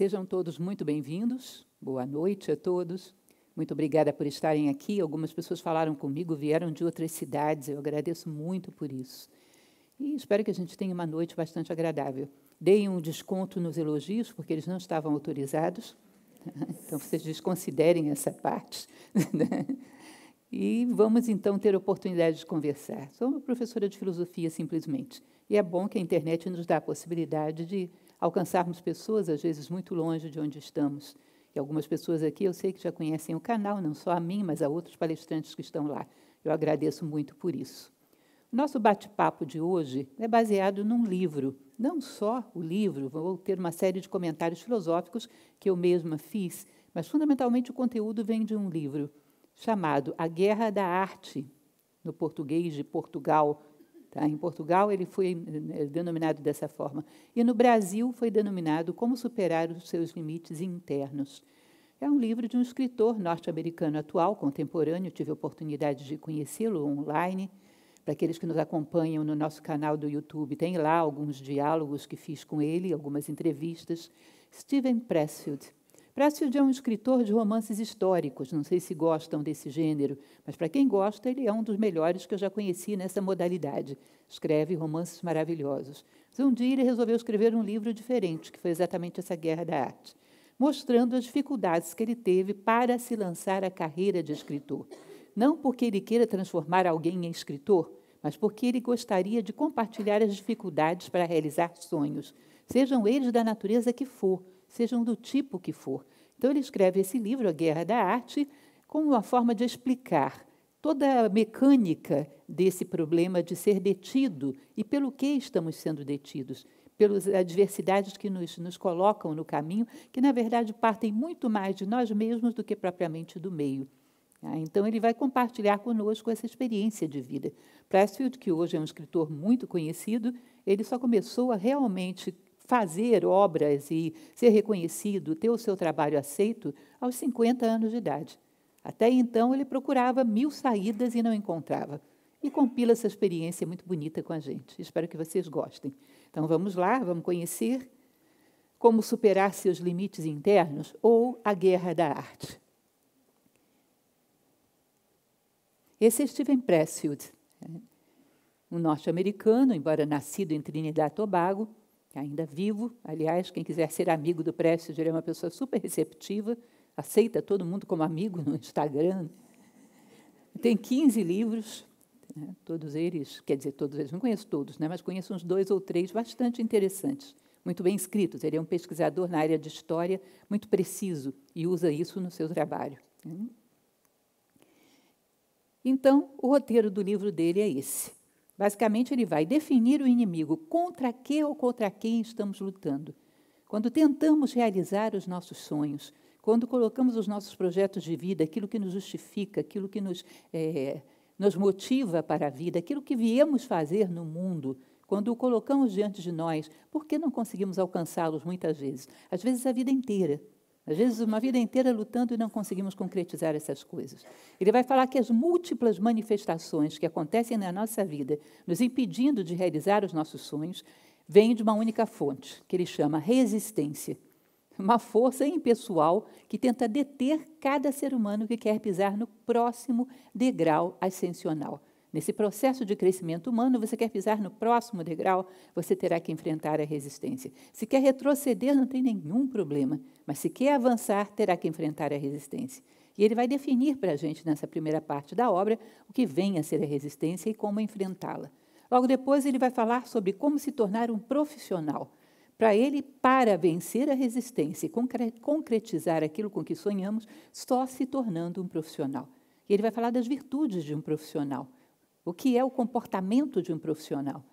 Sejam todos muito bem-vindos. Boa noite a todos. Muito obrigada por estarem aqui. Algumas pessoas falaram comigo, vieram de outras cidades. Eu agradeço muito por isso. E espero que a gente tenha uma noite bastante agradável. Deem um desconto nos elogios, porque eles não estavam autorizados. Então, vocês desconsiderem essa parte. E vamos então ter a oportunidade de conversar. Sou uma professora de filosofia, simplesmente. E é bom que a internet nos dá a possibilidade de alcançarmos pessoas, às vezes, muito longe de onde estamos. E algumas pessoas aqui, eu sei que já conhecem o canal, não só a mim, mas a outros palestrantes que estão lá. Eu agradeço muito por isso. Nosso bate-papo de hoje é baseado num livro, não só o livro, vou ter uma série de comentários filosóficos que eu mesma fiz, mas fundamentalmente o conteúdo vem de um livro chamado A Guerra da Arte, no português de Portugal, Tá? Em Portugal, ele foi eh, denominado dessa forma. E no Brasil, foi denominado Como Superar os Seus Limites Internos. É um livro de um escritor norte-americano atual, contemporâneo, tive a oportunidade de conhecê-lo online. Para aqueles que nos acompanham no nosso canal do YouTube, tem lá alguns diálogos que fiz com ele, algumas entrevistas. Steven Pressfield. Pressfield é um escritor de romances históricos, não sei se gostam desse gênero, mas para quem gosta, ele é um dos melhores que eu já conheci nessa modalidade. Escreve romances maravilhosos. Mas um dia ele resolveu escrever um livro diferente, que foi exatamente essa guerra da arte, mostrando as dificuldades que ele teve para se lançar a carreira de escritor. Não porque ele queira transformar alguém em escritor, mas porque ele gostaria de compartilhar as dificuldades para realizar sonhos, sejam eles da natureza que for, sejam do tipo que for. Então, ele escreve esse livro, A Guerra da Arte, como uma forma de explicar toda a mecânica desse problema de ser detido e pelo que estamos sendo detidos, pelas adversidades que nos, nos colocam no caminho, que na verdade partem muito mais de nós mesmos do que propriamente do meio. Ah, então, ele vai compartilhar conosco essa experiência de vida. Pressfield, que hoje é um escritor muito conhecido, ele só começou a realmente fazer obras e ser reconhecido, ter o seu trabalho aceito aos 50 anos de idade. Até então, ele procurava mil saídas e não encontrava. E compila essa experiência muito bonita com a gente. Espero que vocês gostem. Então, vamos lá, vamos conhecer como superar seus limites internos ou a guerra da arte. Esse é Steven Pressfield, né? um norte-americano, embora nascido em Trinidad e Tobago, ainda vivo. Aliás, quem quiser ser amigo do Prestes, ele é uma pessoa super receptiva, aceita todo mundo como amigo no Instagram. Tem 15 livros, né, todos eles, quer dizer, todos eles, não conheço todos, né, mas conheço uns dois ou três bastante interessantes, muito bem escritos. Ele é um pesquisador na área de história muito preciso e usa isso no seu trabalho. Então, o roteiro do livro dele é esse. Basicamente, ele vai definir o inimigo, contra que ou contra quem estamos lutando. Quando tentamos realizar os nossos sonhos, quando colocamos os nossos projetos de vida, aquilo que nos justifica, aquilo que nos, é, nos motiva para a vida, aquilo que viemos fazer no mundo, quando o colocamos diante de nós, por que não conseguimos alcançá-los muitas vezes? Às vezes a vida inteira, às vezes, uma vida inteira lutando e não conseguimos concretizar essas coisas. Ele vai falar que as múltiplas manifestações que acontecem na nossa vida, nos impedindo de realizar os nossos sonhos, vêm de uma única fonte, que ele chama resistência. Uma força impessoal que tenta deter cada ser humano que quer pisar no próximo degrau ascensional. Nesse processo de crescimento humano, você quer pisar no próximo degrau, você terá que enfrentar a resistência. Se quer retroceder, não tem nenhum problema, mas se quer avançar, terá que enfrentar a resistência. E ele vai definir para a gente, nessa primeira parte da obra, o que vem a ser a resistência e como enfrentá-la. Logo depois, ele vai falar sobre como se tornar um profissional. Para ele, para vencer a resistência e concretizar aquilo com que sonhamos, só se tornando um profissional. E ele vai falar das virtudes de um profissional o que é o comportamento de um profissional.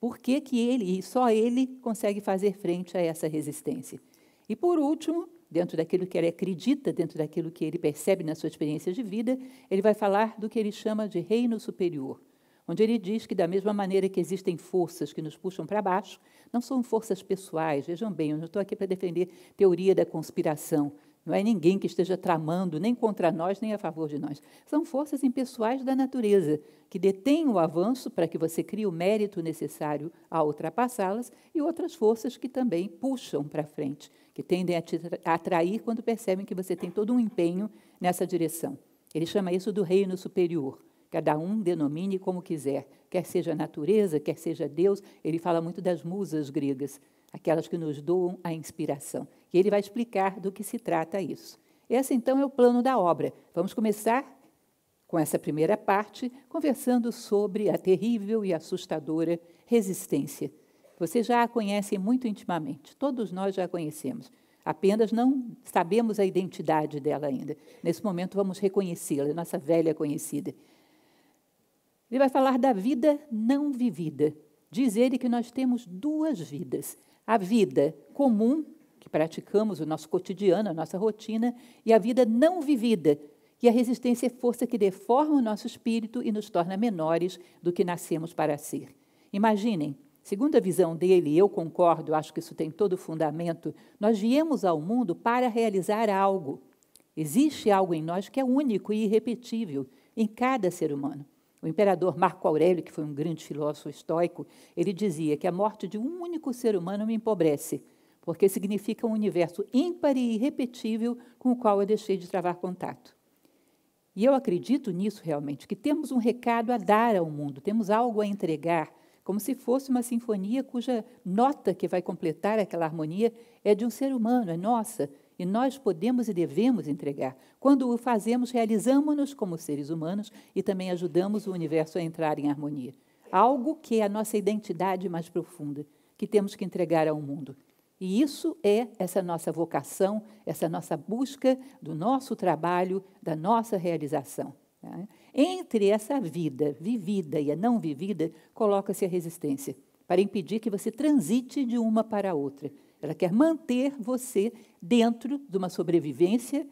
Por que, que ele, e só ele, consegue fazer frente a essa resistência? E, por último, dentro daquilo que ele acredita, dentro daquilo que ele percebe na sua experiência de vida, ele vai falar do que ele chama de reino superior, onde ele diz que, da mesma maneira que existem forças que nos puxam para baixo, não são forças pessoais, vejam bem, eu não estou aqui para defender teoria da conspiração, não é ninguém que esteja tramando nem contra nós, nem a favor de nós. São forças impessoais da natureza que detêm o avanço para que você crie o mérito necessário a ultrapassá-las e outras forças que também puxam para frente, que tendem a te atrair quando percebem que você tem todo um empenho nessa direção. Ele chama isso do reino superior. Cada um denomine como quiser, quer seja a natureza, quer seja Deus. Ele fala muito das musas gregas, aquelas que nos doam a inspiração. E ele vai explicar do que se trata isso. Esse, então, é o plano da obra. Vamos começar com essa primeira parte, conversando sobre a terrível e assustadora resistência. Vocês já a conhecem muito intimamente, todos nós já a conhecemos. Apenas não sabemos a identidade dela ainda. Nesse momento, vamos reconhecê-la, nossa velha conhecida. Ele vai falar da vida não vivida. Diz ele que nós temos duas vidas a vida comum, que praticamos, o nosso cotidiano, a nossa rotina, e a vida não vivida. E a resistência é força que deforma o nosso espírito e nos torna menores do que nascemos para ser. Imaginem, segundo a visão dele, e eu concordo, acho que isso tem todo fundamento, nós viemos ao mundo para realizar algo. Existe algo em nós que é único e irrepetível em cada ser humano. O imperador Marco Aurélio, que foi um grande filósofo estoico, ele dizia que a morte de um único ser humano me empobrece, porque significa um universo ímpar e irrepetível com o qual eu deixei de travar contato. E eu acredito nisso realmente, que temos um recado a dar ao mundo, temos algo a entregar, como se fosse uma sinfonia cuja nota que vai completar aquela harmonia é de um ser humano, é nossa, e nós podemos e devemos entregar. Quando o fazemos, realizamos-nos como seres humanos e também ajudamos o universo a entrar em harmonia. Algo que é a nossa identidade mais profunda, que temos que entregar ao mundo. E isso é essa nossa vocação, essa nossa busca do nosso trabalho, da nossa realização. Tá? Entre essa vida vivida e a não vivida, coloca-se a resistência para impedir que você transite de uma para a outra, ela quer manter você dentro de uma sobrevivência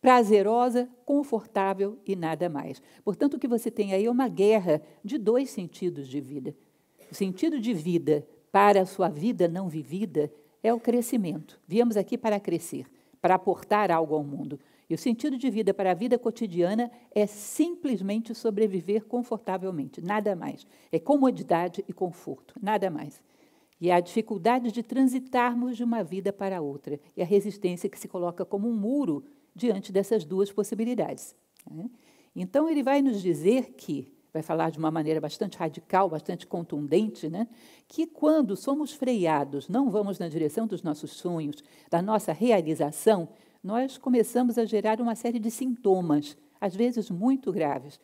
prazerosa, confortável e nada mais. Portanto, o que você tem aí é uma guerra de dois sentidos de vida. O sentido de vida para a sua vida não vivida é o crescimento. Viemos aqui para crescer, para aportar algo ao mundo. E o sentido de vida para a vida cotidiana é simplesmente sobreviver confortavelmente, nada mais. É comodidade e conforto, nada mais e a dificuldade de transitarmos de uma vida para outra, e a resistência que se coloca como um muro diante dessas duas possibilidades. Né? Então, ele vai nos dizer que, vai falar de uma maneira bastante radical, bastante contundente, né? que quando somos freados, não vamos na direção dos nossos sonhos, da nossa realização, nós começamos a gerar uma série de sintomas, às vezes muito graves,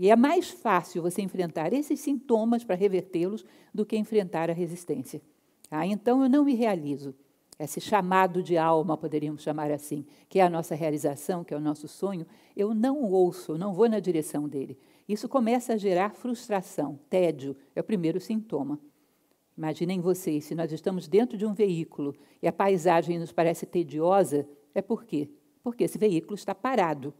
e é mais fácil você enfrentar esses sintomas para revertê-los do que enfrentar a resistência. Ah, então eu não me realizo. Esse chamado de alma, poderíamos chamar assim, que é a nossa realização, que é o nosso sonho, eu não ouço, não vou na direção dele. Isso começa a gerar frustração, tédio, é o primeiro sintoma. Imaginem vocês, se nós estamos dentro de um veículo e a paisagem nos parece tediosa, é por quê? Porque esse veículo está parado.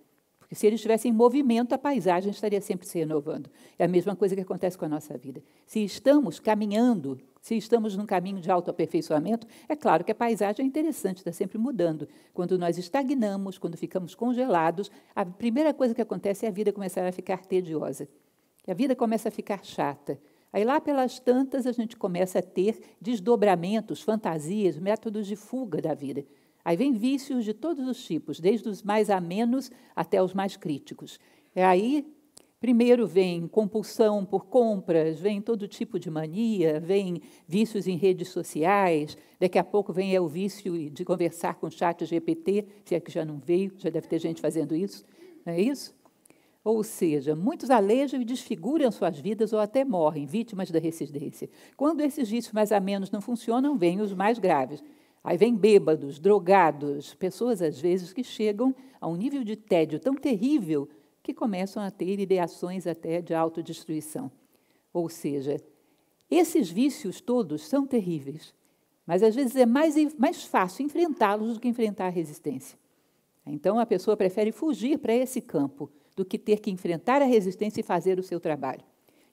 Porque se ele estivesse em movimento, a paisagem estaria sempre se renovando. É a mesma coisa que acontece com a nossa vida. Se estamos caminhando, se estamos num caminho de autoaperfeiçoamento, é claro que a paisagem é interessante, está sempre mudando. Quando nós estagnamos, quando ficamos congelados, a primeira coisa que acontece é a vida começar a ficar tediosa. E a vida começa a ficar chata. Aí lá pelas tantas a gente começa a ter desdobramentos, fantasias, métodos de fuga da vida. Aí vem vícios de todos os tipos, desde os mais amenos até os mais críticos. É aí Primeiro vem compulsão por compras, vem todo tipo de mania, vem vícios em redes sociais, daqui a pouco vem é o vício de conversar com chat GPT, se é que já não veio, já deve ter gente fazendo isso, não é isso? Ou seja, muitos alejam e desfiguram suas vidas ou até morrem, vítimas da residência. Quando esses vícios mais a menos não funcionam, vêm os mais graves. Aí vem bêbados, drogados, pessoas às vezes que chegam a um nível de tédio tão terrível que começam a ter ideações até de autodestruição. Ou seja, esses vícios todos são terríveis, mas às vezes é mais, mais fácil enfrentá-los do que enfrentar a resistência. Então a pessoa prefere fugir para esse campo do que ter que enfrentar a resistência e fazer o seu trabalho.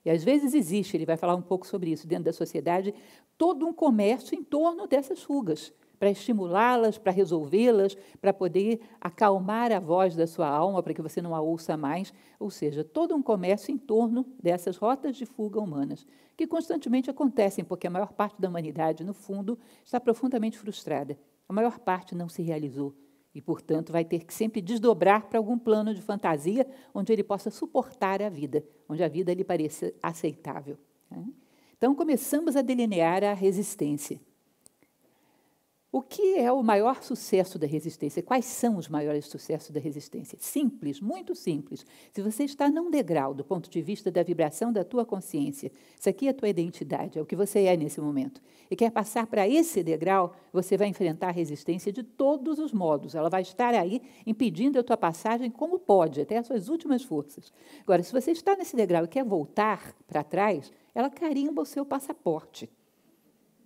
E às vezes existe, ele vai falar um pouco sobre isso, dentro da sociedade, todo um comércio em torno dessas fugas para estimulá-las, para resolvê-las, para poder acalmar a voz da sua alma, para que você não a ouça mais. Ou seja, todo um comércio em torno dessas rotas de fuga humanas, que constantemente acontecem, porque a maior parte da humanidade, no fundo, está profundamente frustrada. A maior parte não se realizou. E, portanto, vai ter que sempre desdobrar para algum plano de fantasia onde ele possa suportar a vida, onde a vida lhe pareça aceitável. Né? Então, começamos a delinear a resistência. O que é o maior sucesso da resistência? Quais são os maiores sucessos da resistência? Simples, muito simples. Se você está num degrau do ponto de vista da vibração da tua consciência, isso aqui é a tua identidade, é o que você é nesse momento, e quer passar para esse degrau, você vai enfrentar a resistência de todos os modos. Ela vai estar aí impedindo a tua passagem como pode, até as suas últimas forças. Agora, se você está nesse degrau e quer voltar para trás, ela carimba o seu passaporte.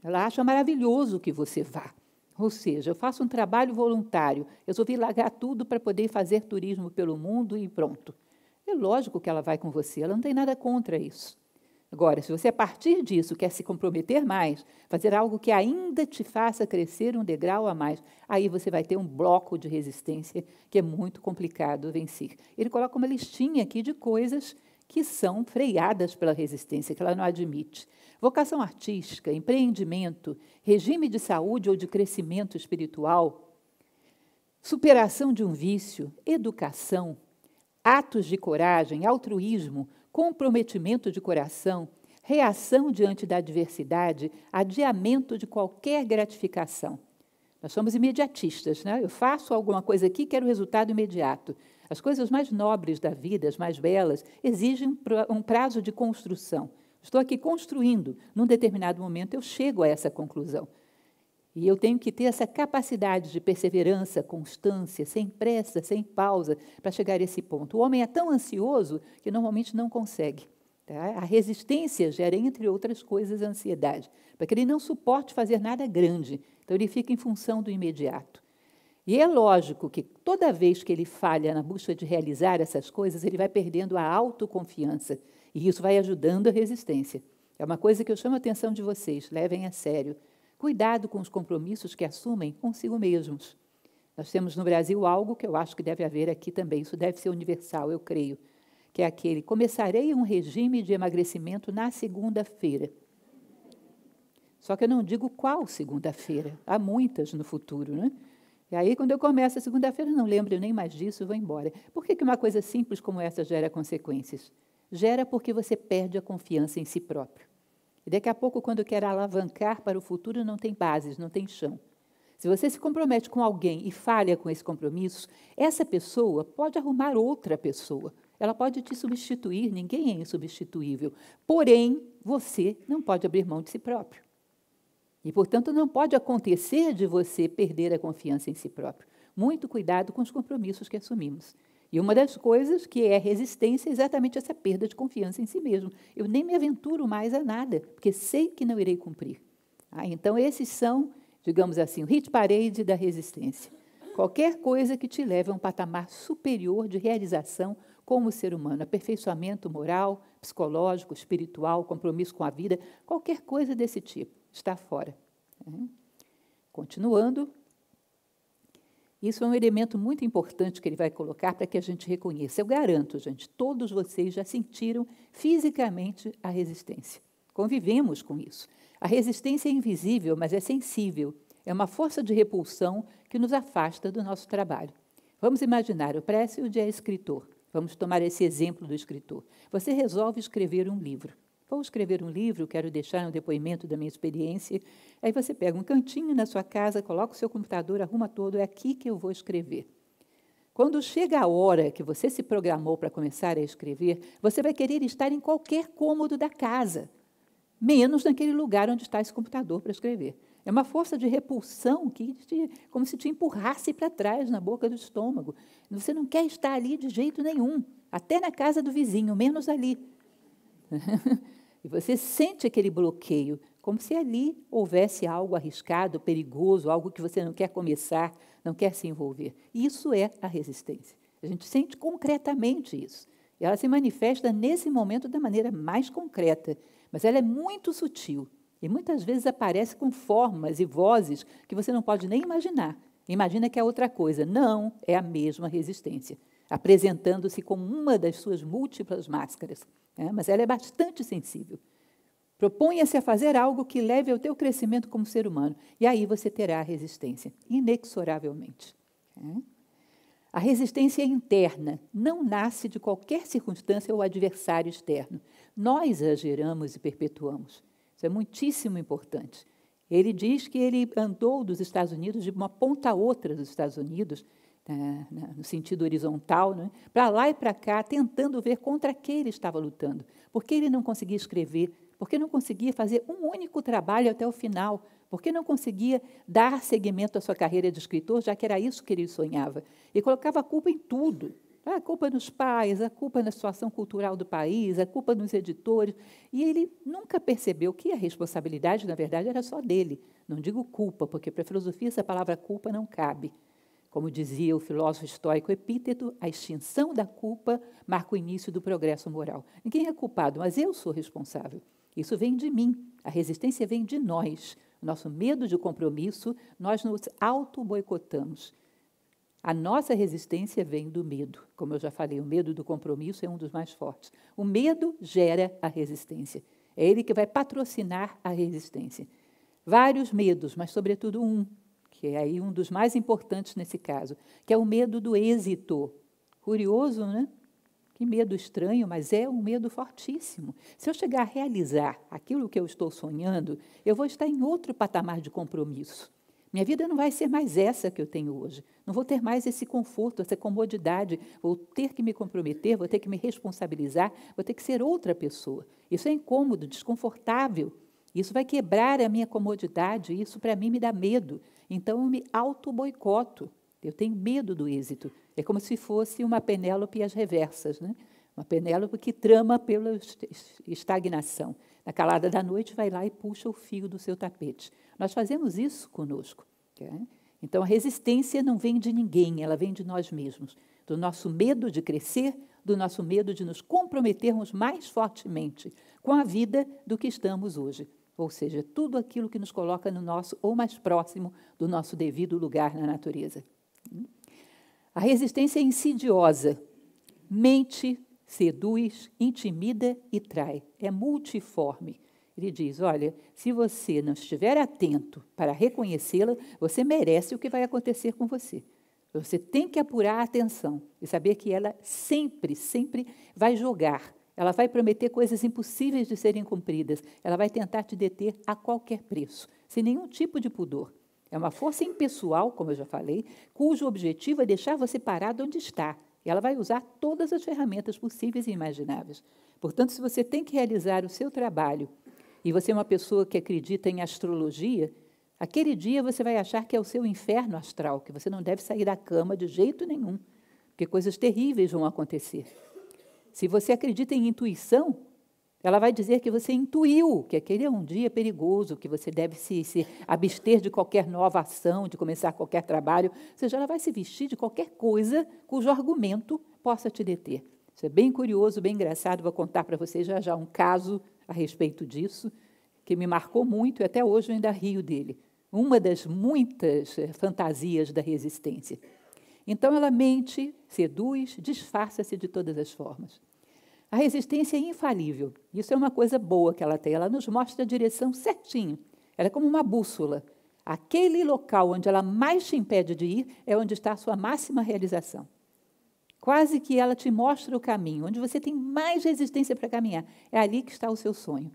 Ela acha maravilhoso que você vá. Ou seja, eu faço um trabalho voluntário, resolvi largar tudo para poder fazer turismo pelo mundo e pronto. É lógico que ela vai com você, ela não tem nada contra isso. Agora, se você a partir disso quer se comprometer mais, fazer algo que ainda te faça crescer um degrau a mais, aí você vai ter um bloco de resistência que é muito complicado vencer. Ele coloca uma listinha aqui de coisas que são freadas pela resistência, que ela não admite. Vocação artística, empreendimento, regime de saúde ou de crescimento espiritual, superação de um vício, educação, atos de coragem, altruísmo, comprometimento de coração, reação diante da adversidade, adiamento de qualquer gratificação. Nós somos imediatistas, né? Eu faço alguma coisa aqui, quero resultado imediato. As coisas mais nobres da vida, as mais belas, exigem um prazo de construção. Estou aqui construindo, num determinado momento eu chego a essa conclusão. E eu tenho que ter essa capacidade de perseverança, constância, sem pressa, sem pausa, para chegar a esse ponto. O homem é tão ansioso que normalmente não consegue. Tá? A resistência gera, entre outras coisas, ansiedade, para que ele não suporte fazer nada grande. Então, ele fica em função do imediato. E é lógico que toda vez que ele falha na busca de realizar essas coisas, ele vai perdendo a autoconfiança. E isso vai ajudando a resistência. É uma coisa que eu chamo a atenção de vocês, levem a sério. Cuidado com os compromissos que assumem consigo mesmos. Nós temos no Brasil algo que eu acho que deve haver aqui também, isso deve ser universal, eu creio, que é aquele: começarei um regime de emagrecimento na segunda-feira. Só que eu não digo qual segunda-feira, há muitas no futuro, né? E aí, quando eu começo a segunda-feira, não lembro nem mais disso, vou embora. Por que, que uma coisa simples como essa gera consequências? Gera porque você perde a confiança em si próprio. E daqui a pouco, quando quer alavancar para o futuro, não tem bases, não tem chão. Se você se compromete com alguém e falha com esse compromisso, essa pessoa pode arrumar outra pessoa. Ela pode te substituir, ninguém é insubstituível. Porém, você não pode abrir mão de si próprio. E, portanto, não pode acontecer de você perder a confiança em si próprio. Muito cuidado com os compromissos que assumimos. E uma das coisas que é resistência é exatamente essa perda de confiança em si mesmo. Eu nem me aventuro mais a nada, porque sei que não irei cumprir. Ah, então, esses são, digamos assim, o hit parade da resistência. Qualquer coisa que te leve a um patamar superior de realização como ser humano, aperfeiçoamento moral, psicológico, espiritual, compromisso com a vida, qualquer coisa desse tipo está fora. Uhum. Continuando, isso é um elemento muito importante que ele vai colocar para que a gente reconheça. Eu garanto, gente, todos vocês já sentiram fisicamente a resistência. Convivemos com isso. A resistência é invisível, mas é sensível. É uma força de repulsão que nos afasta do nosso trabalho. Vamos imaginar, o de é escritor. Vamos tomar esse exemplo do escritor. Você resolve escrever um livro. Vou escrever um livro, quero deixar um depoimento da minha experiência. Aí você pega um cantinho na sua casa, coloca o seu computador, arruma todo, é aqui que eu vou escrever. Quando chega a hora que você se programou para começar a escrever, você vai querer estar em qualquer cômodo da casa, menos naquele lugar onde está esse computador para escrever. É uma força de repulsão que te, como se te empurrasse para trás na boca do estômago. Você não quer estar ali de jeito nenhum, até na casa do vizinho, menos ali. e você sente aquele bloqueio, como se ali houvesse algo arriscado, perigoso, algo que você não quer começar, não quer se envolver. Isso é a resistência. A gente sente concretamente isso. E ela se manifesta nesse momento da maneira mais concreta, mas ela é muito sutil e muitas vezes aparece com formas e vozes que você não pode nem imaginar. Imagina que é outra coisa. Não, é a mesma resistência apresentando-se como uma das suas múltiplas máscaras. Né? Mas ela é bastante sensível. Proponha-se a fazer algo que leve ao teu crescimento como ser humano, e aí você terá a resistência, inexoravelmente. Né? A resistência é interna não nasce de qualquer circunstância ou adversário externo. Nós a geramos e perpetuamos. Isso é muitíssimo importante. Ele diz que ele andou dos Estados Unidos, de uma ponta a outra dos Estados Unidos, né, né, no sentido horizontal, né? para lá e para cá, tentando ver contra que ele estava lutando, porque ele não conseguia escrever, porque não conseguia fazer um único trabalho até o final, porque não conseguia dar seguimento à sua carreira de escritor, já que era isso que ele sonhava. E colocava a culpa em tudo. Ah, a culpa nos pais, a culpa na situação cultural do país, a culpa nos editores. E ele nunca percebeu que a responsabilidade, na verdade, era só dele. Não digo culpa, porque para a filosofia essa palavra culpa não cabe. Como dizia o filósofo estoico Epíteto, a extinção da culpa marca o início do progresso moral. Ninguém é culpado, mas eu sou responsável. Isso vem de mim. A resistência vem de nós. nosso medo de compromisso, nós nos auto-boicotamos. A nossa resistência vem do medo. Como eu já falei, o medo do compromisso é um dos mais fortes. O medo gera a resistência. É ele que vai patrocinar a resistência. Vários medos, mas, sobretudo, um que é aí um dos mais importantes nesse caso, que é o medo do êxito. Curioso, né? Que medo estranho, mas é um medo fortíssimo. Se eu chegar a realizar aquilo que eu estou sonhando, eu vou estar em outro patamar de compromisso. Minha vida não vai ser mais essa que eu tenho hoje. Não vou ter mais esse conforto, essa comodidade. Vou ter que me comprometer, vou ter que me responsabilizar, vou ter que ser outra pessoa. Isso é incômodo, desconfortável. Isso vai quebrar a minha comodidade, isso para mim me dá medo. Então eu me auto-boicoto. Eu tenho medo do êxito. É como se fosse uma Penélope às reversas, né? Uma Penélope que trama pela estagnação. Na calada da noite, vai lá e puxa o fio do seu tapete. Nós fazemos isso conosco. É. Então, a resistência não vem de ninguém, ela vem de nós mesmos, do nosso medo de crescer, do nosso medo de nos comprometermos mais fortemente com a vida do que estamos hoje ou seja, tudo aquilo que nos coloca no nosso ou mais próximo do nosso devido lugar na natureza. A resistência é insidiosa, mente, seduz, intimida e trai. É multiforme. Ele diz: olha, se você não estiver atento para reconhecê-la, você merece o que vai acontecer com você. Você tem que apurar a atenção e saber que ela sempre, sempre vai jogar ela vai prometer coisas impossíveis de serem cumpridas. Ela vai tentar te deter a qualquer preço, sem nenhum tipo de pudor. É uma força impessoal, como eu já falei, cujo objetivo é deixar você parado onde está. E ela vai usar todas as ferramentas possíveis e imagináveis. Portanto, se você tem que realizar o seu trabalho e você é uma pessoa que acredita em astrologia, aquele dia você vai achar que é o seu inferno astral, que você não deve sair da cama de jeito nenhum, porque coisas terríveis vão acontecer. Se você acredita em intuição, ela vai dizer que você intuiu que aquele é um dia perigoso, que você deve se, se abster de qualquer nova ação, de começar qualquer trabalho. Ou seja, ela vai se vestir de qualquer coisa cujo argumento possa te deter. Isso é bem curioso, bem engraçado. Vou contar para vocês já já um caso a respeito disso, que me marcou muito e até hoje eu ainda rio dele. Uma das muitas eh, fantasias da resistência. Então ela mente, seduz, disfarça-se de todas as formas. A resistência é infalível. Isso é uma coisa boa que ela tem. Ela nos mostra a direção certinho. Ela é como uma bússola. Aquele local onde ela mais te impede de ir é onde está a sua máxima realização. Quase que ela te mostra o caminho, onde você tem mais resistência para caminhar. É ali que está o seu sonho.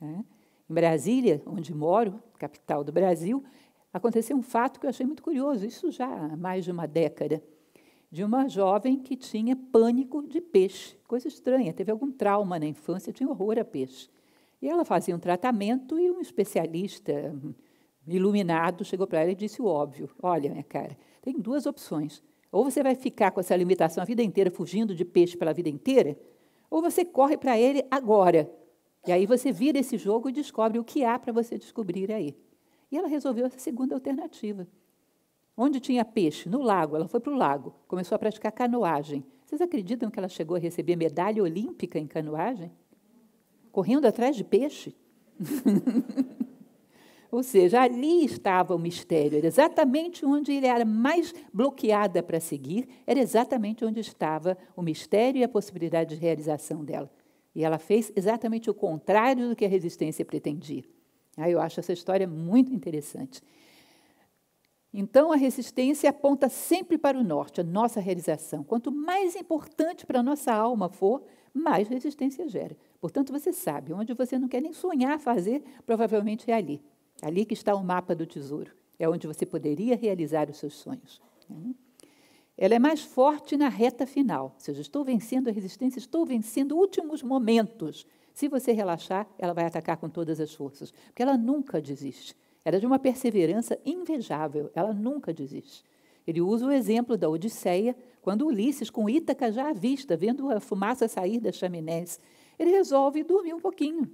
É. Em Brasília, onde moro, capital do Brasil, aconteceu um fato que eu achei muito curioso, isso já há mais de uma década de uma jovem que tinha pânico de peixe, coisa estranha, teve algum trauma na infância, tinha horror a peixe. E ela fazia um tratamento e um especialista hum, iluminado chegou para ela e disse o óbvio: Olha, minha cara, tem duas opções. Ou você vai ficar com essa limitação a vida inteira, fugindo de peixe pela vida inteira, ou você corre para ele agora. E aí você vira esse jogo e descobre o que há para você descobrir aí. E ela resolveu essa segunda alternativa. Onde tinha peixe? No lago. Ela foi para o lago, começou a praticar canoagem. Vocês acreditam que ela chegou a receber medalha olímpica em canoagem? Correndo atrás de peixe? Ou seja, ali estava o mistério, era exatamente onde ele era mais bloqueada para seguir, era exatamente onde estava o mistério e a possibilidade de realização dela. E ela fez exatamente o contrário do que a resistência pretendia. Aí ah, eu acho essa história muito interessante. Então, a resistência aponta sempre para o norte, a nossa realização. Quanto mais importante para a nossa alma for, mais resistência gera. Portanto, você sabe, onde você não quer nem sonhar fazer, provavelmente é ali. Ali que está o mapa do tesouro. É onde você poderia realizar os seus sonhos. Ela é mais forte na reta final, ou seja, estou vencendo a resistência, estou vencendo últimos momentos. Se você relaxar, ela vai atacar com todas as forças, porque ela nunca desiste. Era de uma perseverança invejável, ela nunca desiste. Ele usa o exemplo da Odisseia, quando Ulisses, com Ítaca já à vista, vendo a fumaça sair das chaminés, ele resolve dormir um pouquinho.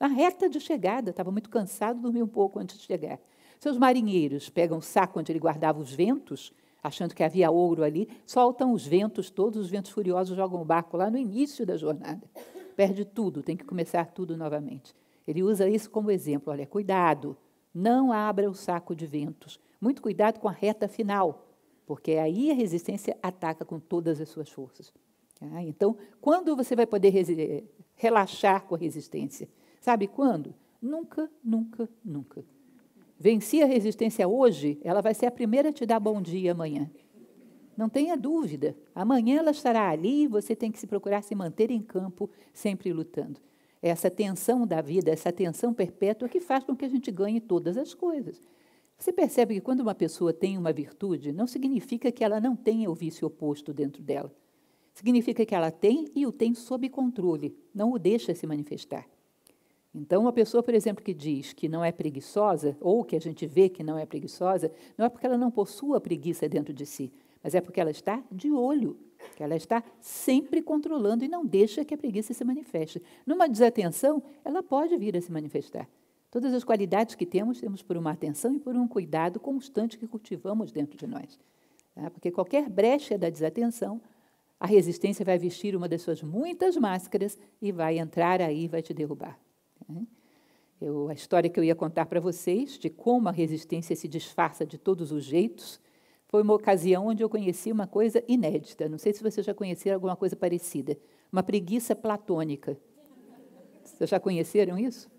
Na reta de chegada, estava muito cansado, dormiu um pouco antes de chegar. Seus marinheiros pegam o saco onde ele guardava os ventos, achando que havia ouro ali, soltam os ventos, todos os ventos furiosos jogam o barco lá no início da jornada. Perde tudo, tem que começar tudo novamente. Ele usa isso como exemplo. Olha, cuidado, não abra o saco de ventos. Muito cuidado com a reta final, porque aí a resistência ataca com todas as suas forças. Ah, então, quando você vai poder eh, relaxar com a resistência? Sabe quando? Nunca, nunca, nunca. Venci a resistência hoje, ela vai ser a primeira a te dar bom dia amanhã. Não tenha dúvida. Amanhã ela estará ali e você tem que se procurar se manter em campo, sempre lutando essa tensão da vida, essa tensão perpétua que faz com que a gente ganhe todas as coisas. Você percebe que quando uma pessoa tem uma virtude, não significa que ela não tenha o vício oposto dentro dela. Significa que ela tem e o tem sob controle, não o deixa se manifestar. Então, uma pessoa, por exemplo, que diz que não é preguiçosa, ou que a gente vê que não é preguiçosa, não é porque ela não possua preguiça dentro de si, mas é porque ela está de olho que ela está sempre controlando e não deixa que a preguiça se manifeste. Numa desatenção, ela pode vir a se manifestar. Todas as qualidades que temos, temos por uma atenção e por um cuidado constante que cultivamos dentro de nós. Tá? Porque qualquer brecha da desatenção, a resistência vai vestir uma das suas muitas máscaras e vai entrar aí e vai te derrubar. Tá? Eu, a história que eu ia contar para vocês de como a resistência se disfarça de todos os jeitos foi uma ocasião onde eu conheci uma coisa inédita. Não sei se você já conheceram alguma coisa parecida. Uma preguiça platônica. Vocês já conheceram isso?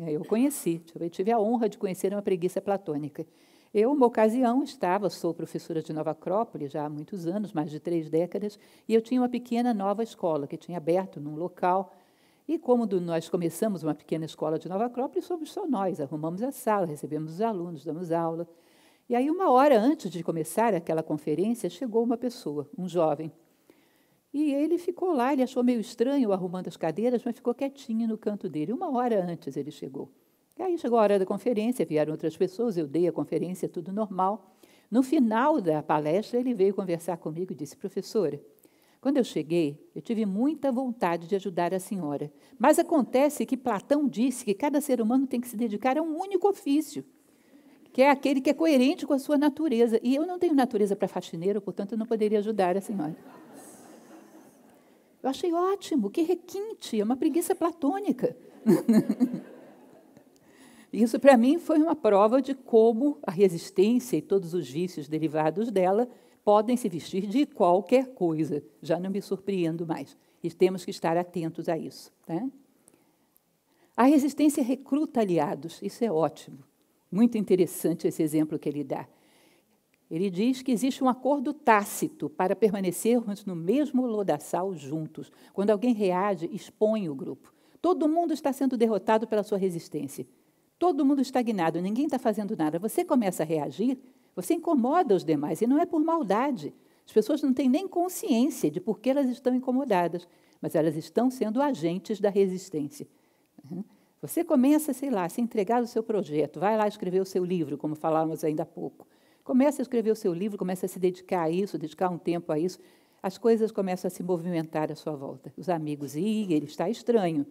É, eu conheci. Eu tive a honra de conhecer uma preguiça platônica. Eu, uma ocasião, estava, sou professora de Nova Acrópole já há muitos anos, mais de três décadas, e eu tinha uma pequena nova escola que tinha aberto num local. E como do, nós começamos uma pequena escola de Nova Acrópole, somos só nós, arrumamos a sala, recebemos os alunos, damos aula. E aí, uma hora antes de começar aquela conferência, chegou uma pessoa, um jovem. E ele ficou lá, ele achou meio estranho arrumando as cadeiras, mas ficou quietinho no canto dele. Uma hora antes ele chegou. E aí chegou a hora da conferência, vieram outras pessoas, eu dei a conferência, tudo normal. No final da palestra, ele veio conversar comigo e disse: Professora, quando eu cheguei, eu tive muita vontade de ajudar a senhora. Mas acontece que Platão disse que cada ser humano tem que se dedicar a um único ofício que é aquele que é coerente com a sua natureza. E eu não tenho natureza para faxineiro, portanto, eu não poderia ajudar a senhora. Eu achei ótimo, que requinte, é uma preguiça platônica. Isso, para mim, foi uma prova de como a resistência e todos os vícios derivados dela podem se vestir de qualquer coisa. Já não me surpreendo mais. E temos que estar atentos a isso. Né? A resistência recruta aliados, isso é ótimo. Muito interessante esse exemplo que ele dá. Ele diz que existe um acordo tácito para permanecermos no mesmo lodaçal juntos. Quando alguém reage, expõe o grupo. Todo mundo está sendo derrotado pela sua resistência. Todo mundo estagnado, ninguém está fazendo nada. Você começa a reagir, você incomoda os demais, e não é por maldade. As pessoas não têm nem consciência de por que elas estão incomodadas, mas elas estão sendo agentes da resistência. Uhum. Você começa, sei lá, a se entregar ao seu projeto, vai lá escrever o seu livro, como falávamos ainda há pouco. Começa a escrever o seu livro, começa a se dedicar a isso, dedicar um tempo a isso. As coisas começam a se movimentar à sua volta. Os amigos, e ele está estranho.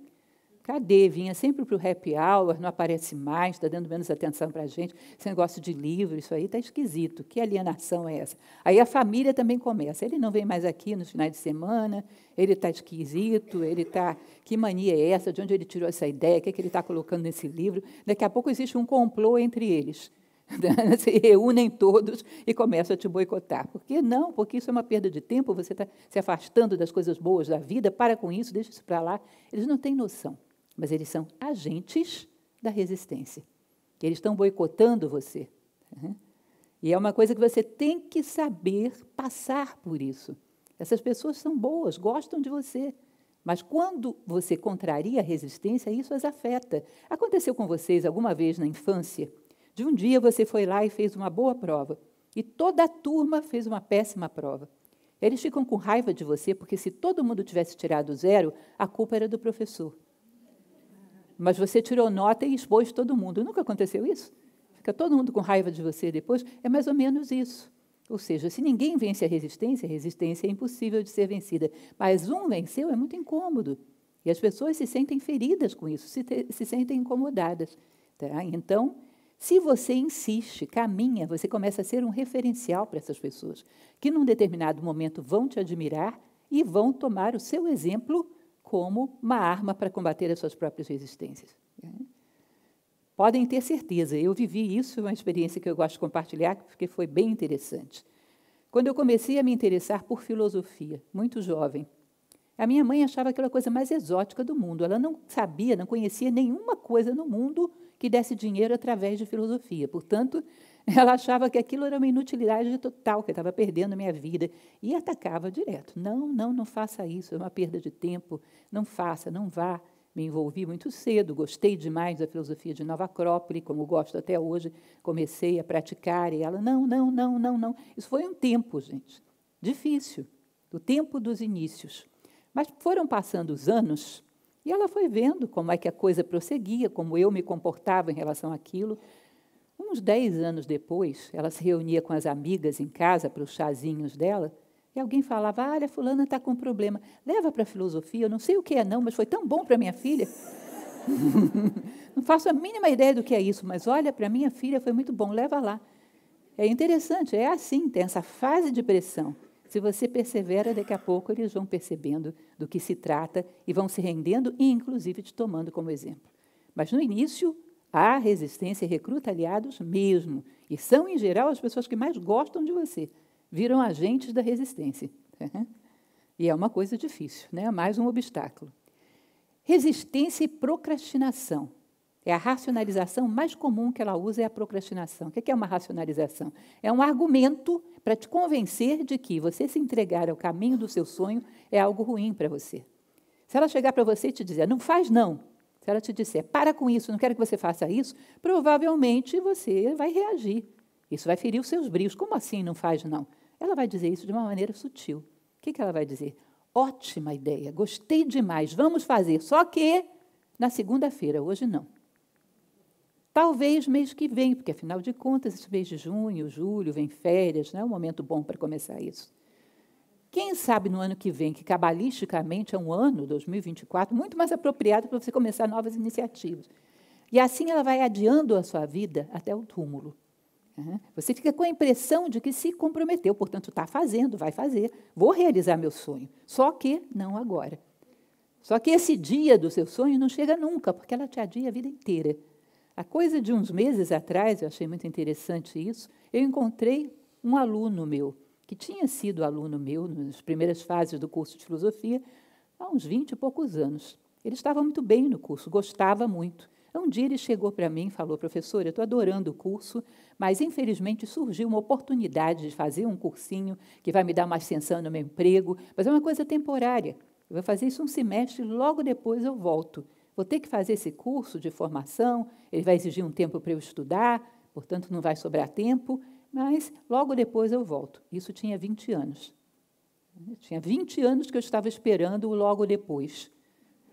Cadê? Vinha sempre para o happy hour, não aparece mais, está dando menos atenção para a gente. Esse negócio de livro, isso aí está esquisito. Que alienação é essa? Aí a família também começa. Ele não vem mais aqui nos finais de semana, ele está esquisito, ele está. Que mania é essa? De onde ele tirou essa ideia? O que, é que ele está colocando nesse livro? Daqui a pouco existe um complô entre eles. se reúnem todos e começam a te boicotar. Por que não? Porque isso é uma perda de tempo, você está se afastando das coisas boas da vida, para com isso, deixa isso para lá. Eles não têm noção mas eles são agentes da resistência. Eles estão boicotando você. Uhum. E é uma coisa que você tem que saber passar por isso. Essas pessoas são boas, gostam de você. Mas quando você contraria a resistência, isso as afeta. Aconteceu com vocês alguma vez na infância? De um dia você foi lá e fez uma boa prova, e toda a turma fez uma péssima prova. Eles ficam com raiva de você, porque se todo mundo tivesse tirado zero, a culpa era do professor mas você tirou nota e expôs todo mundo. Nunca aconteceu isso? Fica todo mundo com raiva de você depois. É mais ou menos isso. Ou seja, se ninguém vence a resistência, a resistência é impossível de ser vencida. Mas um venceu é muito incômodo. E as pessoas se sentem feridas com isso, se, te, se sentem incomodadas. Tá? Então, se você insiste, caminha, você começa a ser um referencial para essas pessoas, que num determinado momento vão te admirar e vão tomar o seu exemplo como uma arma para combater as suas próprias resistências. Podem ter certeza, eu vivi isso, uma experiência que eu gosto de compartilhar, porque foi bem interessante. Quando eu comecei a me interessar por filosofia, muito jovem, a minha mãe achava aquela coisa mais exótica do mundo. Ela não sabia, não conhecia nenhuma coisa no mundo que desse dinheiro através de filosofia. Portanto, ela achava que aquilo era uma inutilidade total, que eu estava perdendo minha vida. E atacava direto. Não, não, não faça isso, é uma perda de tempo. Não faça, não vá. Me envolvi muito cedo, gostei demais da filosofia de Nova Acrópole, como gosto até hoje. Comecei a praticar e ela, não, não, não, não, não. Isso foi um tempo, gente, difícil, do tempo dos inícios. Mas foram passando os anos e ela foi vendo como é que a coisa prosseguia, como eu me comportava em relação àquilo uns dez anos depois, ela se reunia com as amigas em casa para os chazinhos dela, e alguém falava: Olha, Fulana está com um problema, leva para a filosofia, eu não sei o que é, não, mas foi tão bom para minha filha. não faço a mínima ideia do que é isso, mas olha, para minha filha foi muito bom, leva lá. É interessante, é assim, tem essa fase de pressão. Se você persevera, daqui a pouco eles vão percebendo do que se trata e vão se rendendo e, inclusive, te tomando como exemplo. Mas no início, a resistência recruta aliados mesmo. E são, em geral, as pessoas que mais gostam de você. Viram agentes da resistência. E é uma coisa difícil, né? mais um obstáculo. Resistência e procrastinação. É a racionalização mais comum que ela usa é a procrastinação. O que é uma racionalização? É um argumento para te convencer de que você se entregar ao caminho do seu sonho é algo ruim para você. Se ela chegar para você e te dizer, não faz não, se ela te disser, para com isso, não quero que você faça isso, provavelmente você vai reagir. Isso vai ferir os seus brios. Como assim não faz, não? Ela vai dizer isso de uma maneira sutil. O que, que ela vai dizer? Ótima ideia, gostei demais, vamos fazer. Só que na segunda-feira, hoje não. Talvez mês que vem, porque afinal de contas, esse mês de junho, julho, vem férias, não né? é um momento bom para começar isso. Quem sabe no ano que vem, que cabalisticamente é um ano, 2024, muito mais apropriado para você começar novas iniciativas. E assim ela vai adiando a sua vida até o túmulo. Você fica com a impressão de que se comprometeu, portanto, está fazendo, vai fazer, vou realizar meu sonho. Só que não agora. Só que esse dia do seu sonho não chega nunca, porque ela te adia a vida inteira. A coisa de uns meses atrás, eu achei muito interessante isso, eu encontrei um aluno meu que tinha sido aluno meu nas primeiras fases do curso de filosofia, há uns 20 e poucos anos. Ele estava muito bem no curso, gostava muito. Um dia ele chegou para mim e falou: professor, eu estou adorando o curso, mas infelizmente surgiu uma oportunidade de fazer um cursinho que vai me dar uma ascensão no meu emprego, mas é uma coisa temporária. Eu vou fazer isso um semestre e logo depois eu volto. Vou ter que fazer esse curso de formação, ele vai exigir um tempo para eu estudar, portanto não vai sobrar tempo. Mas logo depois eu volto. Isso tinha 20 anos. tinha 20 anos que eu estava esperando o logo depois.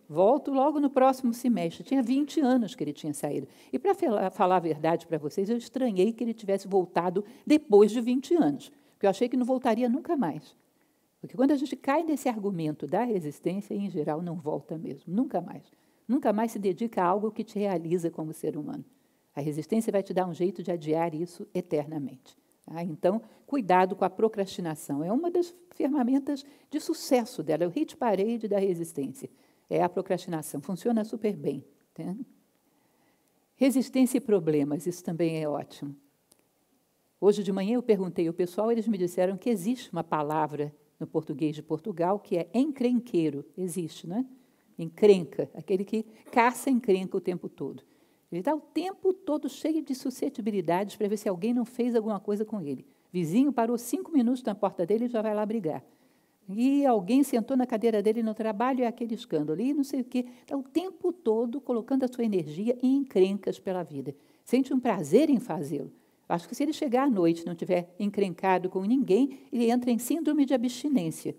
Volto logo no próximo semestre. Tinha 20 anos que ele tinha saído. E para falar a verdade para vocês, eu estranhei que ele tivesse voltado depois de 20 anos, porque eu achei que não voltaria nunca mais. Porque quando a gente cai nesse argumento da resistência, em geral não volta mesmo, nunca mais. Nunca mais se dedica a algo que te realiza como ser humano. A resistência vai te dar um jeito de adiar isso eternamente. Tá? Então, cuidado com a procrastinação. É uma das ferramentas de sucesso dela, é o hit parede da resistência. É a procrastinação. Funciona super bem. Tá? Resistência e problemas, isso também é ótimo. Hoje de manhã eu perguntei ao pessoal, eles me disseram que existe uma palavra no português de Portugal que é encrenqueiro. Existe, não é? Encrenca, aquele que caça encrenca o tempo todo. Ele está o tempo todo cheio de suscetibilidades para ver se alguém não fez alguma coisa com ele. Vizinho parou cinco minutos na porta dele e já vai lá brigar. E alguém sentou na cadeira dele no trabalho, é aquele escândalo, e não sei o quê. Está o tempo todo colocando a sua energia em encrencas pela vida. Sente um prazer em fazê-lo. Acho que se ele chegar à noite e não tiver encrencado com ninguém, ele entra em síndrome de abstinência,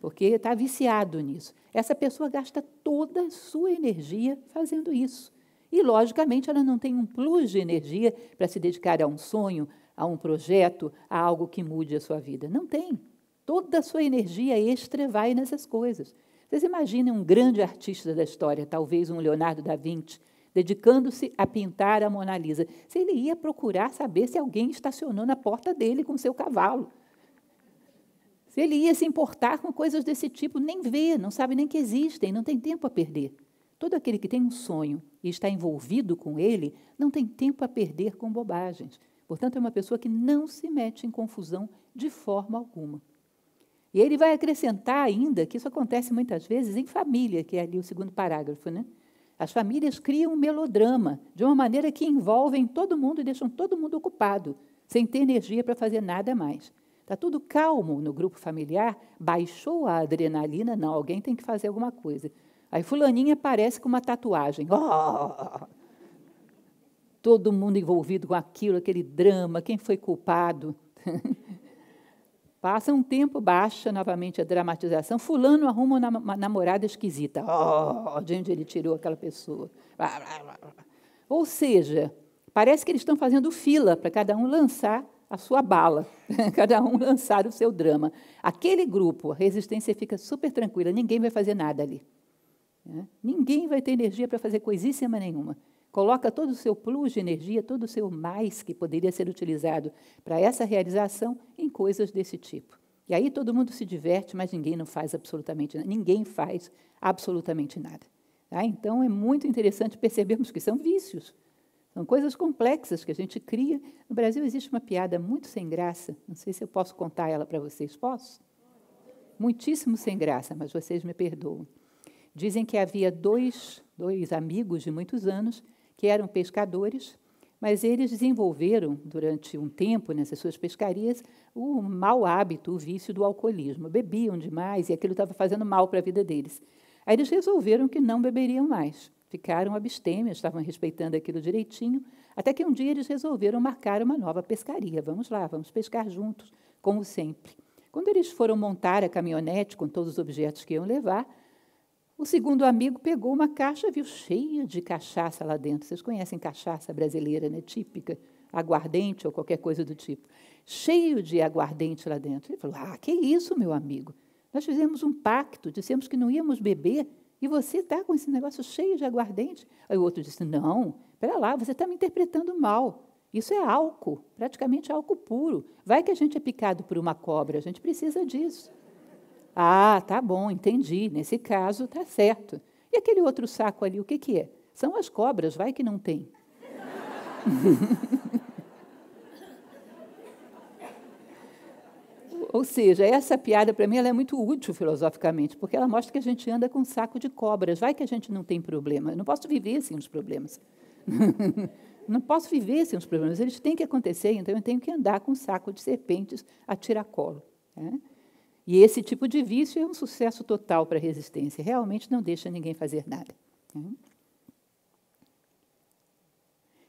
porque está viciado nisso. Essa pessoa gasta toda a sua energia fazendo isso. E, logicamente, ela não tem um plus de energia para se dedicar a um sonho, a um projeto, a algo que mude a sua vida. Não tem. Toda a sua energia extra vai nessas coisas. Vocês imaginem um grande artista da história, talvez um Leonardo da Vinci, dedicando-se a pintar a Mona Lisa. Se ele ia procurar saber se alguém estacionou na porta dele com seu cavalo. Se ele ia se importar com coisas desse tipo, nem vê, não sabe nem que existem, não tem tempo a perder. Todo aquele que tem um sonho e está envolvido com ele não tem tempo a perder com bobagens. Portanto, é uma pessoa que não se mete em confusão de forma alguma. E ele vai acrescentar ainda que isso acontece muitas vezes em família, que é ali o segundo parágrafo, né? As famílias criam um melodrama de uma maneira que envolvem todo mundo e deixam todo mundo ocupado, sem ter energia para fazer nada mais. Está tudo calmo no grupo familiar, baixou a adrenalina, não, alguém tem que fazer alguma coisa. Aí fulaninha aparece com uma tatuagem. Oh! Todo mundo envolvido com aquilo, aquele drama, quem foi culpado. Passa um tempo, baixa novamente a dramatização. Fulano arruma uma namorada esquisita. Oh, de onde ele tirou aquela pessoa. Ou seja, parece que eles estão fazendo fila para cada um lançar a sua bala, cada um lançar o seu drama. Aquele grupo, a resistência fica super tranquila, ninguém vai fazer nada ali. Né? Ninguém vai ter energia para fazer coisíssima nenhuma. Coloca todo o seu plus de energia, todo o seu mais que poderia ser utilizado para essa realização em coisas desse tipo. E aí todo mundo se diverte, mas ninguém não faz absolutamente nada. Ninguém faz absolutamente nada. Tá? Então é muito interessante percebermos que são vícios. São coisas complexas que a gente cria. No Brasil existe uma piada muito sem graça. Não sei se eu posso contar ela para vocês. Posso? Muitíssimo sem graça, mas vocês me perdoam. Dizem que havia dois, dois amigos de muitos anos que eram pescadores, mas eles desenvolveram, durante um tempo nessas suas pescarias, o mau hábito, o vício do alcoolismo. Bebiam demais e aquilo estava fazendo mal para a vida deles. Aí eles resolveram que não beberiam mais. Ficaram abstêmios, estavam respeitando aquilo direitinho, até que um dia eles resolveram marcar uma nova pescaria. Vamos lá, vamos pescar juntos, como sempre. Quando eles foram montar a caminhonete com todos os objetos que iam levar, o segundo amigo pegou uma caixa, viu, cheia de cachaça lá dentro. Vocês conhecem cachaça brasileira, né? Típica, aguardente ou qualquer coisa do tipo. Cheio de aguardente lá dentro. Ele falou: Ah, que isso, meu amigo? Nós fizemos um pacto, dissemos que não íamos beber e você está com esse negócio cheio de aguardente. Aí o outro disse: Não, espera lá, você está me interpretando mal. Isso é álcool, praticamente álcool puro. Vai que a gente é picado por uma cobra, a gente precisa disso. Ah, tá bom, entendi. Nesse caso, tá certo. E aquele outro saco ali, o que, que é? São as cobras, vai que não tem. Ou seja, essa piada para mim ela é muito útil filosoficamente, porque ela mostra que a gente anda com um saco de cobras. Vai que a gente não tem problema. Eu não posso viver sem os problemas. não posso viver sem os problemas. Eles têm que acontecer, então eu tenho que andar com um saco de serpentes a tiracolo. Né? E esse tipo de vício é um sucesso total para a resistência, realmente não deixa ninguém fazer nada. Né?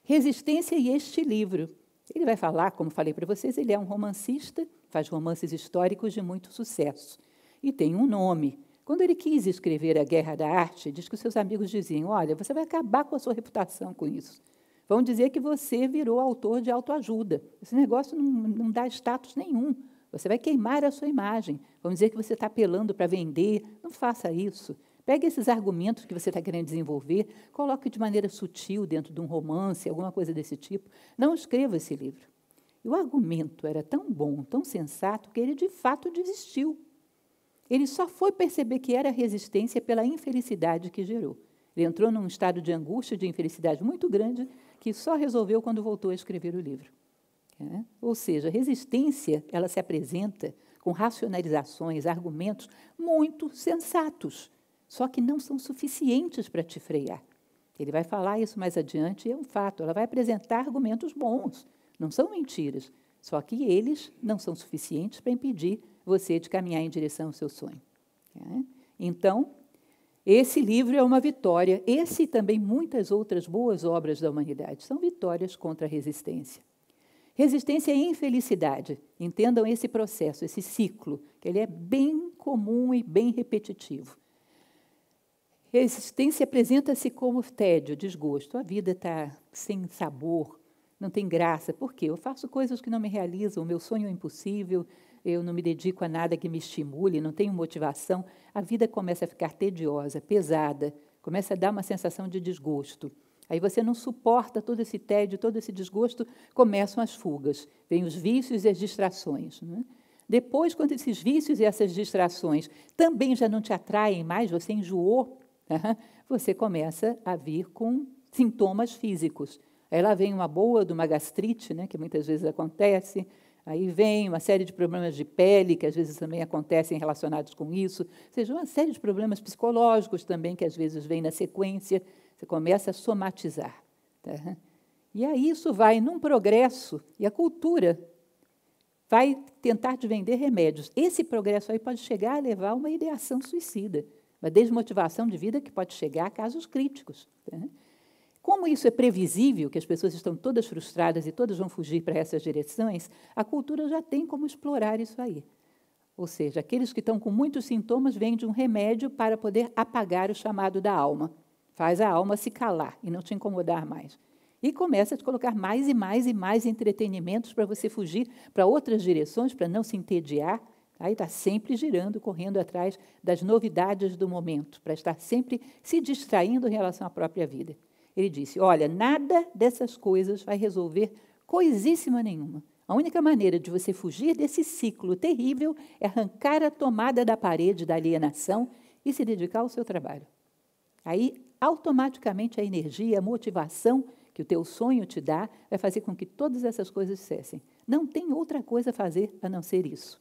Resistência e este livro. Ele vai falar, como falei para vocês, ele é um romancista, faz romances históricos de muito sucesso. E tem um nome. Quando ele quis escrever A Guerra da Arte, diz que os seus amigos diziam: Olha, você vai acabar com a sua reputação com isso. Vão dizer que você virou autor de autoajuda. Esse negócio não, não dá status nenhum você vai queimar a sua imagem. Vamos dizer que você está apelando para vender. Não faça isso. Pegue esses argumentos que você está querendo desenvolver, coloque de maneira sutil dentro de um romance, alguma coisa desse tipo. Não escreva esse livro. E o argumento era tão bom, tão sensato, que ele de fato desistiu. Ele só foi perceber que era resistência pela infelicidade que gerou. Ele entrou num estado de angústia, de infelicidade muito grande, que só resolveu quando voltou a escrever o livro. Né? Ou seja, a resistência ela se apresenta com racionalizações, argumentos muito sensatos, só que não são suficientes para te frear. Ele vai falar isso mais adiante, é um fato. Ela vai apresentar argumentos bons, não são mentiras, só que eles não são suficientes para impedir você de caminhar em direção ao seu sonho. Né? Então, esse livro é uma vitória. Esse e também muitas outras boas obras da humanidade são vitórias contra a resistência. Resistência é infelicidade. Entendam esse processo, esse ciclo, que ele é bem comum e bem repetitivo. Resistência apresenta-se como tédio, desgosto. A vida está sem sabor, não tem graça. Por quê? Eu faço coisas que não me realizam, o meu sonho é impossível, eu não me dedico a nada que me estimule, não tenho motivação. A vida começa a ficar tediosa, pesada, começa a dar uma sensação de desgosto. Aí você não suporta todo esse tédio, todo esse desgosto, começam as fugas, vêm os vícios e as distrações. Né? Depois, quando esses vícios e essas distrações também já não te atraem mais, você enjoou, você começa a vir com sintomas físicos. Aí lá vem uma boa de uma gastrite, né, que muitas vezes acontece, Aí vem uma série de problemas de pele, que às vezes também acontecem relacionados com isso, ou seja, uma série de problemas psicológicos também, que às vezes vêm na sequência. Você começa a somatizar. Tá? E aí isso vai num progresso, e a cultura vai tentar te vender remédios. Esse progresso aí pode chegar a levar a uma ideação suicida, uma desmotivação de vida que pode chegar a casos críticos. Tá? Como isso é previsível, que as pessoas estão todas frustradas e todas vão fugir para essas direções, a cultura já tem como explorar isso aí. Ou seja, aqueles que estão com muitos sintomas vêm de um remédio para poder apagar o chamado da alma. Faz a alma se calar e não te incomodar mais. E começa a te colocar mais e mais e mais entretenimentos para você fugir para outras direções, para não se entediar. Aí está tá sempre girando, correndo atrás das novidades do momento, para estar sempre se distraindo em relação à própria vida. Ele disse: Olha, nada dessas coisas vai resolver coisíssima nenhuma. A única maneira de você fugir desse ciclo terrível é arrancar a tomada da parede da alienação e se dedicar ao seu trabalho. Aí automaticamente a energia, a motivação que o teu sonho te dá vai fazer com que todas essas coisas cessem. Não tem outra coisa a fazer a não ser isso.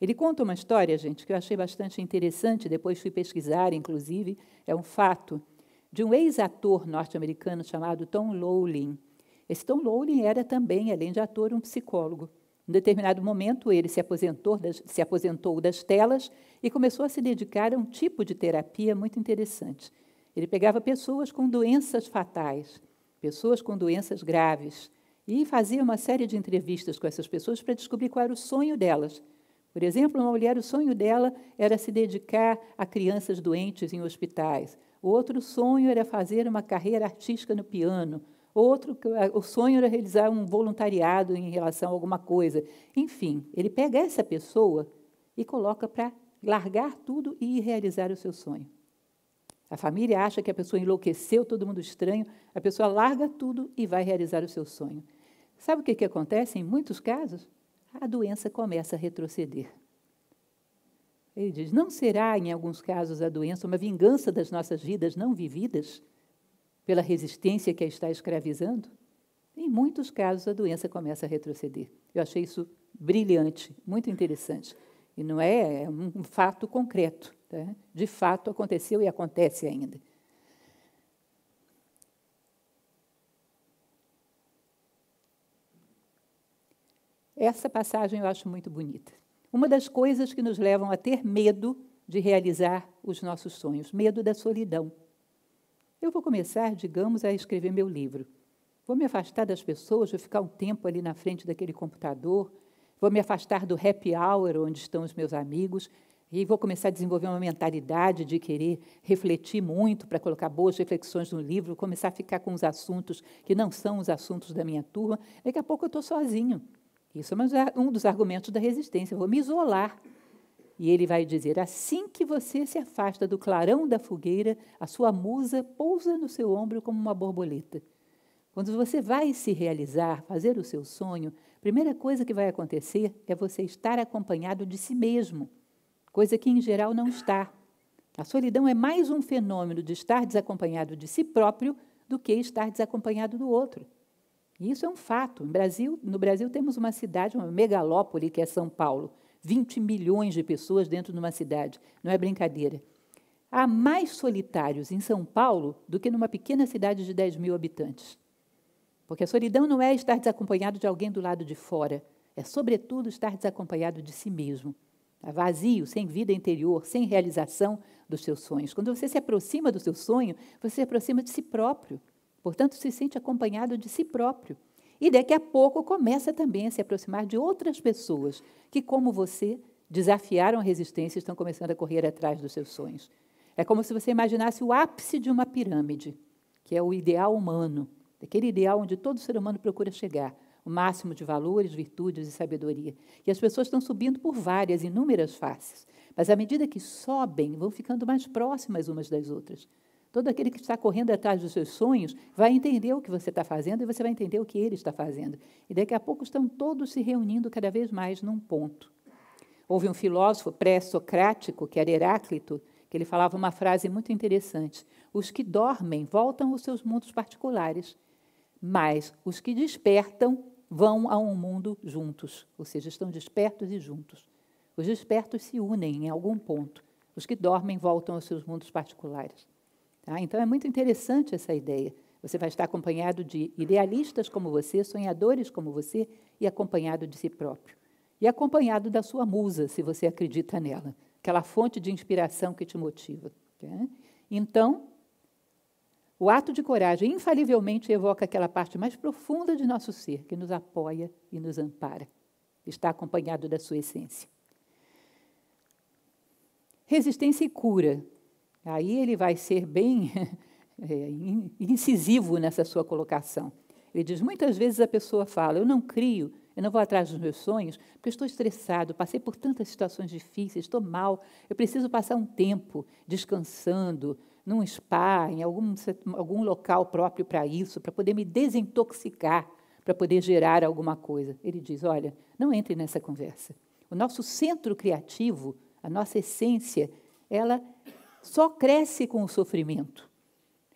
Ele conta uma história, gente, que eu achei bastante interessante, depois fui pesquisar, inclusive, é um fato, de um ex-ator norte-americano chamado Tom Lowling. Esse Tom Lowling era também, além de ator, um psicólogo. Em determinado momento, ele se aposentou, das, se aposentou das telas e começou a se dedicar a um tipo de terapia muito interessante ele pegava pessoas com doenças fatais, pessoas com doenças graves, e fazia uma série de entrevistas com essas pessoas para descobrir qual era o sonho delas. Por exemplo, uma mulher, o sonho dela era se dedicar a crianças doentes em hospitais. Outro sonho era fazer uma carreira artística no piano. Outro, o sonho era realizar um voluntariado em relação a alguma coisa. Enfim, ele pega essa pessoa e coloca para largar tudo e realizar o seu sonho. A família acha que a pessoa enlouqueceu, todo mundo estranho, a pessoa larga tudo e vai realizar o seu sonho. Sabe o que, que acontece em muitos casos? A doença começa a retroceder. Ele diz: não será, em alguns casos, a doença uma vingança das nossas vidas não vividas, pela resistência que a está escravizando? Em muitos casos, a doença começa a retroceder. Eu achei isso brilhante, muito interessante. E não é, é um fato concreto. Né? De fato, aconteceu e acontece ainda. Essa passagem eu acho muito bonita. Uma das coisas que nos levam a ter medo de realizar os nossos sonhos, medo da solidão. Eu vou começar, digamos, a escrever meu livro. Vou me afastar das pessoas, vou ficar um tempo ali na frente daquele computador, vou me afastar do happy hour onde estão os meus amigos e vou começar a desenvolver uma mentalidade de querer refletir muito para colocar boas reflexões no livro, começar a ficar com os assuntos que não são os assuntos da minha turma. Daqui a pouco eu estou sozinho. Isso é um dos argumentos da resistência. Eu vou me isolar. E ele vai dizer: assim que você se afasta do clarão da fogueira, a sua musa pousa no seu ombro como uma borboleta. Quando você vai se realizar, fazer o seu sonho, a primeira coisa que vai acontecer é você estar acompanhado de si mesmo coisa que em geral não está. A solidão é mais um fenômeno de estar desacompanhado de si próprio do que estar desacompanhado do outro. E isso é um fato. No Brasil, no Brasil temos uma cidade, uma megalópole que é São Paulo, 20 milhões de pessoas dentro de uma cidade, não é brincadeira. Há mais solitários em São Paulo do que numa pequena cidade de 10 mil habitantes. Porque a solidão não é estar desacompanhado de alguém do lado de fora, é, sobretudo, estar desacompanhado de si mesmo vazio, sem vida interior, sem realização dos seus sonhos. Quando você se aproxima do seu sonho, você se aproxima de si próprio. Portanto, se sente acompanhado de si próprio. E daqui a pouco começa também a se aproximar de outras pessoas que, como você, desafiaram a resistência e estão começando a correr atrás dos seus sonhos. É como se você imaginasse o ápice de uma pirâmide, que é o ideal humano, aquele ideal onde todo ser humano procura chegar o máximo de valores, virtudes e sabedoria. E as pessoas estão subindo por várias, inúmeras faces. Mas à medida que sobem, vão ficando mais próximas umas das outras. Todo aquele que está correndo atrás dos seus sonhos vai entender o que você está fazendo e você vai entender o que ele está fazendo. E daqui a pouco estão todos se reunindo cada vez mais num ponto. Houve um filósofo pré-socrático, que era Heráclito, que ele falava uma frase muito interessante: Os que dormem voltam aos seus mundos particulares, mas os que despertam vão a um mundo juntos, ou seja, estão despertos e juntos. Os despertos se unem em algum ponto. Os que dormem voltam aos seus mundos particulares. Tá? Então é muito interessante essa ideia. Você vai estar acompanhado de idealistas como você, sonhadores como você, e acompanhado de si próprio. E acompanhado da sua musa, se você acredita nela, aquela fonte de inspiração que te motiva. Tá? Então, o ato de coragem infalivelmente evoca aquela parte mais profunda de nosso ser que nos apoia e nos ampara. Está acompanhado da sua essência. Resistência e cura. Aí ele vai ser bem é, incisivo nessa sua colocação. Ele diz: muitas vezes a pessoa fala, eu não crio, eu não vou atrás dos meus sonhos, porque estou estressado, passei por tantas situações difíceis, estou mal, eu preciso passar um tempo descansando, num spa, em algum, algum local próprio para isso, para poder me desintoxicar, para poder gerar alguma coisa. Ele diz: olha, não entre nessa conversa. O nosso centro criativo, a nossa essência, ela só cresce com o sofrimento.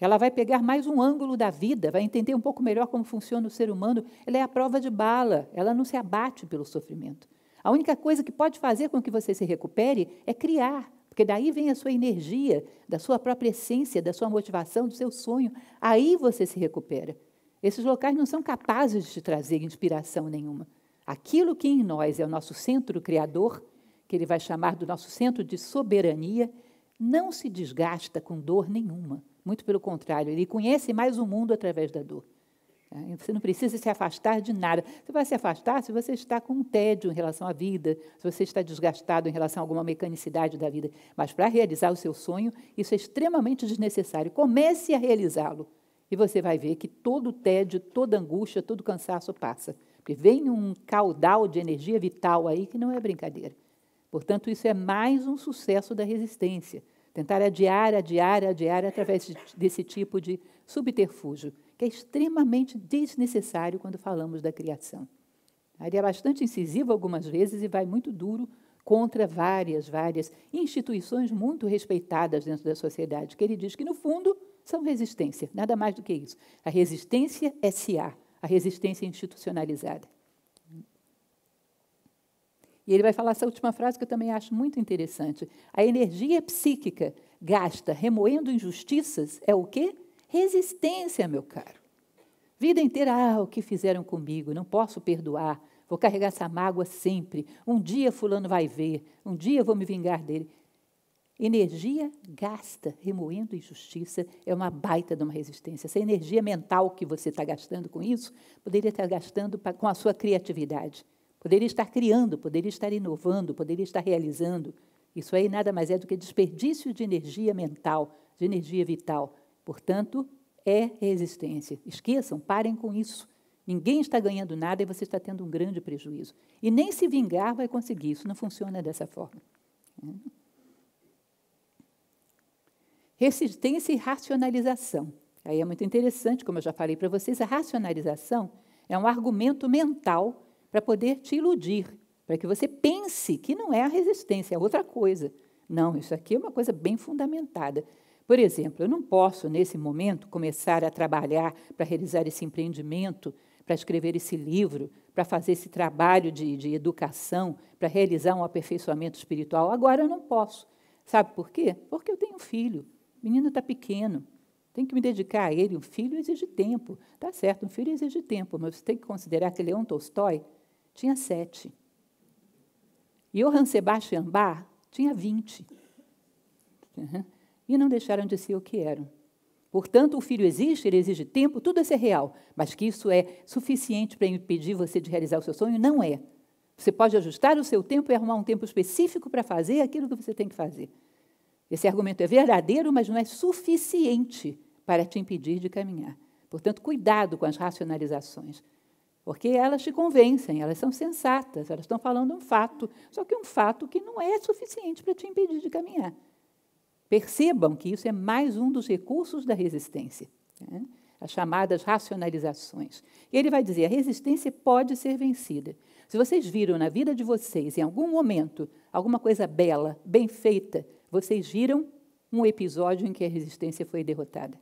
Ela vai pegar mais um ângulo da vida, vai entender um pouco melhor como funciona o ser humano. Ela é a prova de bala, ela não se abate pelo sofrimento. A única coisa que pode fazer com que você se recupere é criar, porque daí vem a sua energia, da sua própria essência, da sua motivação, do seu sonho. Aí você se recupera. Esses locais não são capazes de te trazer inspiração nenhuma. Aquilo que em nós é o nosso centro criador, que ele vai chamar do nosso centro de soberania, não se desgasta com dor nenhuma. Muito pelo contrário, ele conhece mais o mundo através da dor. É, você não precisa se afastar de nada. Você vai se afastar se você está com um tédio em relação à vida, se você está desgastado em relação a alguma mecanicidade da vida. Mas para realizar o seu sonho, isso é extremamente desnecessário. Comece a realizá-lo e você vai ver que todo tédio, toda angústia, todo cansaço passa. Porque vem um caudal de energia vital aí que não é brincadeira. Portanto, isso é mais um sucesso da resistência. Tentar adiar, adiar, adiar através desse tipo de subterfúgio que é extremamente desnecessário quando falamos da criação. Ele é bastante incisivo algumas vezes e vai muito duro contra várias, várias instituições muito respeitadas dentro da sociedade, que ele diz que, no fundo, são resistência, nada mais do que isso. A resistência é S.A., a resistência é institucionalizada. E ele vai falar essa última frase que eu também acho muito interessante. A energia psíquica gasta remoendo injustiças é o quê? Resistência, meu caro. Vida inteira, ah, o que fizeram comigo, não posso perdoar, vou carregar essa mágoa sempre. Um dia Fulano vai ver, um dia vou me vingar dele. Energia gasta remoendo injustiça é uma baita de uma resistência. Essa energia mental que você está gastando com isso, poderia estar gastando pra, com a sua criatividade. Poderia estar criando, poderia estar inovando, poderia estar realizando. Isso aí nada mais é do que desperdício de energia mental, de energia vital. Portanto, é resistência. Esqueçam, parem com isso. Ninguém está ganhando nada e você está tendo um grande prejuízo. E nem se vingar vai conseguir, isso não funciona dessa forma. Resistência e racionalização. Aí é muito interessante, como eu já falei para vocês, a racionalização é um argumento mental para poder te iludir, para que você pense que não é a resistência, é outra coisa. Não, isso aqui é uma coisa bem fundamentada. Por exemplo, eu não posso, nesse momento, começar a trabalhar para realizar esse empreendimento, para escrever esse livro, para fazer esse trabalho de, de educação, para realizar um aperfeiçoamento espiritual. Agora eu não posso. Sabe por quê? Porque eu tenho um filho. O menino está pequeno. Tem que me dedicar a ele. Um filho exige tempo. Tá certo, um filho exige tempo, mas você tem que considerar que Leão Tolstói tinha sete. E Johann Sebastian Bach tinha vinte. Uhum e não deixaram de ser o que eram. Portanto, o filho existe, ele exige tempo, tudo isso é real, mas que isso é suficiente para impedir você de realizar o seu sonho, não é. Você pode ajustar o seu tempo e arrumar um tempo específico para fazer aquilo que você tem que fazer. Esse argumento é verdadeiro, mas não é suficiente para te impedir de caminhar. Portanto, cuidado com as racionalizações, porque elas te convencem, elas são sensatas, elas estão falando um fato, só que um fato que não é suficiente para te impedir de caminhar. Percebam que isso é mais um dos recursos da resistência, né? as chamadas racionalizações. Ele vai dizer: a resistência pode ser vencida. Se vocês viram na vida de vocês, em algum momento, alguma coisa bela, bem feita, vocês viram um episódio em que a resistência foi derrotada.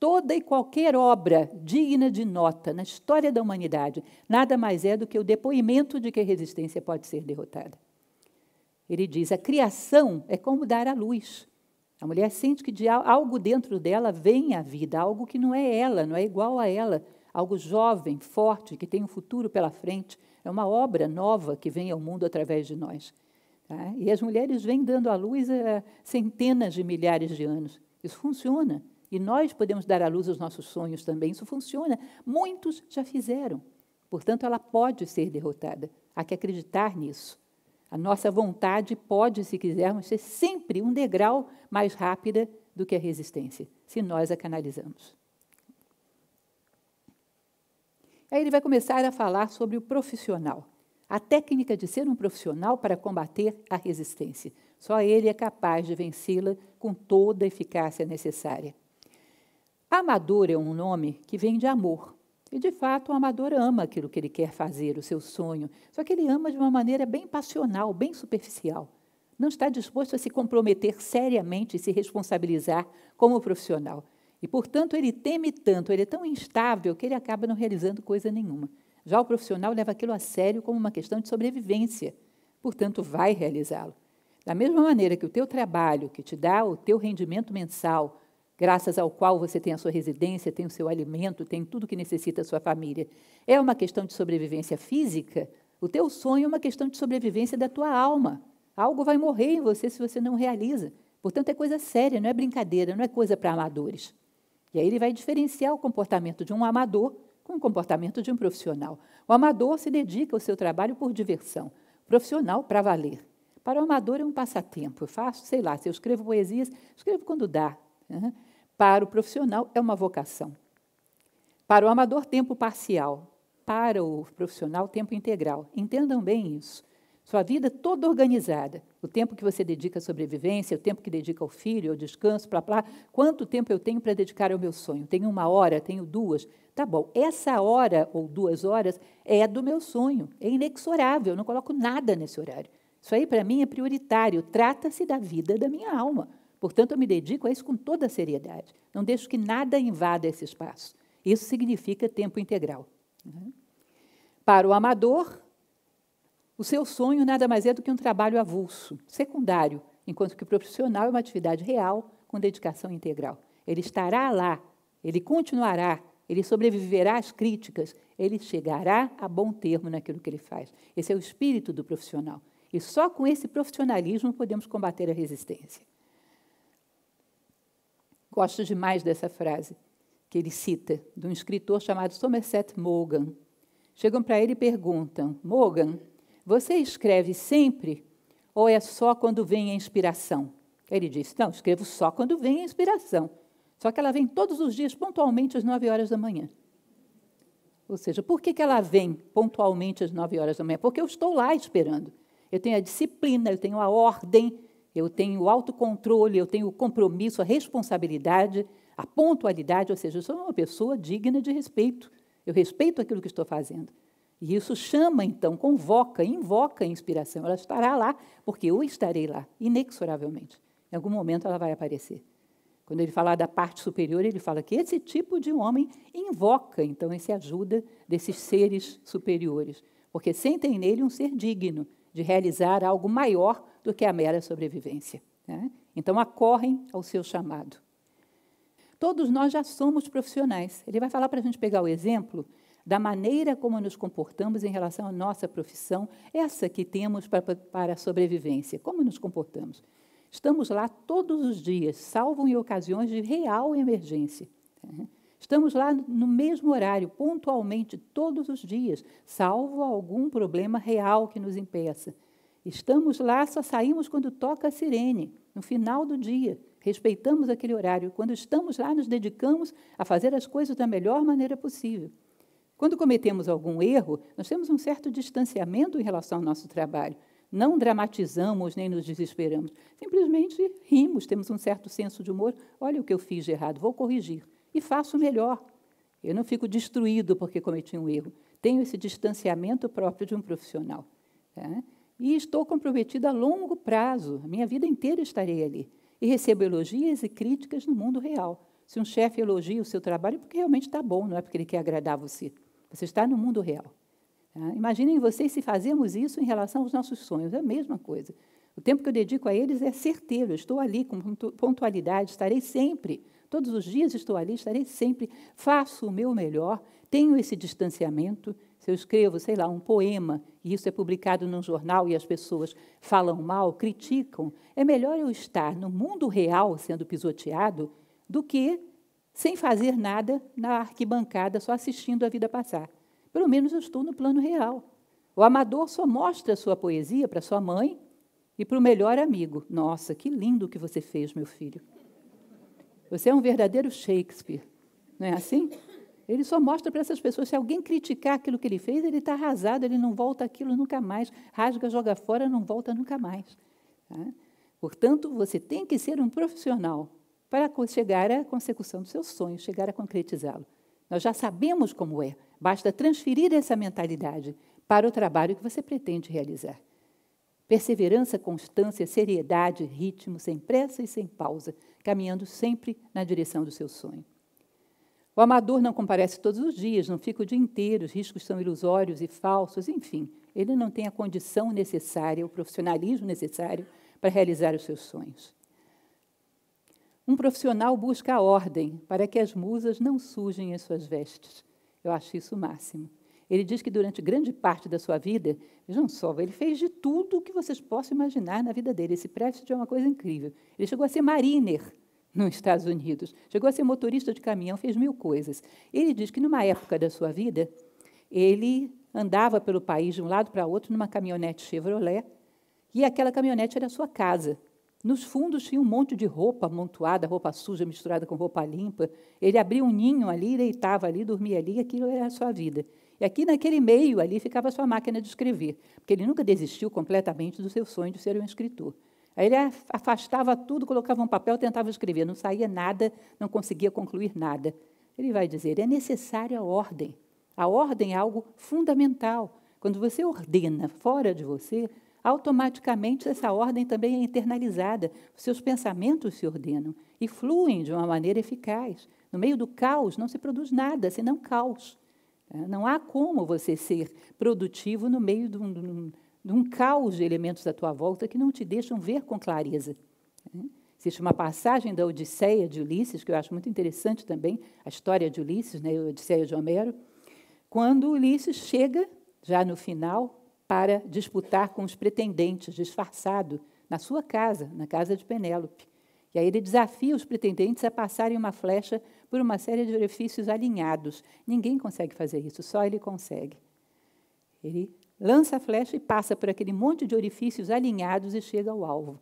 Toda e qualquer obra digna de nota na história da humanidade nada mais é do que o depoimento de que a resistência pode ser derrotada. Ele diz: a criação é como dar à luz. A mulher sente que de algo dentro dela vem a vida, algo que não é ela, não é igual a ela, algo jovem, forte, que tem um futuro pela frente. É uma obra nova que vem ao mundo através de nós. Tá? E as mulheres vêm dando à luz há eh, centenas de milhares de anos. Isso funciona. E nós podemos dar à luz os nossos sonhos também. Isso funciona. Muitos já fizeram. Portanto, ela pode ser derrotada. Há que acreditar nisso. A nossa vontade pode, se quisermos, ser sempre um degrau mais rápida do que a resistência, se nós a canalizamos. Aí ele vai começar a falar sobre o profissional, a técnica de ser um profissional para combater a resistência. Só ele é capaz de vencê-la com toda a eficácia necessária. Amador é um nome que vem de amor, e de fato, o amador ama aquilo que ele quer fazer, o seu sonho, só que ele ama de uma maneira bem passional, bem superficial. Não está disposto a se comprometer seriamente e se responsabilizar como profissional. E, portanto, ele teme tanto, ele é tão instável que ele acaba não realizando coisa nenhuma. Já o profissional leva aquilo a sério como uma questão de sobrevivência, portanto, vai realizá-lo. Da mesma maneira que o teu trabalho, que te dá o teu rendimento mensal, graças ao qual você tem a sua residência, tem o seu alimento, tem tudo que necessita a sua família. É uma questão de sobrevivência física? O teu sonho é uma questão de sobrevivência da tua alma. Algo vai morrer em você se você não realiza. Portanto, é coisa séria, não é brincadeira, não é coisa para amadores. E aí ele vai diferenciar o comportamento de um amador com o comportamento de um profissional. O amador se dedica ao seu trabalho por diversão, o profissional para valer. Para o amador é um passatempo. Eu faço, sei lá, se eu escrevo poesias, escrevo quando dá. Uhum. Para o profissional, é uma vocação. Para o amador, tempo parcial. Para o profissional, tempo integral. Entendam bem isso. Sua vida toda organizada. O tempo que você dedica à sobrevivência, o tempo que dedica ao filho, ao descanso, plá, plá. Quanto tempo eu tenho para dedicar ao meu sonho? Tenho uma hora, tenho duas. Tá bom, essa hora ou duas horas é do meu sonho. É inexorável, eu não coloco nada nesse horário. Isso aí, para mim, é prioritário. Trata-se da vida da minha alma. Portanto, eu me dedico a isso com toda a seriedade. Não deixo que nada invada esse espaço. Isso significa tempo integral. Uhum. Para o amador, o seu sonho nada mais é do que um trabalho avulso, secundário, enquanto que o profissional é uma atividade real com dedicação integral. Ele estará lá, ele continuará, ele sobreviverá às críticas, ele chegará a bom termo naquilo que ele faz. Esse é o espírito do profissional. E só com esse profissionalismo podemos combater a resistência. Gosto demais dessa frase que ele cita, de um escritor chamado Somerset Maugham. Chegam para ele e perguntam: Maugham, você escreve sempre ou é só quando vem a inspiração? Ele diz: Não, escrevo só quando vem a inspiração. Só que ela vem todos os dias, pontualmente, às 9 horas da manhã. Ou seja, por que, que ela vem pontualmente às 9 horas da manhã? Porque eu estou lá esperando. Eu tenho a disciplina, eu tenho a ordem, eu tenho o autocontrole, eu tenho o compromisso, a responsabilidade, a pontualidade, ou seja, eu sou uma pessoa digna de respeito. Eu respeito aquilo que estou fazendo. E isso chama, então, convoca, invoca a inspiração. Ela estará lá, porque eu estarei lá, inexoravelmente. Em algum momento ela vai aparecer. Quando ele fala da parte superior, ele fala que esse tipo de homem invoca, então, essa ajuda desses seres superiores, porque sentem nele um ser digno, de realizar algo maior do que a mera sobrevivência. Né? Então, acorrem ao seu chamado. Todos nós já somos profissionais. Ele vai falar para a gente pegar o exemplo da maneira como nos comportamos em relação à nossa profissão, essa que temos para, para a sobrevivência. Como nos comportamos? Estamos lá todos os dias, salvo em ocasiões de real emergência. Né? Estamos lá no mesmo horário, pontualmente, todos os dias, salvo algum problema real que nos impeça. Estamos lá, só saímos quando toca a sirene, no final do dia. Respeitamos aquele horário. Quando estamos lá, nos dedicamos a fazer as coisas da melhor maneira possível. Quando cometemos algum erro, nós temos um certo distanciamento em relação ao nosso trabalho. Não dramatizamos nem nos desesperamos. Simplesmente rimos, temos um certo senso de humor. Olha o que eu fiz de errado, vou corrigir e faço melhor. Eu não fico destruído porque cometi um erro. Tenho esse distanciamento próprio de um profissional. Tá? E estou comprometido a longo prazo, a minha vida inteira estarei ali. E recebo elogios e críticas no mundo real. Se um chefe elogia o seu trabalho, é porque realmente está bom, não é porque ele quer agradar você. Você está no mundo real. Tá? Imaginem vocês se fazemos isso em relação aos nossos sonhos, é a mesma coisa. O tempo que eu dedico a eles é certeiro, eu estou ali com pontualidade, estarei sempre. Todos os dias estou ali, estarei sempre, faço o meu melhor, tenho esse distanciamento. Se eu escrevo, sei lá, um poema e isso é publicado num jornal e as pessoas falam mal, criticam, é melhor eu estar no mundo real sendo pisoteado do que sem fazer nada na arquibancada, só assistindo a vida passar. Pelo menos eu estou no plano real. O amador só mostra a sua poesia para sua mãe e para o melhor amigo. Nossa, que lindo que você fez, meu filho. Você é um verdadeiro Shakespeare, não é assim? Ele só mostra para essas pessoas, se alguém criticar aquilo que ele fez, ele está arrasado, ele não volta aquilo nunca mais, rasga, joga fora, não volta nunca mais. Tá? Portanto, você tem que ser um profissional para chegar à consecução do seu sonho, chegar a concretizá-lo. Nós já sabemos como é, basta transferir essa mentalidade para o trabalho que você pretende realizar. Perseverança, constância, seriedade, ritmo, sem pressa e sem pausa, caminhando sempre na direção do seu sonho. O amador não comparece todos os dias, não fica o dia inteiro, os riscos são ilusórios e falsos, enfim, ele não tem a condição necessária, o profissionalismo necessário para realizar os seus sonhos. Um profissional busca a ordem para que as musas não sujem as suas vestes. Eu acho isso o máximo. Ele diz que durante grande parte da sua vida, vejam só, ele fez de tudo o que vocês possam imaginar na vida dele. Esse Prestes é uma coisa incrível. Ele chegou a ser mariner nos Estados Unidos, chegou a ser motorista de caminhão, fez mil coisas. Ele diz que numa época da sua vida, ele andava pelo país de um lado para outro numa caminhonete Chevrolet, e aquela caminhonete era a sua casa. Nos fundos tinha um monte de roupa amontoada, roupa suja misturada com roupa limpa. Ele abria um ninho ali, deitava ali, dormia ali, e aquilo era a sua vida. E aqui, naquele meio, ali ficava a sua máquina de escrever, porque ele nunca desistiu completamente do seu sonho de ser um escritor. Aí ele afastava tudo, colocava um papel, tentava escrever, não saía nada, não conseguia concluir nada. Ele vai dizer: é necessária a ordem. A ordem é algo fundamental. Quando você ordena fora de você, automaticamente essa ordem também é internalizada. seus pensamentos se ordenam e fluem de uma maneira eficaz. No meio do caos não se produz nada, senão caos. É, não há como você ser produtivo no meio de um, de, um, caos de elementos à tua volta que não te deixam ver com clareza. É, existe uma passagem da Odisseia de Ulisses, que eu acho muito interessante também, a história de Ulisses, né, a Odisseia de Homero, quando Ulisses chega, já no final, para disputar com os pretendentes, disfarçado, na sua casa, na casa de Penélope. E aí ele desafia os pretendentes a passarem uma flecha por uma série de orifícios alinhados. Ninguém consegue fazer isso, só ele consegue. Ele lança a flecha e passa por aquele monte de orifícios alinhados e chega ao alvo.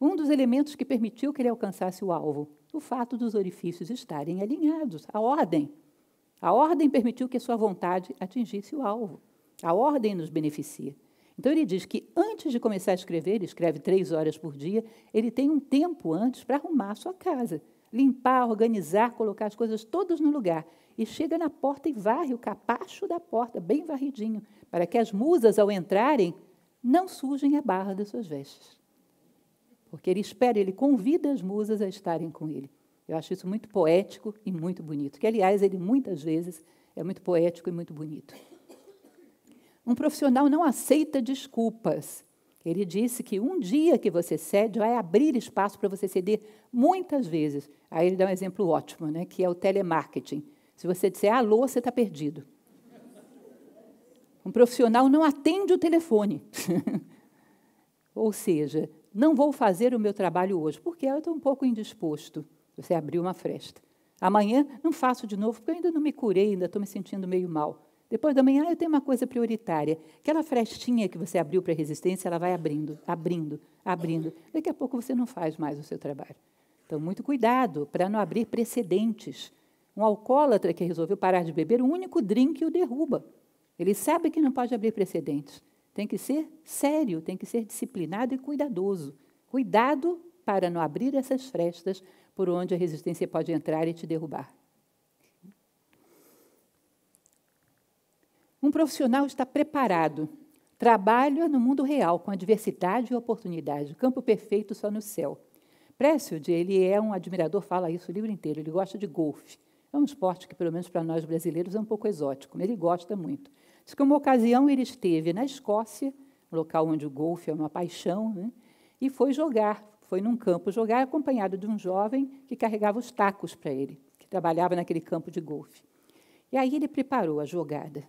Um dos elementos que permitiu que ele alcançasse o alvo, o fato dos orifícios estarem alinhados, a ordem. A ordem permitiu que a sua vontade atingisse o alvo. A ordem nos beneficia. Então ele diz que antes de começar a escrever, ele escreve três horas por dia, ele tem um tempo antes para arrumar a sua casa limpar, organizar, colocar as coisas todas no lugar. E chega na porta e varre o capacho da porta, bem varridinho, para que as musas, ao entrarem, não sujem a barra das suas vestes. Porque ele espera, ele convida as musas a estarem com ele. Eu acho isso muito poético e muito bonito, que, aliás, ele muitas vezes é muito poético e muito bonito. Um profissional não aceita desculpas ele disse que um dia que você cede vai abrir espaço para você ceder muitas vezes. Aí ele dá um exemplo ótimo, né, que é o telemarketing. Se você disser alô, você está perdido. Um profissional não atende o telefone. Ou seja, não vou fazer o meu trabalho hoje, porque eu estou um pouco indisposto. Você abriu uma fresta. Amanhã não faço de novo, porque eu ainda não me curei, ainda estou me sentindo meio mal. Depois da manhã, ah, eu tenho uma coisa prioritária. Aquela frestinha que você abriu para a resistência, ela vai abrindo, abrindo, abrindo. Daqui a pouco você não faz mais o seu trabalho. Então, muito cuidado para não abrir precedentes. Um alcoólatra que resolveu parar de beber, o único drink o derruba. Ele sabe que não pode abrir precedentes. Tem que ser sério, tem que ser disciplinado e cuidadoso. Cuidado para não abrir essas frestas por onde a resistência pode entrar e te derrubar. Um profissional está preparado, trabalha no mundo real, com a diversidade e oportunidade, o campo perfeito só no céu. Pressfield, ele é um admirador, fala isso o livro inteiro, ele gosta de golfe. É um esporte que, pelo menos para nós brasileiros, é um pouco exótico, mas ele gosta muito. Diz que uma ocasião ele esteve na Escócia, um local onde o golfe é uma paixão, né? e foi jogar, foi num campo jogar, acompanhado de um jovem que carregava os tacos para ele, que trabalhava naquele campo de golfe. E aí ele preparou a jogada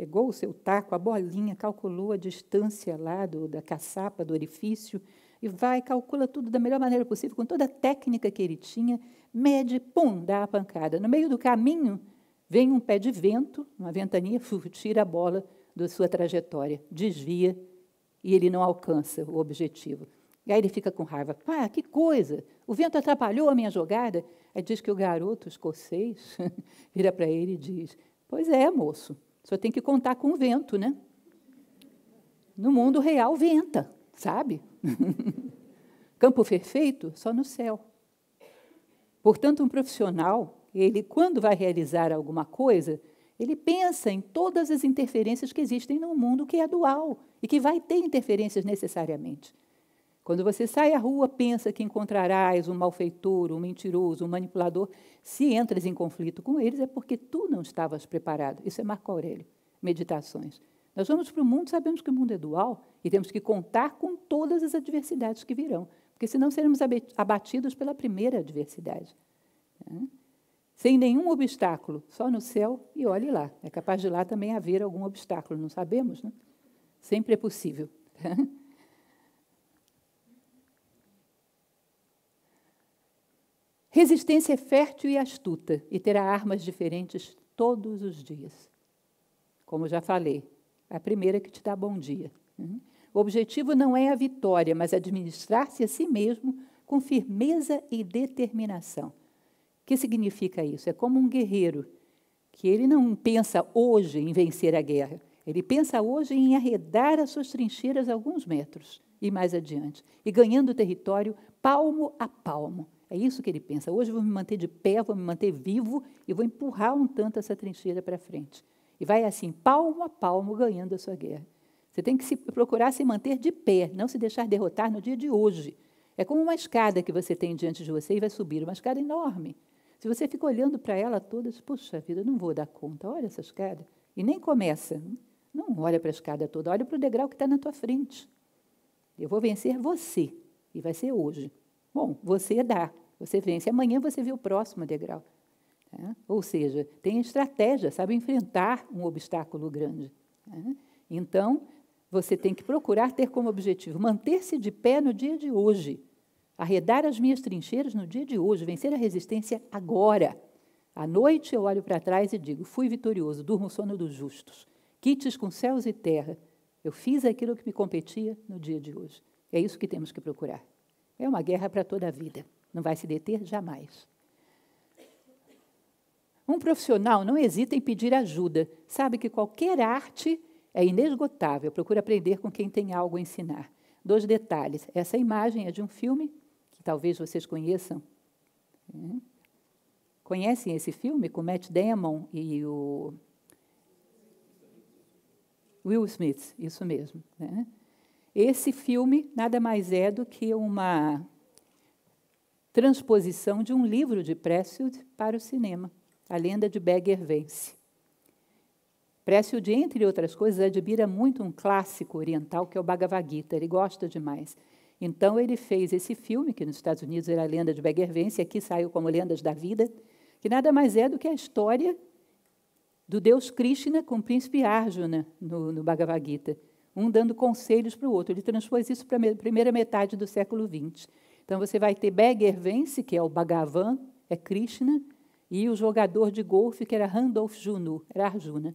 pegou o seu taco, a bolinha, calculou a distância lá do, da caçapa, do orifício, e vai, calcula tudo da melhor maneira possível, com toda a técnica que ele tinha, mede, pum, dá a pancada. No meio do caminho, vem um pé de vento, uma ventania, tira a bola da sua trajetória, desvia, e ele não alcança o objetivo. E aí ele fica com raiva. Ah, que coisa! O vento atrapalhou a minha jogada. Aí diz que o garoto escocês vira para ele e diz: Pois é, moço, só tem que contar com o vento, né? No mundo real venta, sabe? Campo perfeito só no céu. Portanto, um profissional, ele quando vai realizar alguma coisa, ele pensa em todas as interferências que existem no mundo que é dual e que vai ter interferências necessariamente. Quando você sai à rua, pensa que encontrarás um malfeitor, um mentiroso, um manipulador. Se entras em conflito com eles, é porque tu não estavas preparado. Isso é Marco Aurélio, Meditações. Nós vamos para o mundo, sabemos que o mundo é dual e temos que contar com todas as adversidades que virão, porque senão seremos abatidos pela primeira adversidade. Sem nenhum obstáculo, só no céu e olhe lá. É capaz de lá também haver algum obstáculo, não sabemos, né? Sempre é possível. Resistência é fértil e astuta e terá armas diferentes todos os dias. Como já falei, a primeira que te dá bom dia. Uhum. O objetivo não é a vitória, mas administrar-se a si mesmo com firmeza e determinação. O que significa isso? É como um guerreiro, que ele não pensa hoje em vencer a guerra, ele pensa hoje em arredar as suas trincheiras alguns metros e mais adiante, e ganhando território palmo a palmo é isso que ele pensa. Hoje eu vou me manter de pé, vou me manter vivo e vou empurrar um tanto essa trincheira para frente. E vai assim, palmo a palmo, ganhando a sua guerra. Você tem que se, procurar se manter de pé, não se deixar derrotar no dia de hoje. É como uma escada que você tem diante de você e vai subir, uma escada enorme. Se você fica olhando para ela toda, puxa vida, eu não vou dar conta, olha essa escada. E nem começa. Não olha para a escada toda, olha para o degrau que está na tua frente. Eu vou vencer você, e vai ser hoje. Bom, você dá, você vence. Amanhã você vê o próximo degrau. Né? Ou seja, tem estratégia, sabe enfrentar um obstáculo grande. Né? Então, você tem que procurar ter como objetivo manter-se de pé no dia de hoje, arredar as minhas trincheiras no dia de hoje, vencer a resistência agora. À noite eu olho para trás e digo: fui vitorioso, durmo o sono dos justos, quites com céus e terra. Eu fiz aquilo que me competia no dia de hoje. É isso que temos que procurar. É uma guerra para toda a vida. Não vai se deter jamais. Um profissional não hesita em pedir ajuda. Sabe que qualquer arte é inesgotável. Procura aprender com quem tem algo a ensinar. Dois detalhes. Essa imagem é de um filme que talvez vocês conheçam. É. Conhecem esse filme com Matt Damon e o Will Smith, isso mesmo. Né? Esse filme nada mais é do que uma transposição de um livro de Pressfield para o cinema, A Lenda de Beggar Vence. Pressfield, entre outras coisas, admira muito um clássico oriental que é o Bhagavad Gita, ele gosta demais. Então ele fez esse filme, que nos Estados Unidos era a Lenda de Beggar Vence, aqui saiu como Lendas da Vida, que nada mais é do que a história do Deus Krishna com o príncipe Arjuna no, no Bhagavad Gita um dando conselhos para o outro. Ele transpôs isso para a primeira metade do século XX. Então você vai ter Beggar Vence, que é o Bhagavan, é Krishna, e o jogador de golfe, que era Randolph Junu, era Arjuna.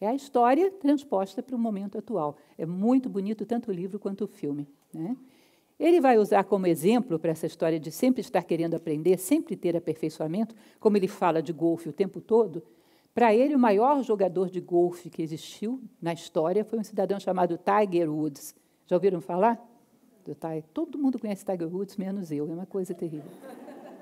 É a história transposta para o momento atual. É muito bonito tanto o livro quanto o filme. Né? Ele vai usar como exemplo para essa história de sempre estar querendo aprender, sempre ter aperfeiçoamento, como ele fala de golfe o tempo todo, para ele, o maior jogador de golfe que existiu na história foi um cidadão chamado Tiger Woods. Já ouviram falar? Do Tiger. Todo mundo conhece Tiger Woods, menos eu. É uma coisa terrível.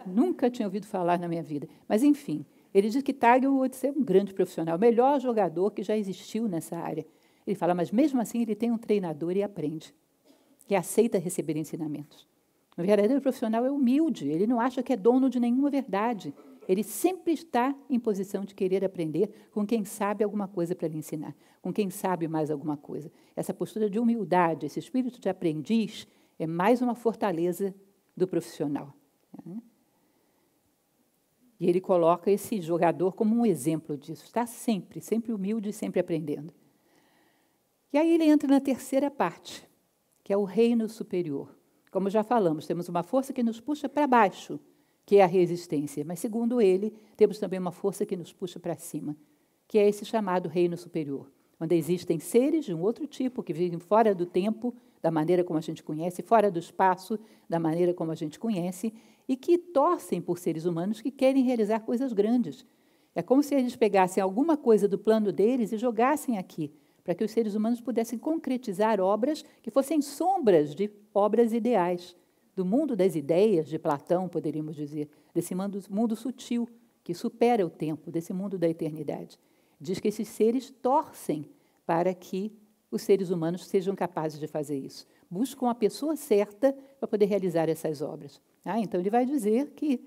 Nunca tinha ouvido falar na minha vida. Mas, enfim, ele diz que Tiger Woods é um grande profissional, o melhor jogador que já existiu nessa área. Ele fala, mas mesmo assim ele tem um treinador e aprende, que aceita receber ensinamentos. O verdadeiro profissional é humilde, ele não acha que é dono de nenhuma verdade. Ele sempre está em posição de querer aprender com quem sabe alguma coisa para lhe ensinar, com quem sabe mais alguma coisa. Essa postura de humildade, esse espírito de aprendiz, é mais uma fortaleza do profissional. E ele coloca esse jogador como um exemplo disso. Está sempre, sempre humilde, sempre aprendendo. E aí ele entra na terceira parte, que é o reino superior. Como já falamos, temos uma força que nos puxa para baixo, que é a resistência, mas segundo ele, temos também uma força que nos puxa para cima, que é esse chamado reino superior, onde existem seres de um outro tipo que vivem fora do tempo, da maneira como a gente conhece, fora do espaço, da maneira como a gente conhece, e que torcem por seres humanos que querem realizar coisas grandes. É como se eles pegassem alguma coisa do plano deles e jogassem aqui, para que os seres humanos pudessem concretizar obras que fossem sombras de obras ideais do mundo das ideias de Platão, poderíamos dizer, desse mundo, mundo sutil que supera o tempo, desse mundo da eternidade. Diz que esses seres torcem para que os seres humanos sejam capazes de fazer isso. Buscam a pessoa certa para poder realizar essas obras. Ah, então ele vai dizer que,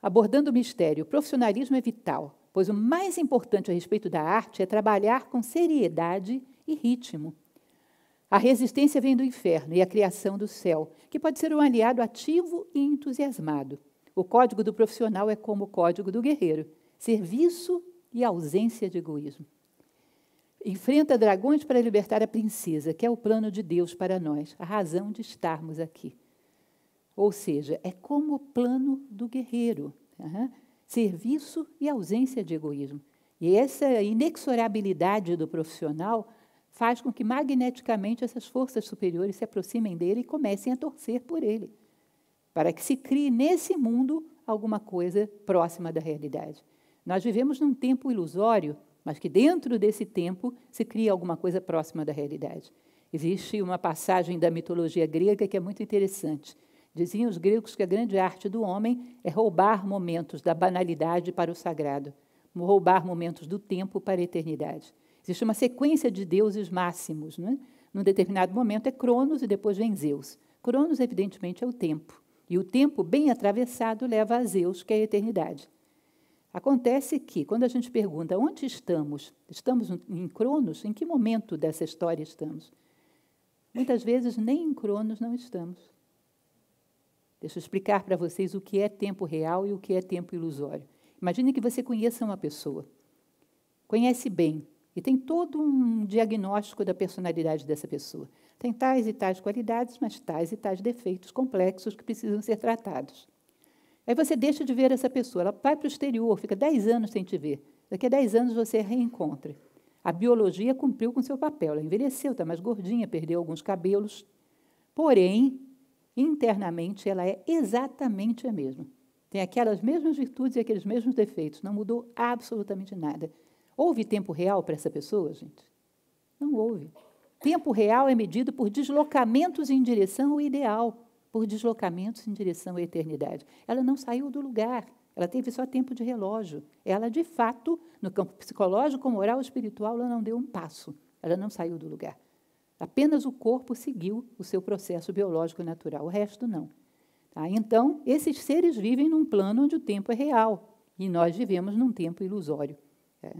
abordando o mistério, o profissionalismo é vital, pois o mais importante a respeito da arte é trabalhar com seriedade e ritmo. A resistência vem do inferno e a criação do céu, que pode ser um aliado ativo e entusiasmado. O código do profissional é como o código do guerreiro: serviço e ausência de egoísmo. Enfrenta dragões para libertar a princesa, que é o plano de Deus para nós, a razão de estarmos aqui. Ou seja, é como o plano do guerreiro: uhum. serviço e ausência de egoísmo. E essa inexorabilidade do profissional faz com que magneticamente essas forças superiores se aproximem dele e comecem a torcer por ele, para que se crie nesse mundo alguma coisa próxima da realidade. Nós vivemos num tempo ilusório, mas que dentro desse tempo se cria alguma coisa próxima da realidade. Existe uma passagem da mitologia grega que é muito interessante. Diziam os gregos que a grande arte do homem é roubar momentos da banalidade para o sagrado, roubar momentos do tempo para a eternidade. Existe uma sequência de deuses máximos. Né? Num determinado momento é Cronos e depois vem Zeus. Cronos, evidentemente, é o tempo. E o tempo bem atravessado leva a Zeus, que é a eternidade. Acontece que, quando a gente pergunta onde estamos, estamos em Cronos, em que momento dessa história estamos? Muitas vezes nem em Cronos não estamos. Deixa eu explicar para vocês o que é tempo real e o que é tempo ilusório. Imagine que você conheça uma pessoa. Conhece bem, e tem todo um diagnóstico da personalidade dessa pessoa. Tem tais e tais qualidades, mas tais e tais defeitos complexos que precisam ser tratados. Aí você deixa de ver essa pessoa, ela vai para o exterior, fica 10 anos sem te ver. Daqui a 10 anos você a reencontra. A biologia cumpriu com seu papel, ela envelheceu, está mais gordinha, perdeu alguns cabelos. Porém, internamente ela é exatamente a mesma. Tem aquelas mesmas virtudes e aqueles mesmos defeitos, não mudou absolutamente nada. Houve tempo real para essa pessoa, gente? Não houve. Tempo real é medido por deslocamentos em direção ao ideal, por deslocamentos em direção à eternidade. Ela não saiu do lugar, ela teve só tempo de relógio. Ela, de fato, no campo psicológico, moral espiritual, ela não deu um passo, ela não saiu do lugar. Apenas o corpo seguiu o seu processo biológico natural, o resto não. Tá? Então, esses seres vivem num plano onde o tempo é real e nós vivemos num tempo ilusório. Tá?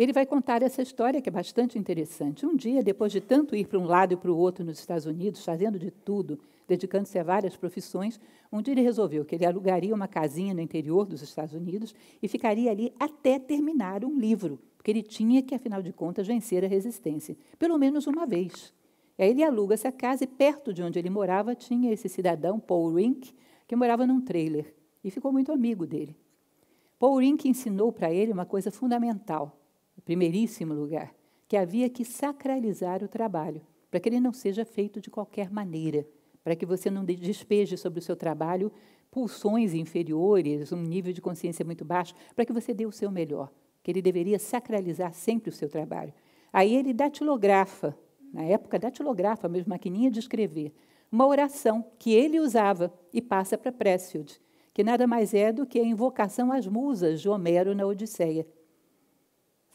Ele vai contar essa história que é bastante interessante. Um dia, depois de tanto ir para um lado e para o outro nos Estados Unidos, fazendo de tudo, dedicando-se a várias profissões, um dia ele resolveu que ele alugaria uma casinha no interior dos Estados Unidos e ficaria ali até terminar um livro, porque ele tinha que, afinal de contas, vencer a resistência, pelo menos uma vez. E aí ele aluga essa casa e perto de onde ele morava tinha esse cidadão, Paul Rink, que morava num trailer e ficou muito amigo dele. Paul Rink ensinou para ele uma coisa fundamental, primeiríssimo lugar, que havia que sacralizar o trabalho, para que ele não seja feito de qualquer maneira, para que você não despeje sobre o seu trabalho pulsões inferiores, um nível de consciência muito baixo, para que você dê o seu melhor, que ele deveria sacralizar sempre o seu trabalho. Aí ele datilografa, na época datilografa, mesmo maquininha de escrever, uma oração que ele usava e passa para Pressfield, que nada mais é do que a invocação às musas de Homero na Odisseia.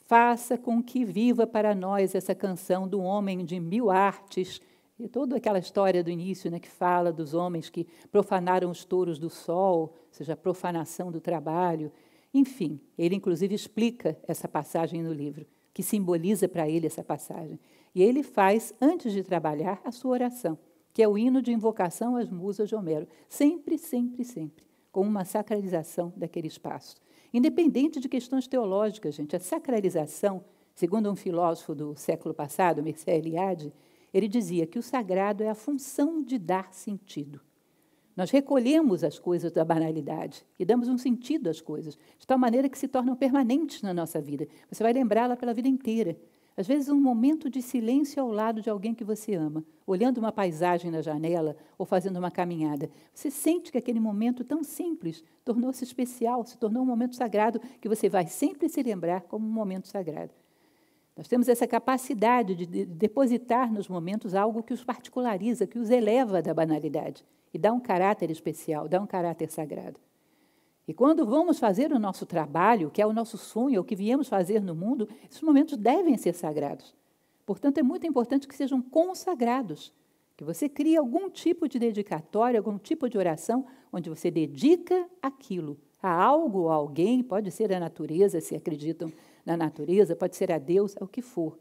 Faça com que viva para nós essa canção do homem de mil artes. E toda aquela história do início né, que fala dos homens que profanaram os touros do sol, ou seja, a profanação do trabalho. Enfim, ele inclusive explica essa passagem no livro, que simboliza para ele essa passagem. E ele faz, antes de trabalhar, a sua oração, que é o hino de invocação às musas de Homero. Sempre, sempre, sempre, com uma sacralização daquele espaço. Independente de questões teológicas, gente, a sacralização, segundo um filósofo do século passado, Mircea Eliade, ele dizia que o sagrado é a função de dar sentido. Nós recolhemos as coisas da banalidade e damos um sentido às coisas, de tal maneira que se tornam permanentes na nossa vida. Você vai lembrá-la pela vida inteira. Às vezes, um momento de silêncio ao lado de alguém que você ama, olhando uma paisagem na janela ou fazendo uma caminhada, você sente que aquele momento tão simples tornou-se especial, se tornou um momento sagrado que você vai sempre se lembrar como um momento sagrado. Nós temos essa capacidade de depositar nos momentos algo que os particulariza, que os eleva da banalidade e dá um caráter especial, dá um caráter sagrado. E quando vamos fazer o nosso trabalho, que é o nosso sonho, o que viemos fazer no mundo, esses momentos devem ser sagrados. Portanto, é muito importante que sejam consagrados, que você crie algum tipo de dedicatória, algum tipo de oração, onde você dedica aquilo a algo, a alguém, pode ser a natureza, se acreditam na natureza, pode ser a Deus, o que for.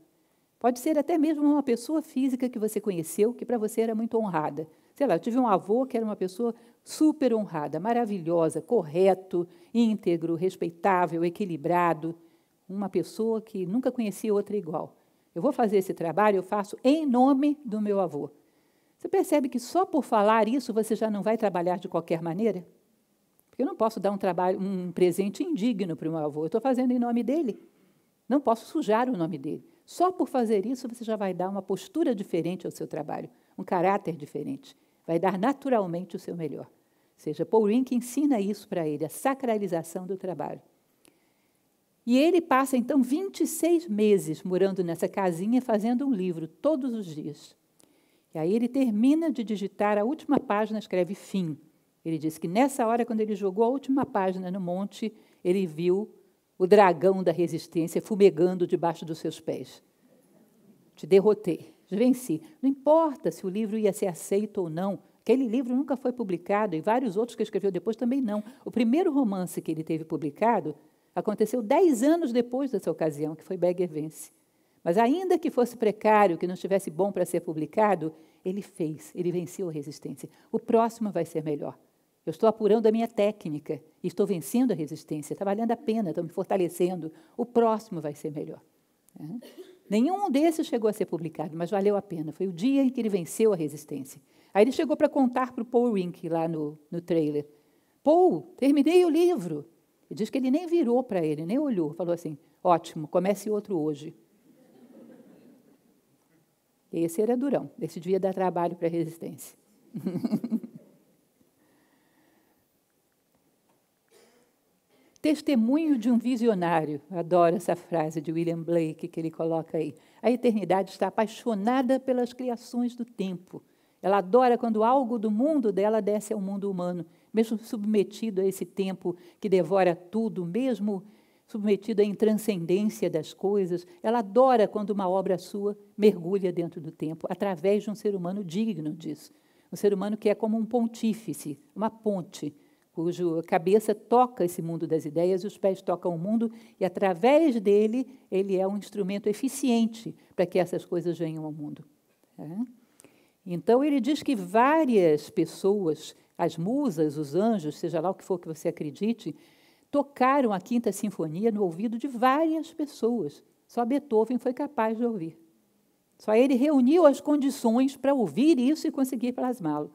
Pode ser até mesmo uma pessoa física que você conheceu, que para você era muito honrada sei lá, eu tive um avô que era uma pessoa super honrada, maravilhosa, correto, íntegro, respeitável, equilibrado, uma pessoa que nunca conhecia outra igual. Eu vou fazer esse trabalho, eu faço em nome do meu avô. Você percebe que só por falar isso você já não vai trabalhar de qualquer maneira? Porque eu não posso dar um trabalho, um presente indigno para o meu avô. Eu estou fazendo em nome dele. Não posso sujar o nome dele. Só por fazer isso você já vai dar uma postura diferente ao seu trabalho, um caráter diferente vai dar naturalmente o seu melhor. Ou seja, Paul Rink ensina isso para ele, a sacralização do trabalho. E ele passa então 26 meses morando nessa casinha, fazendo um livro todos os dias. E aí ele termina de digitar a última página, escreve fim. Ele diz que nessa hora, quando ele jogou a última página no monte, ele viu o dragão da resistência fumegando debaixo dos seus pés. Te derrotei. Venci. Não importa se o livro ia ser aceito ou não, Aquele livro nunca foi publicado e vários outros que ele escreveu depois também não. O primeiro romance que ele teve publicado aconteceu dez anos depois dessa ocasião, que foi Beggar Vence. Mas ainda que fosse precário, que não estivesse bom para ser publicado, ele fez, ele venceu a resistência. O próximo vai ser melhor. Eu estou apurando a minha técnica e estou vencendo a resistência, está valendo a pena, estou me fortalecendo. O próximo vai ser melhor. Uhum. Nenhum desses chegou a ser publicado, mas valeu a pena. Foi o dia em que ele venceu a resistência. Aí ele chegou para contar para o Paul Rink lá no, no trailer. Paul, terminei o livro. Ele diz que ele nem virou para ele, nem olhou. Falou assim, ótimo, comece outro hoje. Esse era durão. Esse dia dá trabalho para a resistência. Testemunho de um visionário. Adoro essa frase de William Blake que ele coloca aí. A eternidade está apaixonada pelas criações do tempo. Ela adora quando algo do mundo dela desce ao mundo humano, mesmo submetido a esse tempo que devora tudo, mesmo submetido à intranscendência das coisas. Ela adora quando uma obra sua mergulha dentro do tempo, através de um ser humano digno disso. Um ser humano que é como um pontífice, uma ponte cujo cabeça toca esse mundo das ideias e os pés tocam o mundo, e através dele ele é um instrumento eficiente para que essas coisas venham ao mundo. É. Então ele diz que várias pessoas, as musas, os anjos, seja lá o que for que você acredite, tocaram a Quinta Sinfonia no ouvido de várias pessoas. Só Beethoven foi capaz de ouvir. Só ele reuniu as condições para ouvir isso e conseguir plasmá-lo.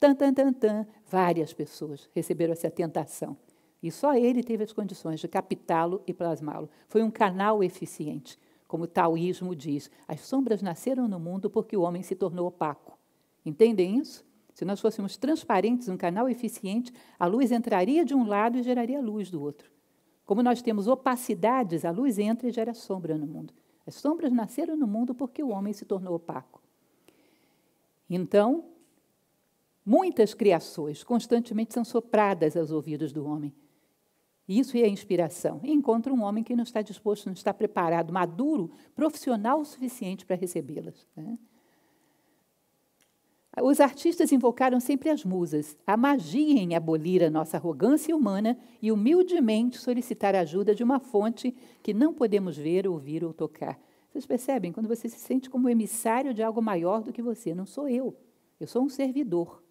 Tan, tan, tan, tan. Várias pessoas receberam essa tentação. E só ele teve as condições de captá-lo e plasmá-lo. Foi um canal eficiente. Como o taoísmo diz, as sombras nasceram no mundo porque o homem se tornou opaco. Entendem isso? Se nós fôssemos transparentes, um canal eficiente, a luz entraria de um lado e geraria luz do outro. Como nós temos opacidades, a luz entra e gera sombra no mundo. As sombras nasceram no mundo porque o homem se tornou opaco. Então, Muitas criações constantemente são sopradas aos ouvidos do homem. Isso é inspiração. E encontra um homem que não está disposto, não está preparado, maduro, profissional o suficiente para recebê-las. Né? Os artistas invocaram sempre as musas, a magia em abolir a nossa arrogância humana e humildemente solicitar ajuda de uma fonte que não podemos ver, ouvir ou tocar. Vocês percebem? Quando você se sente como emissário de algo maior do que você, não sou eu, eu sou um servidor.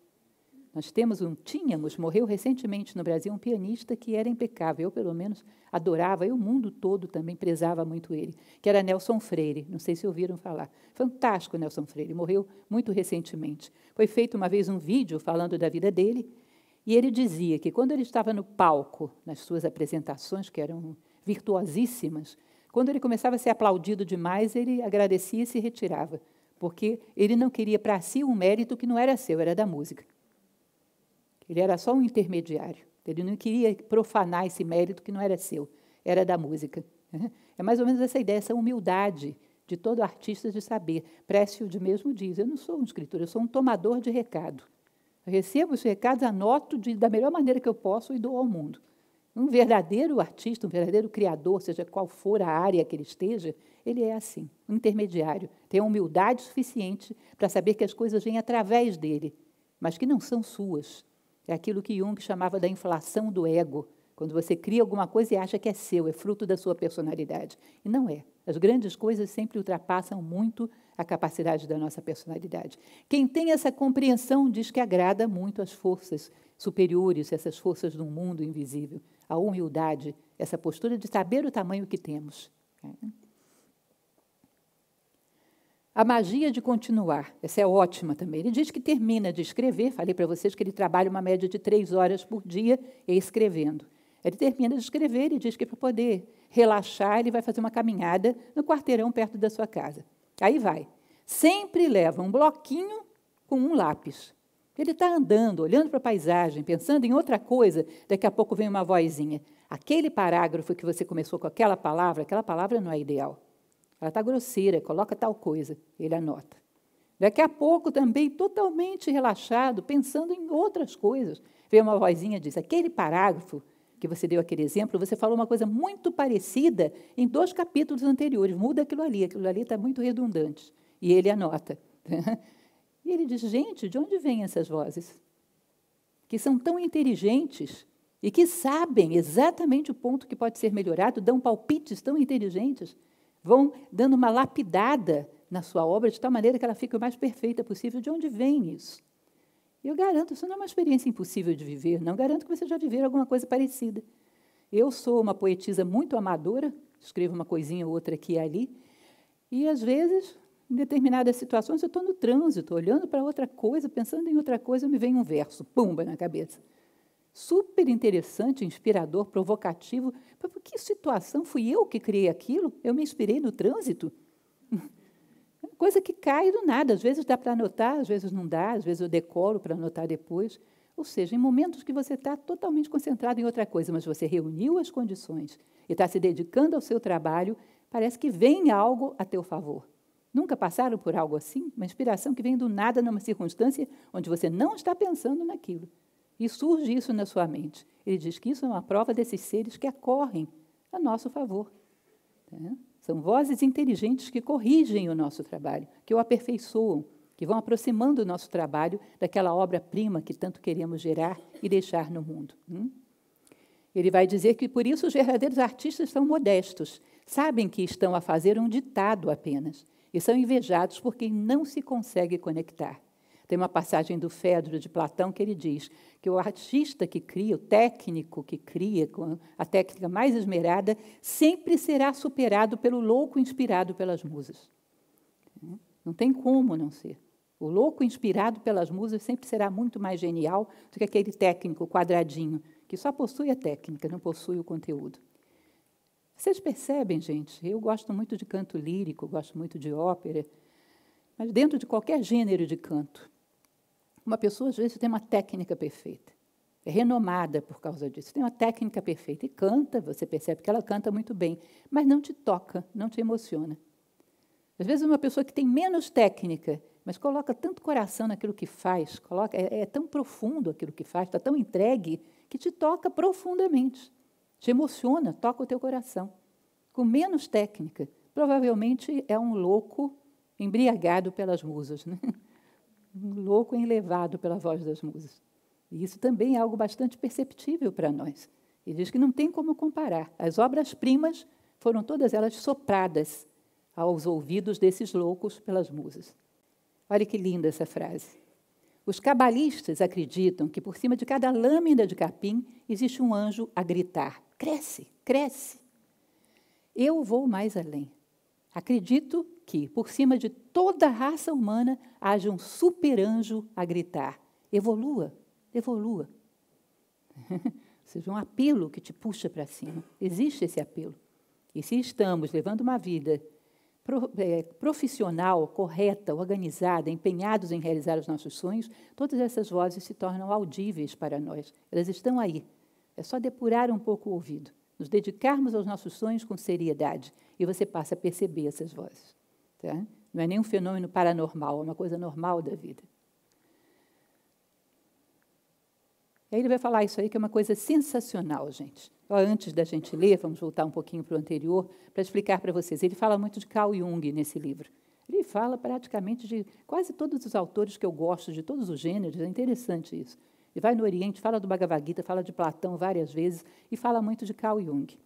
Nós temos um, tínhamos, morreu recentemente no Brasil, um pianista que era impecável, eu pelo menos adorava, e o mundo todo também prezava muito ele, que era Nelson Freire, não sei se ouviram falar. Fantástico Nelson Freire, morreu muito recentemente. Foi feito uma vez um vídeo falando da vida dele, e ele dizia que quando ele estava no palco, nas suas apresentações, que eram virtuosíssimas, quando ele começava a ser aplaudido demais, ele agradecia e se retirava, porque ele não queria para si um mérito que não era seu, era da música. Ele era só um intermediário. Ele não queria profanar esse mérito que não era seu, era da música. É mais ou menos essa ideia, essa humildade de todo artista de saber. de mesmo diz: Eu não sou um escritor, eu sou um tomador de recado. Eu recebo os recados, anoto de, da melhor maneira que eu posso e dou ao mundo. Um verdadeiro artista, um verdadeiro criador, seja qual for a área que ele esteja, ele é assim, um intermediário. Tem a humildade suficiente para saber que as coisas vêm através dele, mas que não são suas, é aquilo que Jung chamava da inflação do ego, quando você cria alguma coisa e acha que é seu, é fruto da sua personalidade. E não é. As grandes coisas sempre ultrapassam muito a capacidade da nossa personalidade. Quem tem essa compreensão diz que agrada muito às forças superiores, essas forças do mundo invisível, a humildade, essa postura de saber o tamanho que temos. É. A magia de continuar. Essa é ótima também. Ele diz que termina de escrever, falei para vocês que ele trabalha uma média de três horas por dia escrevendo. Ele termina de escrever e diz que para poder relaxar, ele vai fazer uma caminhada no quarteirão perto da sua casa. Aí vai. Sempre leva um bloquinho com um lápis. Ele está andando, olhando para a paisagem, pensando em outra coisa, daqui a pouco vem uma vozinha. Aquele parágrafo que você começou com aquela palavra, aquela palavra não é ideal. Ela está grosseira, coloca tal coisa. Ele anota. Daqui a pouco, também totalmente relaxado, pensando em outras coisas, vem uma vozinha e diz: aquele parágrafo que você deu aquele exemplo, você falou uma coisa muito parecida em dois capítulos anteriores. Muda aquilo ali, aquilo ali está muito redundante. E ele anota. E ele diz: gente, de onde vêm essas vozes? Que são tão inteligentes e que sabem exatamente o ponto que pode ser melhorado, dão palpites tão inteligentes vão dando uma lapidada na sua obra de tal maneira que ela fique o mais perfeita possível. De onde vem isso? Eu garanto, isso não é uma experiência impossível de viver, não garanto que você já viver alguma coisa parecida. Eu sou uma poetisa muito amadora, escrevo uma coisinha ou outra aqui e ali, e às vezes, em determinadas situações, eu estou no trânsito, olhando para outra coisa, pensando em outra coisa, me vem um verso, pumba, na cabeça super interessante, inspirador, provocativo. Que situação? Fui eu que criei aquilo? Eu me inspirei no trânsito? Coisa que cai do nada. Às vezes dá para anotar, às vezes não dá, às vezes eu decoro para anotar depois. Ou seja, em momentos que você está totalmente concentrado em outra coisa, mas você reuniu as condições e está se dedicando ao seu trabalho, parece que vem algo a teu favor. Nunca passaram por algo assim? Uma inspiração que vem do nada numa circunstância onde você não está pensando naquilo. E surge isso na sua mente. Ele diz que isso é uma prova desses seres que acorrem a nosso favor. Né? São vozes inteligentes que corrigem o nosso trabalho, que o aperfeiçoam, que vão aproximando o nosso trabalho daquela obra-prima que tanto queremos gerar e deixar no mundo. Hum? Ele vai dizer que por isso os verdadeiros artistas são modestos, sabem que estão a fazer um ditado apenas e são invejados por quem não se consegue conectar. Tem uma passagem do Fedro de Platão que ele diz que o artista que cria, o técnico que cria com a técnica mais esmerada, sempre será superado pelo louco inspirado pelas musas. Não tem como não ser. O louco inspirado pelas musas sempre será muito mais genial do que aquele técnico quadradinho, que só possui a técnica, não possui o conteúdo. Vocês percebem, gente? Eu gosto muito de canto lírico, gosto muito de ópera, mas dentro de qualquer gênero de canto, uma pessoa, às vezes, tem uma técnica perfeita, é renomada por causa disso, tem uma técnica perfeita e canta, você percebe que ela canta muito bem, mas não te toca, não te emociona. Às vezes, uma pessoa que tem menos técnica, mas coloca tanto coração naquilo que faz, coloca é, é tão profundo aquilo que faz, está tão entregue, que te toca profundamente, te emociona, toca o teu coração. Com menos técnica, provavelmente é um louco embriagado pelas musas. Né? um louco enlevado pela voz das musas. E isso também é algo bastante perceptível para nós. Ele diz que não tem como comparar. As obras-primas foram todas elas sopradas aos ouvidos desses loucos pelas musas. Olha que linda essa frase. Os cabalistas acreditam que por cima de cada lâmina de capim existe um anjo a gritar: cresce, cresce. Eu vou mais além. Acredito que, por cima de toda a raça humana, haja um super anjo a gritar: evolua, evolua. Ou seja, um apelo que te puxa para cima. Existe esse apelo. E se estamos levando uma vida é, profissional, correta, organizada, empenhados em realizar os nossos sonhos, todas essas vozes se tornam audíveis para nós. Elas estão aí. É só depurar um pouco o ouvido, nos dedicarmos aos nossos sonhos com seriedade, e você passa a perceber essas vozes. Tá? Não é nenhum fenômeno paranormal, é uma coisa normal da vida. E aí ele vai falar isso aí, que é uma coisa sensacional, gente. antes da gente ler, vamos voltar um pouquinho para o anterior, para explicar para vocês. Ele fala muito de Carl Jung nesse livro. Ele fala praticamente de quase todos os autores que eu gosto, de todos os gêneros, é interessante isso. Ele vai no Oriente, fala do Bhagavad Gita, fala de Platão várias vezes e fala muito de Carl Jung.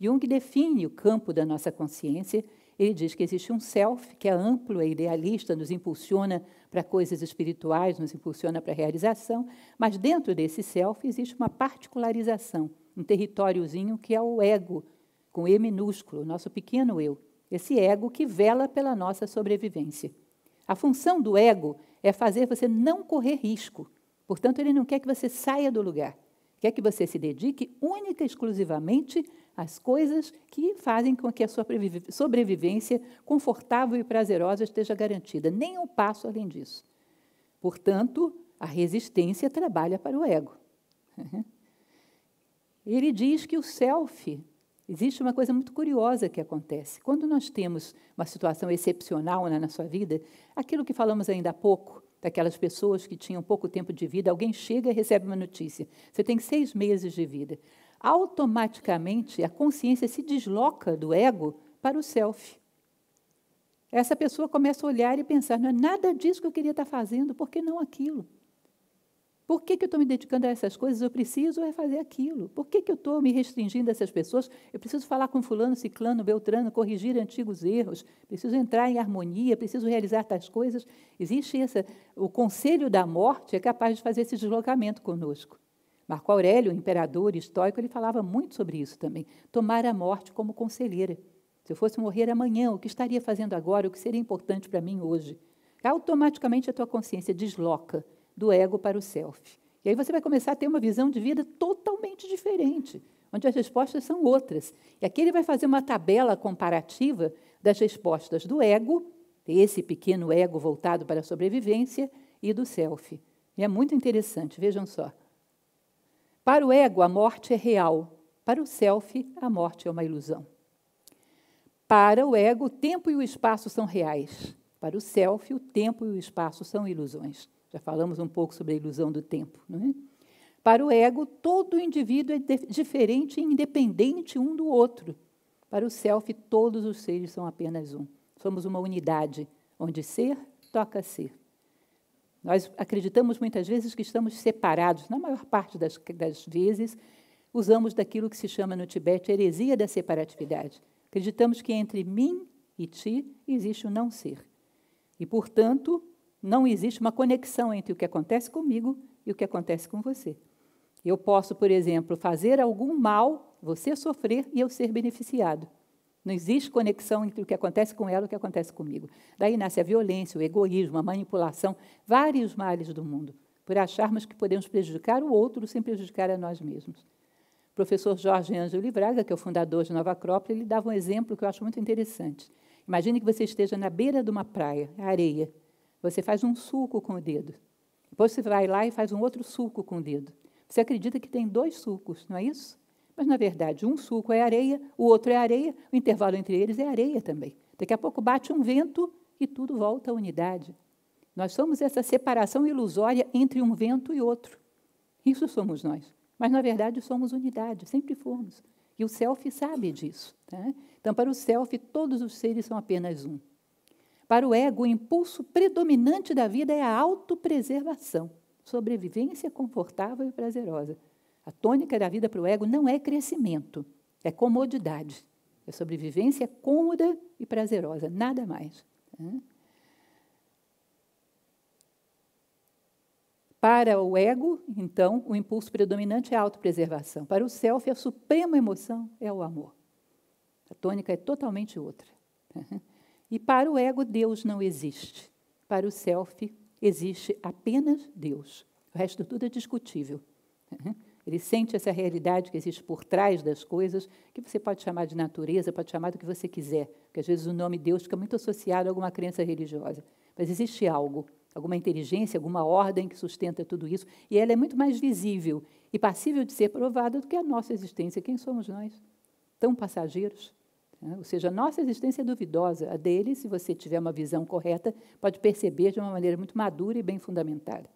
Jung define o campo da nossa consciência ele diz que existe um self que é amplo, é idealista, nos impulsiona para coisas espirituais, nos impulsiona para a realização, mas dentro desse self existe uma particularização, um territóriozinho que é o ego, com E minúsculo, nosso pequeno eu, esse ego que vela pela nossa sobrevivência. A função do ego é fazer você não correr risco. Portanto, ele não quer que você saia do lugar. Quer que você se dedique única e exclusivamente às coisas que fazem com que a sua sobrevivência confortável e prazerosa esteja garantida, nem um passo além disso. Portanto, a resistência trabalha para o ego. Ele diz que o self Existe uma coisa muito curiosa que acontece. Quando nós temos uma situação excepcional na sua vida, aquilo que falamos ainda há pouco, daquelas pessoas que tinham pouco tempo de vida, alguém chega e recebe uma notícia: você tem seis meses de vida. Automaticamente a consciência se desloca do ego para o self. Essa pessoa começa a olhar e pensar: não é nada disso que eu queria estar fazendo, por que não aquilo? Por que, que eu estou me dedicando a essas coisas? Eu preciso é fazer aquilo. Por que, que eu estou me restringindo a essas pessoas? Eu preciso falar com fulano, ciclano, beltrano, corrigir antigos erros. Preciso entrar em harmonia, preciso realizar tais coisas. Existe essa... O conselho da morte é capaz de fazer esse deslocamento conosco. Marco Aurélio, imperador estoico, ele falava muito sobre isso também. Tomar a morte como conselheira. Se eu fosse morrer amanhã, o que estaria fazendo agora? O que seria importante para mim hoje? Automaticamente a tua consciência desloca do ego para o self. E aí você vai começar a ter uma visão de vida totalmente diferente, onde as respostas são outras. E aqui ele vai fazer uma tabela comparativa das respostas do ego, esse pequeno ego voltado para a sobrevivência, e do self. E é muito interessante, vejam só. Para o ego, a morte é real. Para o self, a morte é uma ilusão. Para o ego, o tempo e o espaço são reais. Para o self, o tempo e o espaço são ilusões. Já falamos um pouco sobre a ilusão do tempo. é? Para o ego, todo indivíduo é diferente e independente um do outro. Para o self, todos os seres são apenas um. Somos uma unidade, onde ser toca ser. Nós acreditamos muitas vezes que estamos separados, na maior parte das, das vezes, usamos daquilo que se chama no Tibete heresia da separatividade. Acreditamos que entre mim e ti existe o não ser. E, portanto, não existe uma conexão entre o que acontece comigo e o que acontece com você. Eu posso, por exemplo, fazer algum mal, você sofrer e eu ser beneficiado. Não existe conexão entre o que acontece com ela e o que acontece comigo. Daí nasce a violência, o egoísmo, a manipulação, vários males do mundo, por acharmos que podemos prejudicar o outro sem prejudicar a nós mesmos. O professor Jorge Ângelo Livraga, que é o fundador de Nova Acrópole, ele dava um exemplo que eu acho muito interessante. Imagine que você esteja na beira de uma praia, areia. Você faz um sulco com o dedo. Depois você vai lá e faz um outro sulco com o dedo. Você acredita que tem dois sulcos, não é isso? Mas, na verdade, um sulco é areia, o outro é areia, o intervalo entre eles é areia também. Daqui a pouco bate um vento e tudo volta à unidade. Nós somos essa separação ilusória entre um vento e outro. Isso somos nós. Mas, na verdade, somos unidade, sempre fomos. E o self sabe disso. né? Então, para o self, todos os seres são apenas um. Para o ego, o impulso predominante da vida é a autopreservação, sobrevivência confortável e prazerosa. A tônica da vida para o ego não é crescimento, é comodidade. É sobrevivência cômoda e prazerosa, nada mais. Né? Para o ego, então, o impulso predominante é a autopreservação. Para o self, a suprema emoção é o amor. A tônica é totalmente outra. E para o ego, Deus não existe. Para o self, existe apenas Deus. O resto tudo é discutível. Uhum. Ele sente essa realidade que existe por trás das coisas, que você pode chamar de natureza, pode chamar do que você quiser, porque às vezes o nome Deus fica muito associado a alguma crença religiosa. Mas existe algo, alguma inteligência, alguma ordem que sustenta tudo isso, e ela é muito mais visível e passível de ser provada do que a nossa existência. Quem somos nós? Tão passageiros. Né? Ou seja, a nossa existência é duvidosa. A dele, se você tiver uma visão correta, pode perceber de uma maneira muito madura e bem fundamentada.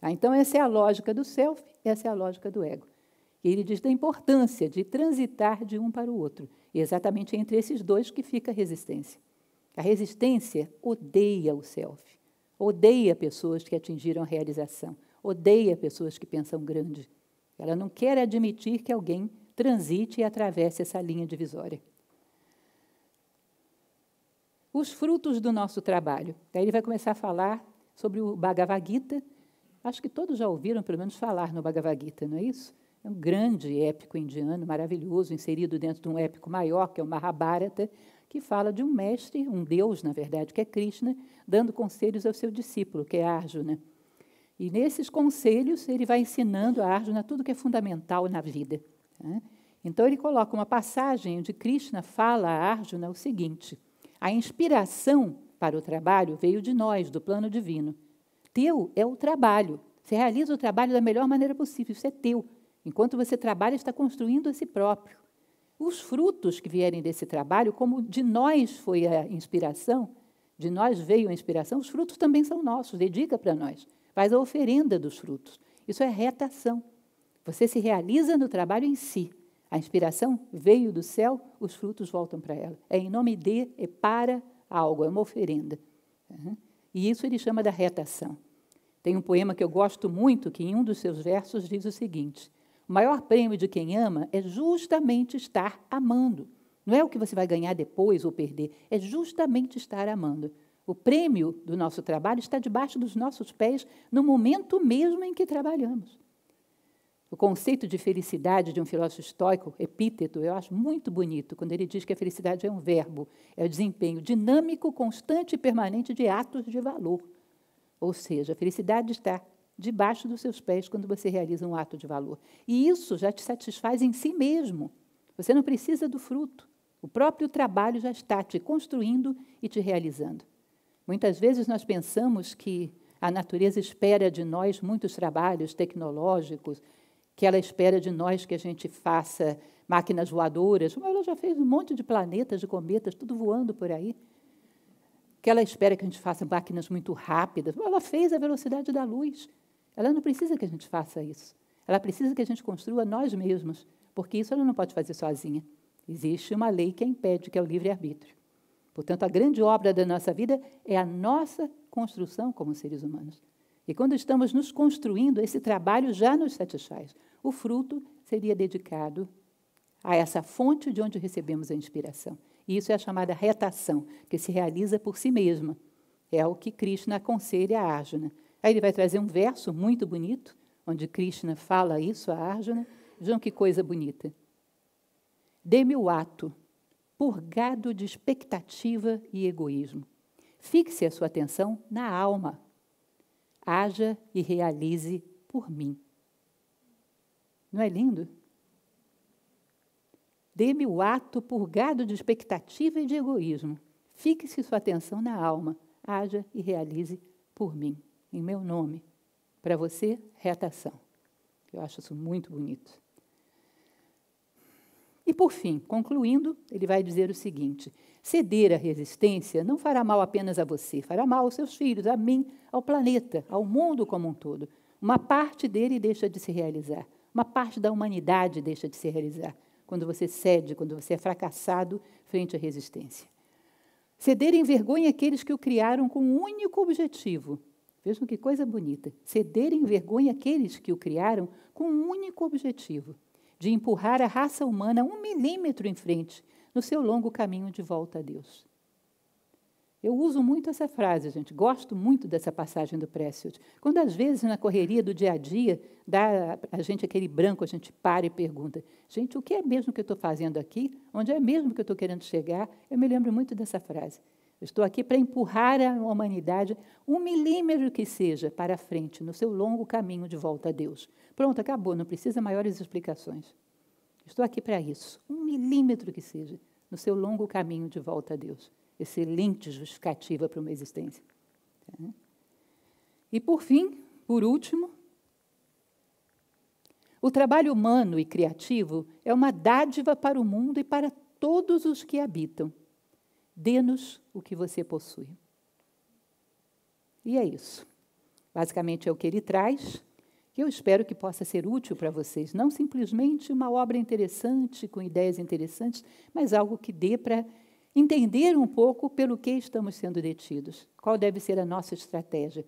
Ah, então, essa é a lógica do self, essa é a lógica do ego. E ele diz da importância de transitar de um para o outro. E é exatamente entre esses dois que fica a resistência. A resistência odeia o self, odeia pessoas que atingiram a realização, odeia pessoas que pensam grande. Ela não quer admitir que alguém transite e atravesse essa linha divisória os frutos do nosso trabalho. Daí ele vai começar a falar sobre o Bhagavad Gita. Acho que todos já ouviram, pelo menos, falar no Bhagavad Gita, não é isso? É um grande épico indiano, maravilhoso, inserido dentro de um épico maior, que é o Mahabharata, que fala de um mestre, um deus, na verdade, que é Krishna, dando conselhos ao seu discípulo, que é Arjuna. E nesses conselhos, ele vai ensinando a Arjuna tudo que é fundamental na vida. Né? Então, ele coloca uma passagem onde Krishna fala a Arjuna o seguinte. A inspiração para o trabalho veio de nós, do plano divino. Teu é o trabalho. Você realiza o trabalho da melhor maneira possível, isso é teu. Enquanto você trabalha, está construindo a si próprio. Os frutos que vierem desse trabalho, como de nós foi a inspiração, de nós veio a inspiração, os frutos também são nossos, dedica para nós. Faz a oferenda dos frutos. Isso é retação. Você se realiza no trabalho em si. A inspiração veio do céu, os frutos voltam para ela. É em nome de, é para algo, é uma oferenda. Uhum. E isso ele chama da retação. Tem um poema que eu gosto muito, que em um dos seus versos diz o seguinte: O maior prêmio de quem ama é justamente estar amando. Não é o que você vai ganhar depois ou perder, é justamente estar amando. O prêmio do nosso trabalho está debaixo dos nossos pés no momento mesmo em que trabalhamos. O conceito de felicidade de um filósofo estoico, Epíteto, eu acho muito bonito, quando ele diz que a felicidade é um verbo, é o desempenho dinâmico, constante e permanente de atos de valor. Ou seja, a felicidade está debaixo dos seus pés quando você realiza um ato de valor. E isso já te satisfaz em si mesmo. Você não precisa do fruto. O próprio trabalho já está te construindo e te realizando. Muitas vezes nós pensamos que a natureza espera de nós muitos trabalhos tecnológicos, que ela espera de nós que a gente faça máquinas voadoras, como ela já fez um monte de planetas, de cometas, tudo voando por aí, que ela espera que a gente faça máquinas muito rápidas, ela fez a velocidade da luz. Ela não precisa que a gente faça isso. Ela precisa que a gente construa nós mesmos, porque isso ela não pode fazer sozinha. Existe uma lei que a impede, que é o livre-arbítrio. Portanto, a grande obra da nossa vida é a nossa construção como seres humanos. E quando estamos nos construindo, esse trabalho já nos satisfaz. O fruto seria dedicado a essa fonte de onde recebemos a inspiração. E isso é a chamada retação, que se realiza por si mesma. É o que Krishna aconselha a Arjuna. Aí ele vai trazer um verso muito bonito, onde Krishna fala isso a Arjuna. Vejam que coisa bonita. Dê-me o ato, purgado de expectativa e egoísmo. Fixe a sua atenção na alma, haja e realize por mim. Não é lindo? Dê-me o ato purgado de expectativa e de egoísmo. Fique-se sua atenção na alma, haja e realize por mim, em meu nome. Para você, retação. Eu acho isso muito bonito. E, por fim, concluindo, ele vai dizer o seguinte: ceder à resistência não fará mal apenas a você, fará mal aos seus filhos, a mim, ao planeta, ao mundo como um todo. Uma parte dele deixa de se realizar, uma parte da humanidade deixa de se realizar quando você cede, quando você é fracassado frente à resistência. Ceder em vergonha aqueles que o criaram com um único objetivo. Vejam que coisa bonita. Ceder em vergonha aqueles que o criaram com um único objetivo: de empurrar a raça humana um milímetro em frente no seu longo caminho de volta a Deus. Eu uso muito essa frase, gente. Gosto muito dessa passagem do Precious. Quando, às vezes, na correria do dia a dia, dá a gente aquele branco, a gente para e pergunta: gente, o que é mesmo que eu estou fazendo aqui? Onde é mesmo que eu estou querendo chegar? Eu me lembro muito dessa frase. Estou aqui para empurrar a humanidade um milímetro que seja para frente no seu longo caminho de volta a Deus. Pronto, acabou, não precisa maiores explicações. Estou aqui para isso, um milímetro que seja no seu longo caminho de volta a Deus. Excelente justificativa para uma existência. E por fim, por último, o trabalho humano e criativo é uma dádiva para o mundo e para todos os que habitam. Dê-nos o que você possui. E é isso. Basicamente é o que ele traz, que eu espero que possa ser útil para vocês. Não simplesmente uma obra interessante, com ideias interessantes, mas algo que dê para entender um pouco pelo que estamos sendo detidos, qual deve ser a nossa estratégia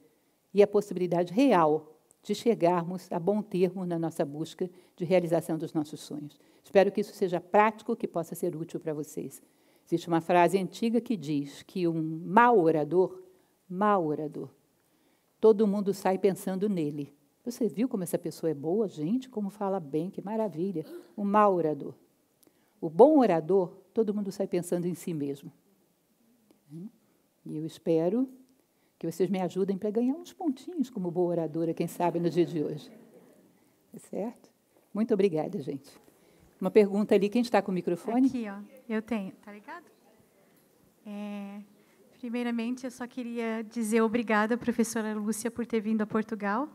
e a possibilidade real de chegarmos a bom termo na nossa busca de realização dos nossos sonhos. Espero que isso seja prático, que possa ser útil para vocês. Existe uma frase antiga que diz que um mau orador, mau orador, todo mundo sai pensando nele. Você viu como essa pessoa é boa, gente, como fala bem, que maravilha. Um mau orador. O bom orador, todo mundo sai pensando em si mesmo. E eu espero que vocês me ajudem para ganhar uns pontinhos como boa oradora, quem sabe, no dia de hoje. É certo? Muito obrigada, gente. Uma pergunta ali, quem está com o microfone? Aqui, ó. Eu tenho. Tá ligado? É, primeiramente, eu só queria dizer obrigada, professora Lúcia, por ter vindo a Portugal.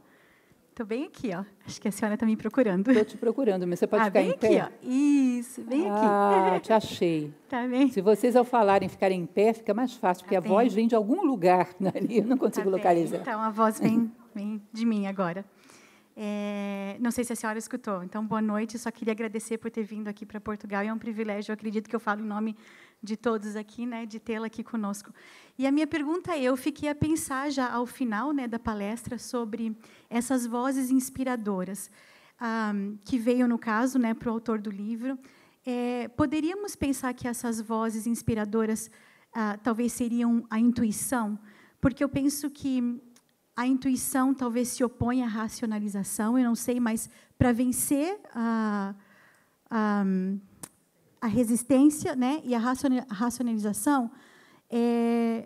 Estou bem aqui, ó. Acho que a senhora está me procurando. Estou te procurando, mas você pode ah, ficar em pé. Aqui, ó. Isso, bem ah, aqui. Ah, te achei. Tá bem. Se vocês ao falarem ficarem em pé, fica mais fácil, porque tá a bem. voz vem de algum lugar ali, eu não tá consigo tá localizar. Bem. Então a voz vem, vem de mim agora. É, não sei se a senhora escutou. Então, boa noite. Só queria agradecer por ter vindo aqui para Portugal. É um privilégio. Eu acredito que eu falo em nome de todos aqui, né, de tê-la aqui conosco. E a minha pergunta é: eu fiquei a pensar já ao final né, da palestra sobre essas vozes inspiradoras um, ah, que veio no caso, né, para o autor do livro. É, poderíamos pensar que essas vozes inspiradoras uh, talvez seriam a intuição, porque eu penso que a intuição talvez se opõe à racionalização, eu não sei, mas para vencer a, a, a, resistência né, e a racionalização, é,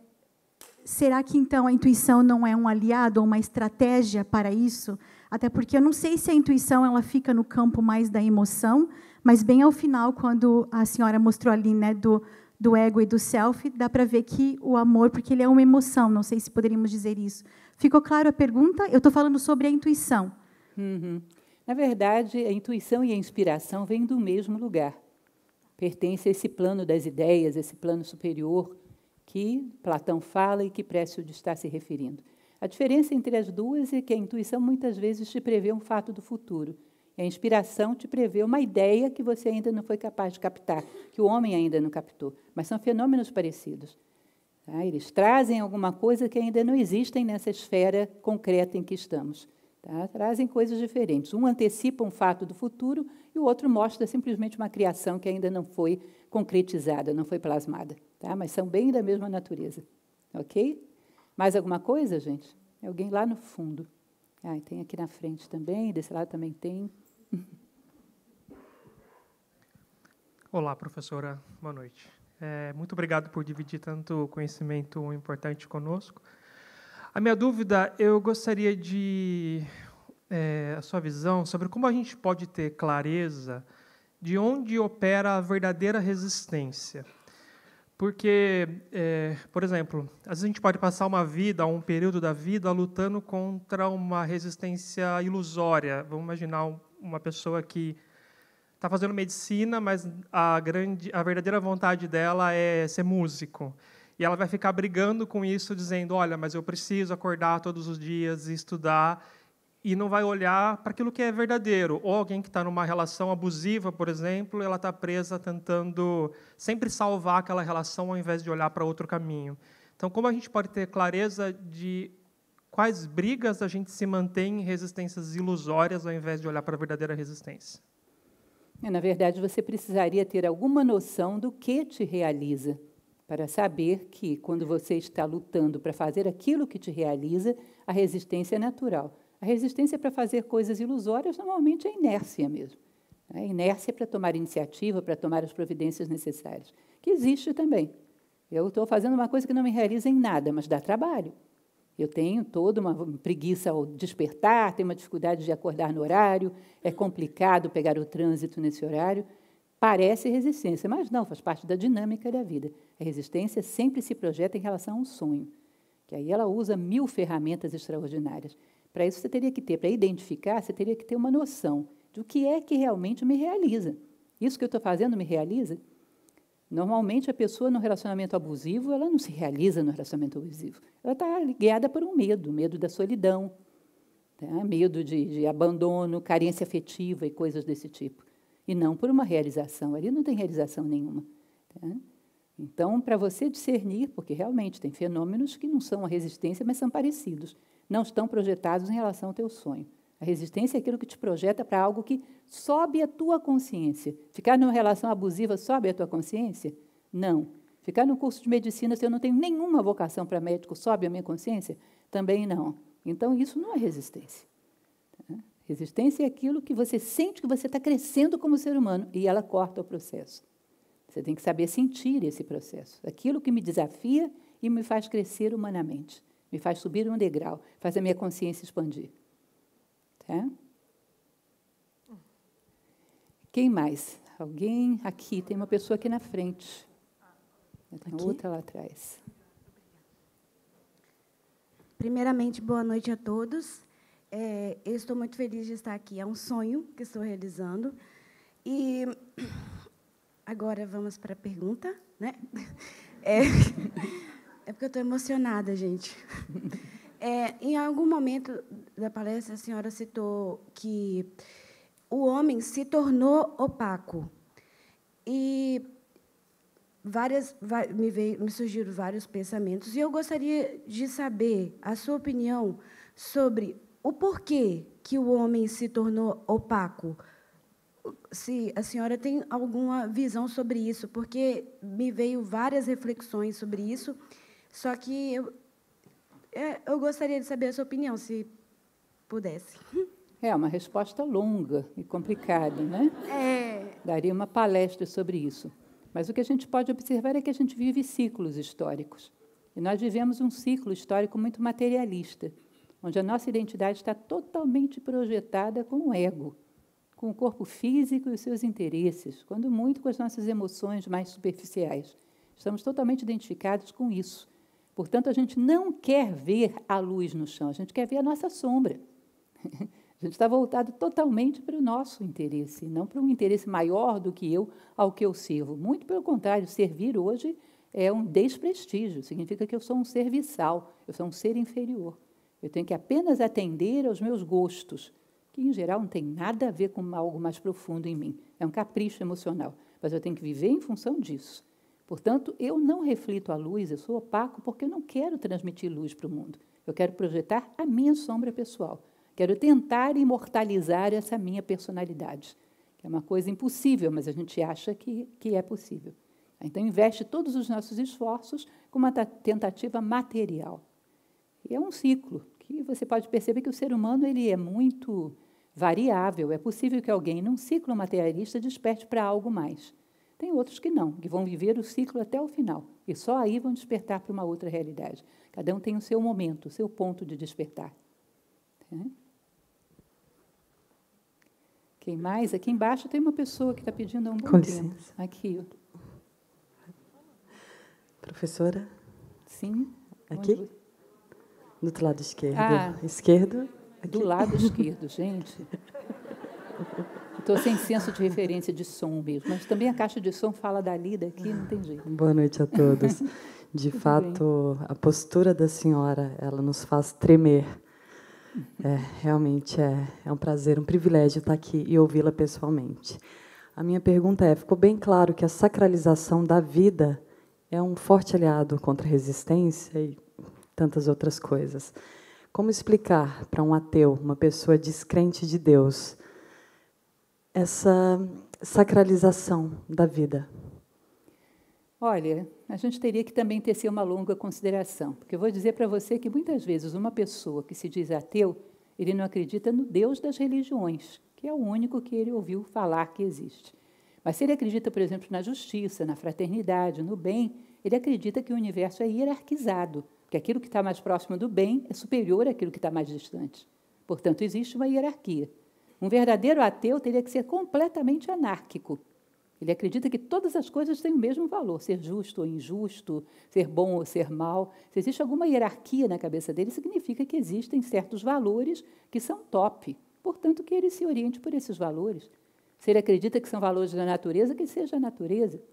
será que então a intuição não é um aliado ou uma estratégia para isso? Até porque eu não sei se a intuição ela fica no campo mais da emoção, mas bem ao final, quando a senhora mostrou ali né, do, do ego e do self, dá para ver que o amor, porque ele é uma emoção, não sei se poderíamos dizer isso, Ficou claro a pergunta? Eu estou falando sobre a intuição. Uhum. Na verdade, a intuição e a inspiração vêm do mesmo lugar. Pertence a esse plano das ideias, esse plano superior que Platão fala e que Précio está se referindo. A diferença entre as duas é que a intuição muitas vezes te prevê um fato do futuro. E a inspiração te prevê uma ideia que você ainda não foi capaz de captar, que o homem ainda não captou. Mas são fenômenos parecidos. Tá? Eles trazem alguma coisa que ainda não existem nessa esfera concreta em que estamos. Tá? Trazem coisas diferentes. Um antecipa um fato do futuro e o outro mostra simplesmente uma criação que ainda não foi concretizada, não foi plasmada. Tá? Mas são bem da mesma natureza. Ok? Mais alguma coisa, gente? Alguém lá no fundo. Ah, tem aqui na frente também, desse lado também tem. Olá, professora. Boa noite. É, muito obrigado por dividir tanto conhecimento importante conosco. A minha dúvida, eu gostaria de é, a sua visão sobre como a gente pode ter clareza de onde opera a verdadeira resistência. Porque, é, por exemplo, às vezes a gente pode passar uma vida, um período da vida, lutando contra uma resistência ilusória. Vamos imaginar uma pessoa que está fazendo medicina, mas a, grande, a verdadeira vontade dela é ser músico. E ela vai ficar brigando com isso, dizendo: olha, mas eu preciso acordar todos os dias e estudar. E não vai olhar para aquilo que é verdadeiro. Ou alguém que está numa relação abusiva, por exemplo, ela está presa tentando sempre salvar aquela relação ao invés de olhar para outro caminho. Então, como a gente pode ter clareza de quais brigas a gente se mantém em resistências ilusórias ao invés de olhar para a verdadeira resistência? É, na verdade, você precisaria ter alguma noção do que te realiza, para saber que, quando você está lutando para fazer aquilo que te realiza, a resistência é natural. A resistência para fazer coisas ilusórias normalmente é inércia mesmo. É inércia para tomar iniciativa, para tomar as providências necessárias, que existe também. Eu estou fazendo uma coisa que não me realiza em nada, mas dá trabalho. Eu tenho toda uma preguiça ao despertar, tenho uma dificuldade de acordar no horário, é complicado pegar o trânsito nesse horário. Parece resistência, mas não, faz parte da dinâmica da vida. A resistência sempre se projeta em relação a um sonho, que aí ela usa mil ferramentas extraordinárias. Para isso, você teria que ter, para identificar, você teria que ter uma noção do que é que realmente me realiza. Isso que eu estou fazendo me realiza? Normalmente, a pessoa no relacionamento abusivo, ela não se realiza no relacionamento abusivo. Ela está guiada por um medo, medo da solidão, né? medo de, de abandono, carência afetiva e coisas desse tipo. E não por uma realização. Ali não tem realização nenhuma. Né? Então, para você discernir, porque realmente tem fenômenos que não são a resistência, mas são parecidos, não estão projetados em relação ao teu sonho. A resistência é aquilo que te projeta para algo que sobe a tua consciência. Ficar numa relação abusiva sobe a tua consciência? Não. Ficar no curso de medicina se eu não tenho nenhuma vocação para médico sobe a minha consciência? Também não. Então isso não é resistência. Tá? Resistência é aquilo que você sente que você está crescendo como ser humano e ela corta o processo. Você tem que saber sentir esse processo, aquilo que me desafia e me faz crescer humanamente, me faz subir um degrau, faz a minha consciência expandir. Tá? Quem mais? Alguém aqui? Tem uma pessoa aqui na frente. Tem tá outra lá atrás. Primeiramente, boa noite a todos. É, eu estou muito feliz de estar aqui. É um sonho que estou realizando. E agora vamos para a pergunta, né? É, é porque eu estou emocionada, gente. É, em algum momento da palestra, a senhora citou que o homem se tornou opaco. E várias me, veio, me surgiram vários pensamentos. E eu gostaria de saber a sua opinião sobre o porquê que o homem se tornou opaco se a senhora tem alguma visão sobre isso, porque me veio várias reflexões sobre isso, só que eu é, eu gostaria de saber a sua opinião, se pudesse. É uma resposta longa e complicada, né? É. Daria uma palestra sobre isso. Mas o que a gente pode observar é que a gente vive ciclos históricos. E nós vivemos um ciclo histórico muito materialista, onde a nossa identidade está totalmente projetada com o ego, com o corpo físico e os seus interesses, quando muito com as nossas emoções mais superficiais. Estamos totalmente identificados com isso. Portanto, a gente não quer ver a luz no chão, a gente quer ver a nossa sombra. A gente está voltado totalmente para o nosso interesse, não para um interesse maior do que eu ao que eu sirvo. Muito pelo contrário, servir hoje é um desprestígio, significa que eu sou um serviçal, eu sou um ser inferior. Eu tenho que apenas atender aos meus gostos, que em geral não tem nada a ver com algo mais profundo em mim. É um capricho emocional, mas eu tenho que viver em função disso. Portanto, eu não reflito a luz, eu sou opaco porque eu não quero transmitir luz para o mundo. Eu quero projetar a minha sombra pessoal. Quero tentar imortalizar essa minha personalidade, que é uma coisa impossível, mas a gente acha que, que é possível. Então, investe todos os nossos esforços com uma tentativa material. E é um ciclo que você pode perceber que o ser humano ele é muito variável. É possível que alguém, num ciclo materialista, desperte para algo mais. Tem outros que não, que vão viver o ciclo até o final e só aí vão despertar para uma outra realidade. Cada um tem o seu momento, o seu ponto de despertar. Tá? Quem mais? Aqui embaixo tem uma pessoa que está pedindo um bom Com licença. Aqui. Professora? Sim. Aqui? Onde... Do outro lado esquerdo. Ah, esquerdo? Aqui. Do lado esquerdo, gente. Estou sem senso de referência de som mesmo, mas também a caixa de som fala da lida aqui, não tem jeito. Boa noite a todos. De fato, bem. a postura da senhora, ela nos faz tremer. É, realmente é, é um prazer, um privilégio estar aqui e ouvi-la pessoalmente. A minha pergunta é: ficou bem claro que a sacralização da vida é um forte aliado contra a resistência e tantas outras coisas. Como explicar para um ateu, uma pessoa descrente de Deus, essa sacralização da vida? Olha, a gente teria que também tecer uma longa consideração, porque eu vou dizer para você que muitas vezes uma pessoa que se diz ateu, ele não acredita no Deus das religiões, que é o único que ele ouviu falar que existe. Mas se ele acredita, por exemplo, na justiça, na fraternidade, no bem, ele acredita que o universo é hierarquizado, que aquilo que está mais próximo do bem é superior àquilo que está mais distante. Portanto, existe uma hierarquia. Um verdadeiro ateu teria que ser completamente anárquico. Ele acredita que todas as coisas têm o mesmo valor, ser justo ou injusto, ser bom ou ser mal. Se existe alguma hierarquia na cabeça dele, significa que existem certos valores que são top. Portanto, que ele se oriente por esses valores. Se ele acredita que são valores da natureza, que seja a natureza.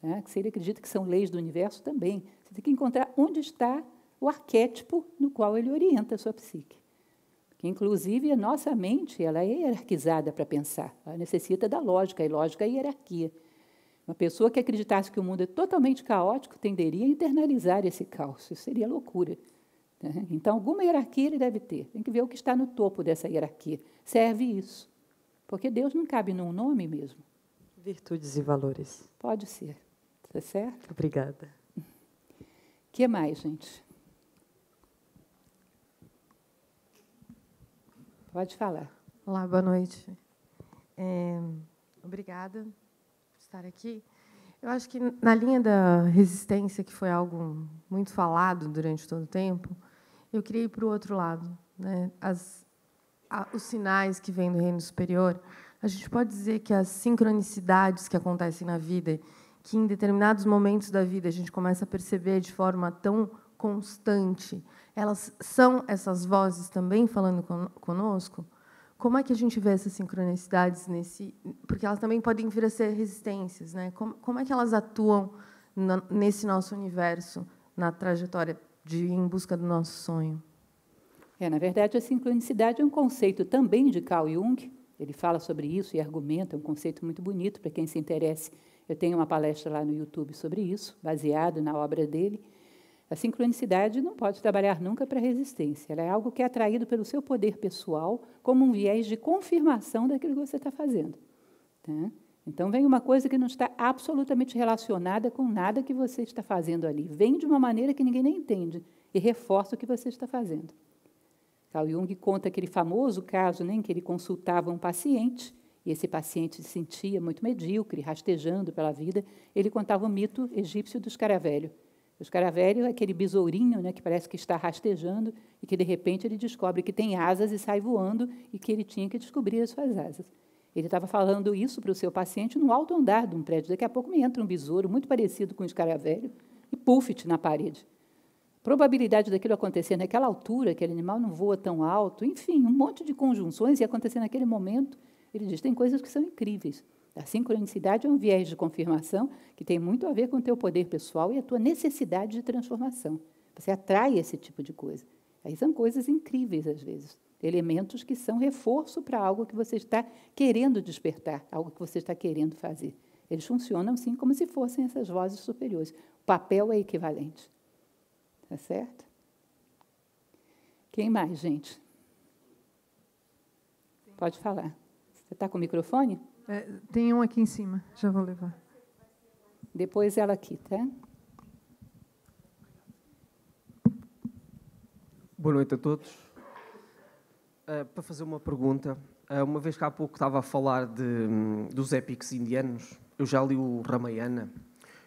Né? Se ele acredita que são leis do universo, também. Você tem que encontrar onde está o arquétipo no qual ele orienta a sua psique que inclusive a nossa mente ela é hierarquizada para pensar, ela necessita da lógica, e lógica é hierarquia. Uma pessoa que acreditasse que o mundo é totalmente caótico tenderia a internalizar esse caos, isso seria loucura. Né? Então, alguma hierarquia ele deve ter, tem que ver o que está no topo dessa hierarquia. Serve isso, porque Deus não cabe num nome mesmo. Virtudes e valores. Pode ser, está certo? Obrigada. que mais, gente? Pode falar. Olá, boa noite. É, obrigada por estar aqui. Eu acho que, na linha da resistência, que foi algo muito falado durante todo o tempo, eu queria ir para o outro lado. Né? As, a, os sinais que vêm do reino superior, a gente pode dizer que as sincronicidades que acontecem na vida, que em determinados momentos da vida a gente começa a perceber de forma tão constante, elas são essas vozes também falando conosco? Como é que a gente vê essas sincronicidades nesse, porque elas também podem vir a ser resistências, né? Como, como é que elas atuam na, nesse nosso universo, na trajetória de em busca do nosso sonho? É, na verdade, a sincronicidade é um conceito também de Carl Jung. Ele fala sobre isso e argumenta, é um conceito muito bonito para quem se interessa. Eu tenho uma palestra lá no YouTube sobre isso, baseado na obra dele. A sincronicidade não pode trabalhar nunca para resistência. Ela é algo que é atraído pelo seu poder pessoal como um viés de confirmação daquilo que você está fazendo. Tá? Então, vem uma coisa que não está absolutamente relacionada com nada que você está fazendo ali. Vem de uma maneira que ninguém nem entende e reforça o que você está fazendo. Carl Jung conta aquele famoso caso né, em que ele consultava um paciente e esse paciente se sentia muito medíocre, rastejando pela vida. Ele contava o mito egípcio do escaravelho o escaravelho é aquele besourinho né, que parece que está rastejando e que, de repente, ele descobre que tem asas e sai voando e que ele tinha que descobrir as suas asas. Ele estava falando isso para o seu paciente no alto andar de um prédio. Daqui a pouco me entra um besouro muito parecido com o escaravelho e puff-te na parede. Probabilidade daquilo acontecer naquela altura, aquele animal não voa tão alto, enfim, um monte de conjunções e acontecer naquele momento. Ele diz: tem coisas que são incríveis. A sincronicidade é um viés de confirmação que tem muito a ver com o teu poder pessoal e a tua necessidade de transformação. Você atrai esse tipo de coisa. Aí são coisas incríveis, às vezes. Elementos que são reforço para algo que você está querendo despertar, algo que você está querendo fazer. Eles funcionam, sim, como se fossem essas vozes superiores. O papel é equivalente. Tá certo? Quem mais, gente? Pode falar. Você está com o microfone? É, tem um aqui em cima, já vou levar. Depois ela aqui, tá? Boa noite a todos. Uh, para fazer uma pergunta, uh, uma vez que há pouco estava a falar de, hum, dos épicos indianos, eu já li o Ramayana,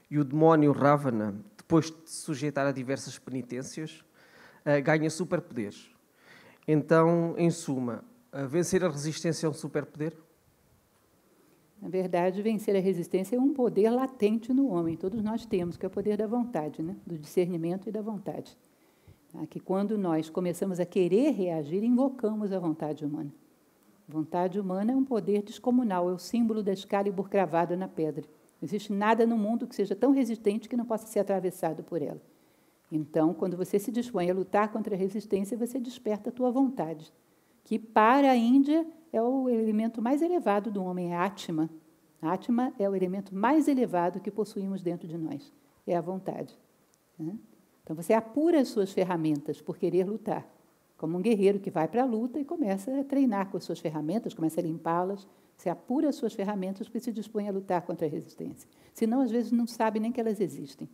e o demónio Ravana, depois de se sujeitar a diversas penitências, uh, ganha superpoderes. Então, em suma, vencer a resistência é um superpoder? Na verdade, vencer a resistência é um poder latente no homem, todos nós temos, que é o poder da vontade, né? do discernimento e da vontade. Tá? Que quando nós começamos a querer reagir, invocamos a vontade humana. Vontade humana é um poder descomunal, é o símbolo da Excalibur cravada na pedra. Não existe nada no mundo que seja tão resistente que não possa ser atravessado por ela. Então, quando você se dispõe a lutar contra a resistência, você desperta a tua vontade, que para a Índia é o elemento mais elevado do homem, é a Atma. A Atma é o elemento mais elevado que possuímos dentro de nós, é a vontade. Né? Então você apura as suas ferramentas por querer lutar, como um guerreiro que vai para a luta e começa a treinar com as suas ferramentas, começa a limpá-las. Você apura as suas ferramentas porque se dispõe a lutar contra a resistência. Senão, às vezes, não sabe nem que elas existem.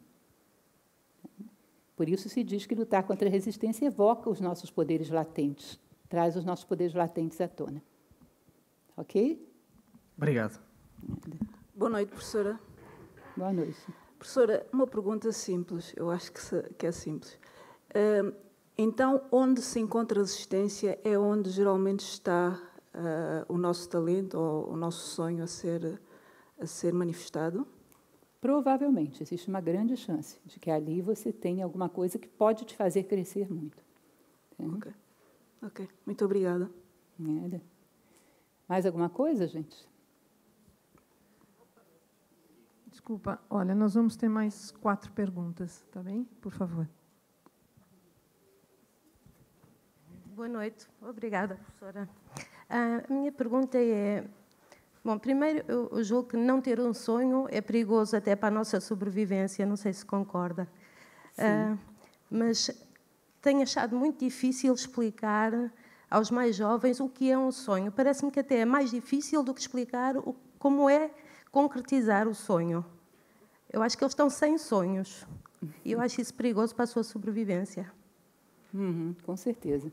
Por isso se diz que lutar contra a resistência evoca os nossos poderes latentes, traz os nossos poderes latentes à tona. Ok? Obrigado. Boa noite, professora. Boa noite. Professora, uma pergunta simples, eu acho que, se, que é simples. Uh, então, onde se encontra resistência é onde geralmente está uh, o nosso talento ou o nosso sonho a ser, a ser manifestado? Provavelmente, existe uma grande chance de que ali você tenha alguma coisa que pode te fazer crescer muito. Ok, ok. Muito obrigada. Nada. Mais alguma coisa, gente? Desculpa, olha, nós vamos ter mais quatro perguntas, tá bem? Por favor. Boa noite, obrigada, professora. Ah, a minha pergunta é: bom, primeiro, eu julgo que não ter um sonho é perigoso até para a nossa sobrevivência, não sei se concorda. Ah, mas tenho achado muito difícil explicar aos mais jovens o que é um sonho. Parece-me que até é mais difícil do que explicar o, como é concretizar o sonho. Eu acho que eles estão sem sonhos. E eu acho isso perigoso para a sua sobrevivência. Uhum, com certeza.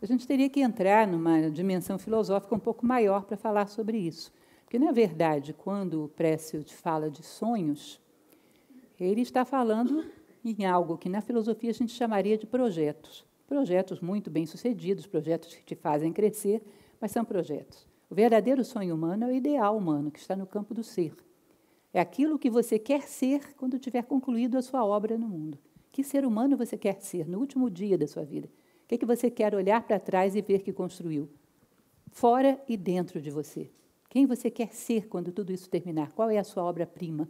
A gente teria que entrar numa dimensão filosófica um pouco maior para falar sobre isso. Porque, na verdade, quando o précio te fala de sonhos, ele está falando em algo que na filosofia a gente chamaria de projetos. Projetos muito bem sucedidos, projetos que te fazem crescer, mas são projetos. O verdadeiro sonho humano é o ideal humano, que está no campo do ser. É aquilo que você quer ser quando tiver concluído a sua obra no mundo. Que ser humano você quer ser no último dia da sua vida? O que, é que você quer olhar para trás e ver que construiu? Fora e dentro de você. Quem você quer ser quando tudo isso terminar? Qual é a sua obra-prima?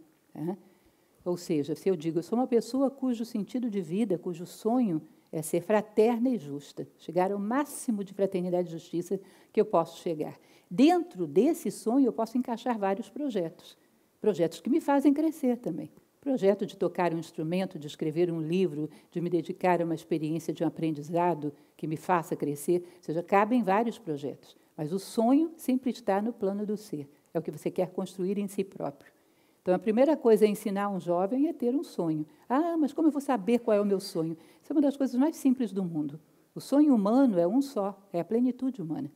Ou seja, se eu digo, eu sou uma pessoa cujo sentido de vida, cujo sonho é ser fraterna e justa, chegar ao máximo de fraternidade e justiça que eu posso chegar. Dentro desse sonho, eu posso encaixar vários projetos, projetos que me fazem crescer também. Projeto de tocar um instrumento, de escrever um livro, de me dedicar a uma experiência de um aprendizado que me faça crescer, ou seja, cabem vários projetos. Mas o sonho sempre está no plano do ser, é o que você quer construir em si próprio. Então, a primeira coisa a é ensinar um jovem é ter um sonho. Ah, mas como eu vou saber qual é o meu sonho? Isso é uma das coisas mais simples do mundo. O sonho humano é um só, é a plenitude humana.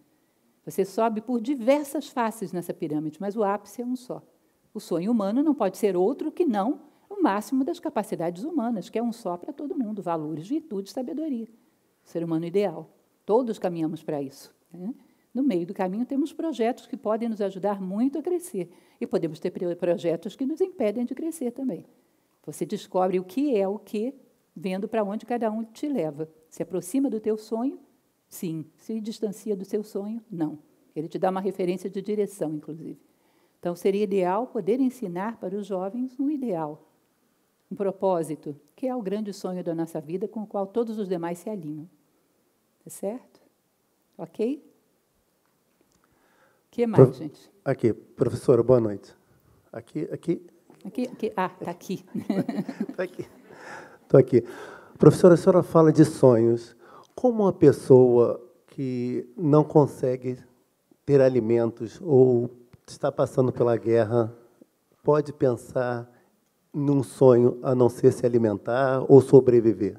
Você sobe por diversas faces nessa pirâmide, mas o ápice é um só. O sonho humano não pode ser outro que não o máximo das capacidades humanas, que é um só para todo mundo: valores, virtudes, sabedoria. O ser humano ideal. Todos caminhamos para isso. Né? No meio do caminho, temos projetos que podem nos ajudar muito a crescer. E podemos ter projetos que nos impedem de crescer também. Você descobre o que é o que, vendo para onde cada um te leva. Se aproxima do teu sonho? Sim. Se distancia do seu sonho? Não. Ele te dá uma referência de direção, inclusive. Então, seria ideal poder ensinar para os jovens um ideal, um propósito, que é o grande sonho da nossa vida com o qual todos os demais se alinham. Está certo? Ok? que mais, Pro... gente? Aqui, professora, boa noite. Aqui, aqui. Aqui, aqui. Ah, está aqui. Estou tá aqui. Estou aqui. Professora, a senhora fala de sonhos. Como uma pessoa que não consegue ter alimentos ou está passando pela guerra pode pensar num sonho a não ser se alimentar ou sobreviver?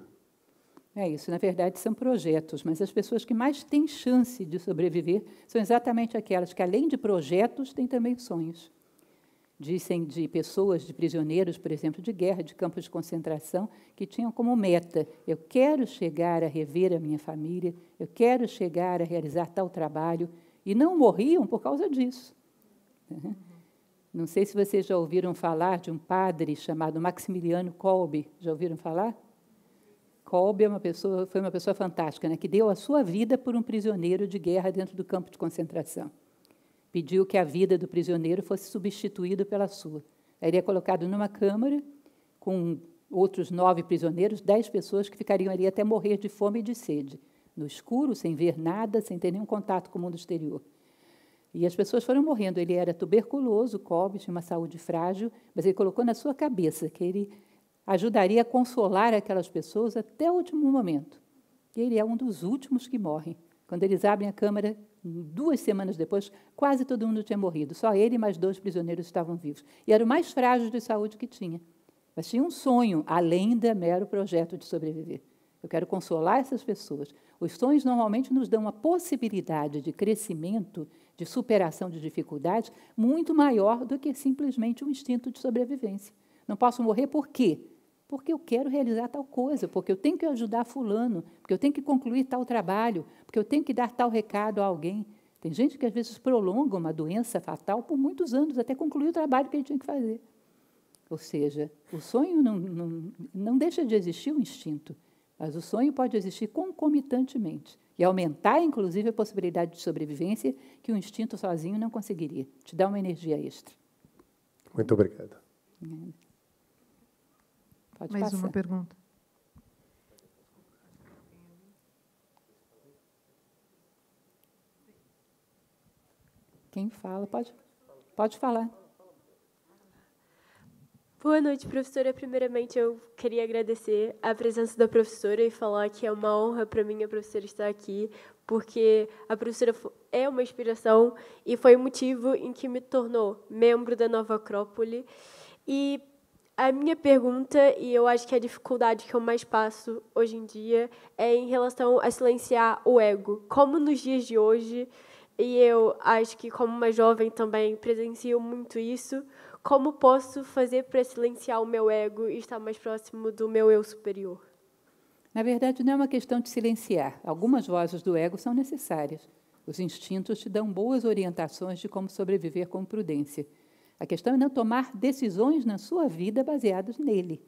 É isso, na verdade são projetos, mas as pessoas que mais têm chance de sobreviver são exatamente aquelas que, além de projetos, têm também sonhos. Dizem de pessoas, de prisioneiros, por exemplo, de guerra, de campos de concentração, que tinham como meta: eu quero chegar a rever a minha família, eu quero chegar a realizar tal trabalho, e não morriam por causa disso. Uhum. Não sei se vocês já ouviram falar de um padre chamado Maximiliano Kolbe, já ouviram falar? Kolbe é uma pessoa, foi uma pessoa fantástica, né, que deu a sua vida por um prisioneiro de guerra dentro do campo de concentração. Pediu que a vida do prisioneiro fosse substituída pela sua. Ele é colocado numa câmara com outros nove prisioneiros, dez pessoas que ficariam ali até morrer de fome e de sede, no escuro, sem ver nada, sem ter nenhum contato com o mundo exterior. E as pessoas foram morrendo. Ele era tuberculoso, Kolbe, tinha uma saúde frágil, mas ele colocou na sua cabeça que ele ajudaria a consolar aquelas pessoas até o último momento. E ele é um dos últimos que morrem. Quando eles abrem a câmara, duas semanas depois, quase todo mundo tinha morrido. Só ele e mais dois prisioneiros estavam vivos. E era o mais frágil de saúde que tinha. Mas tinha um sonho, além do mero projeto de sobreviver. Eu quero consolar essas pessoas. Os sonhos normalmente nos dão uma possibilidade de crescimento, de superação de dificuldades, muito maior do que simplesmente um instinto de sobrevivência. Não posso morrer por quê? porque eu quero realizar tal coisa, porque eu tenho que ajudar Fulano, porque eu tenho que concluir tal trabalho, porque eu tenho que dar tal recado a alguém. Tem gente que às vezes prolonga uma doença fatal por muitos anos, até concluir o trabalho que ele tinha que fazer. Ou seja, o sonho não, não, não deixa de existir o instinto, mas o sonho pode existir concomitantemente e aumentar, inclusive, a possibilidade de sobrevivência que o instinto sozinho não conseguiria. Te dá uma energia extra. Muito obrigado. É. Pode Mais passar. uma pergunta. Quem fala? Pode, pode falar. Boa noite, professora. Primeiramente, eu queria agradecer a presença da professora e falar que é uma honra para mim a professora estar aqui, porque a professora é uma inspiração e foi o motivo em que me tornou membro da Nova Acrópole. E a minha pergunta, e eu acho que é a dificuldade que eu mais passo hoje em dia, é em relação a silenciar o ego. Como nos dias de hoje, e eu acho que como uma jovem também presencio muito isso, como posso fazer para silenciar o meu ego e estar mais próximo do meu eu superior? Na verdade, não é uma questão de silenciar. Algumas vozes do ego são necessárias. Os instintos te dão boas orientações de como sobreviver com prudência. A questão é não tomar decisões na sua vida baseadas nele.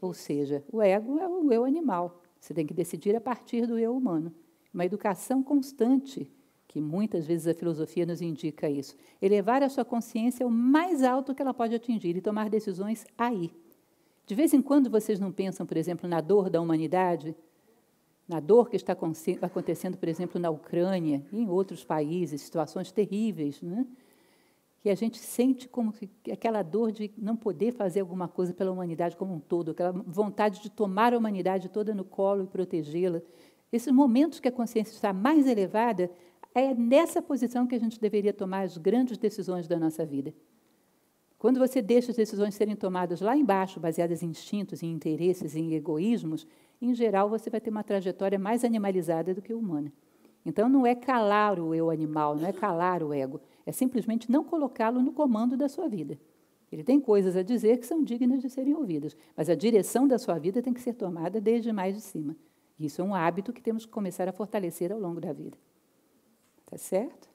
Ou seja, o ego é o eu animal. Você tem que decidir a partir do eu humano. Uma educação constante, que muitas vezes a filosofia nos indica isso. Elevar a sua consciência ao mais alto que ela pode atingir e tomar decisões aí. De vez em quando vocês não pensam, por exemplo, na dor da humanidade, na dor que está acontecendo, por exemplo, na Ucrânia e em outros países, situações terríveis, né? que a gente sente como aquela dor de não poder fazer alguma coisa pela humanidade como um todo, aquela vontade de tomar a humanidade toda no colo e protegê-la. Esses momentos que a consciência está mais elevada, é nessa posição que a gente deveria tomar as grandes decisões da nossa vida. Quando você deixa as decisões serem tomadas lá embaixo, baseadas em instintos, em interesses, em egoísmos, em geral você vai ter uma trajetória mais animalizada do que humana. Então não é calar o eu animal, não é calar o ego, é simplesmente não colocá-lo no comando da sua vida. Ele tem coisas a dizer que são dignas de serem ouvidas, mas a direção da sua vida tem que ser tomada desde mais de cima. Isso é um hábito que temos que começar a fortalecer ao longo da vida. Tá certo?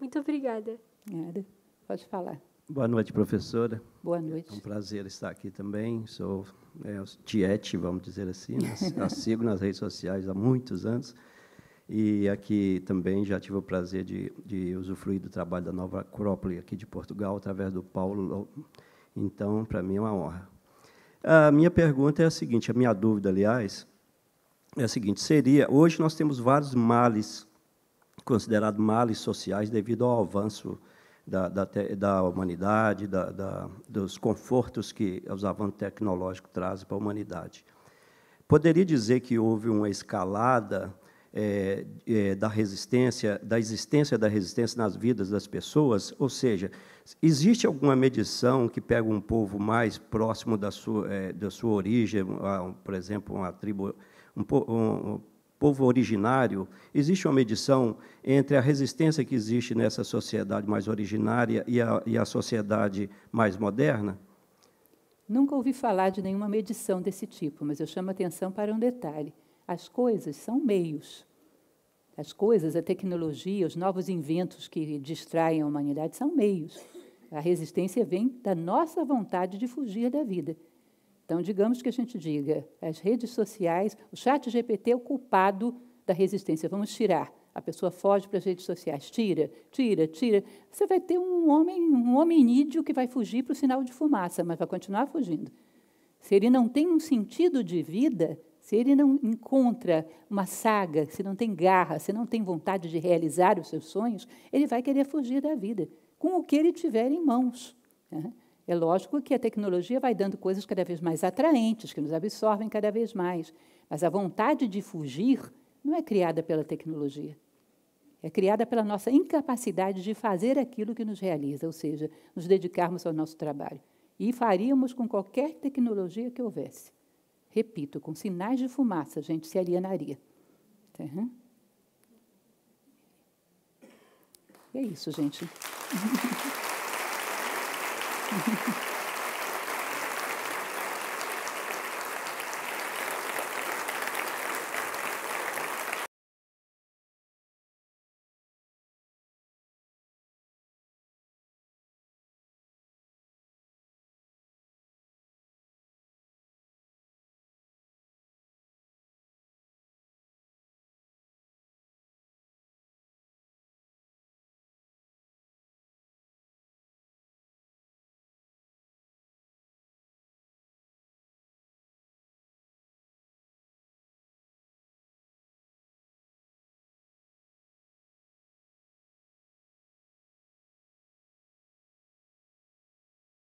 Muito obrigada. Nada. Pode falar. Boa noite, professora. Boa noite. É um prazer estar aqui também. Sou é, tiete, vamos dizer assim. Né? A sigo nas redes sociais há muitos anos. E aqui também já tive o prazer de, de usufruir do trabalho da Nova Acrópole aqui de Portugal, através do Paulo. Então, para mim é uma honra. A minha pergunta é a seguinte, a minha dúvida, aliás, é a seguinte, seria, hoje nós temos vários males, considerados males sociais, devido ao avanço da, da, da humanidade, da, da, dos confortos que os avanços tecnológicos trazem para a humanidade. Poderia dizer que houve uma escalada é, é, da resistência, da existência da resistência nas vidas das pessoas? Ou seja, existe alguma medição que pega um povo mais próximo da sua, é, da sua origem, por exemplo, uma tribo, um, um, povo originário? Existe uma medição entre a resistência que existe nessa sociedade mais originária e a, e a sociedade mais moderna? Nunca ouvi falar de nenhuma medição desse tipo, mas eu chamo a atenção para um detalhe. As coisas são meios. As coisas, a tecnologia, os novos inventos que distraem a humanidade são meios. A resistência vem da nossa vontade de fugir da vida. Então, digamos que a gente diga, as redes sociais, o chat GPT é o culpado da resistência, vamos tirar. A pessoa foge para as redes sociais, tira, tira, tira. Você vai ter um homem, um hominídeo que vai fugir para o sinal de fumaça, mas vai continuar fugindo. Se ele não tem um sentido de vida, se ele não encontra uma saga, se não tem garra, se não tem vontade de realizar os seus sonhos, ele vai querer fugir da vida, com o que ele tiver em mãos. Né? É lógico que a tecnologia vai dando coisas cada vez mais atraentes, que nos absorvem cada vez mais. Mas a vontade de fugir não é criada pela tecnologia. É criada pela nossa incapacidade de fazer aquilo que nos realiza, ou seja, nos dedicarmos ao nosso trabalho. E faríamos com qualquer tecnologia que houvesse. Repito, com sinais de fumaça, a gente se alienaria. Uhum. é isso, gente.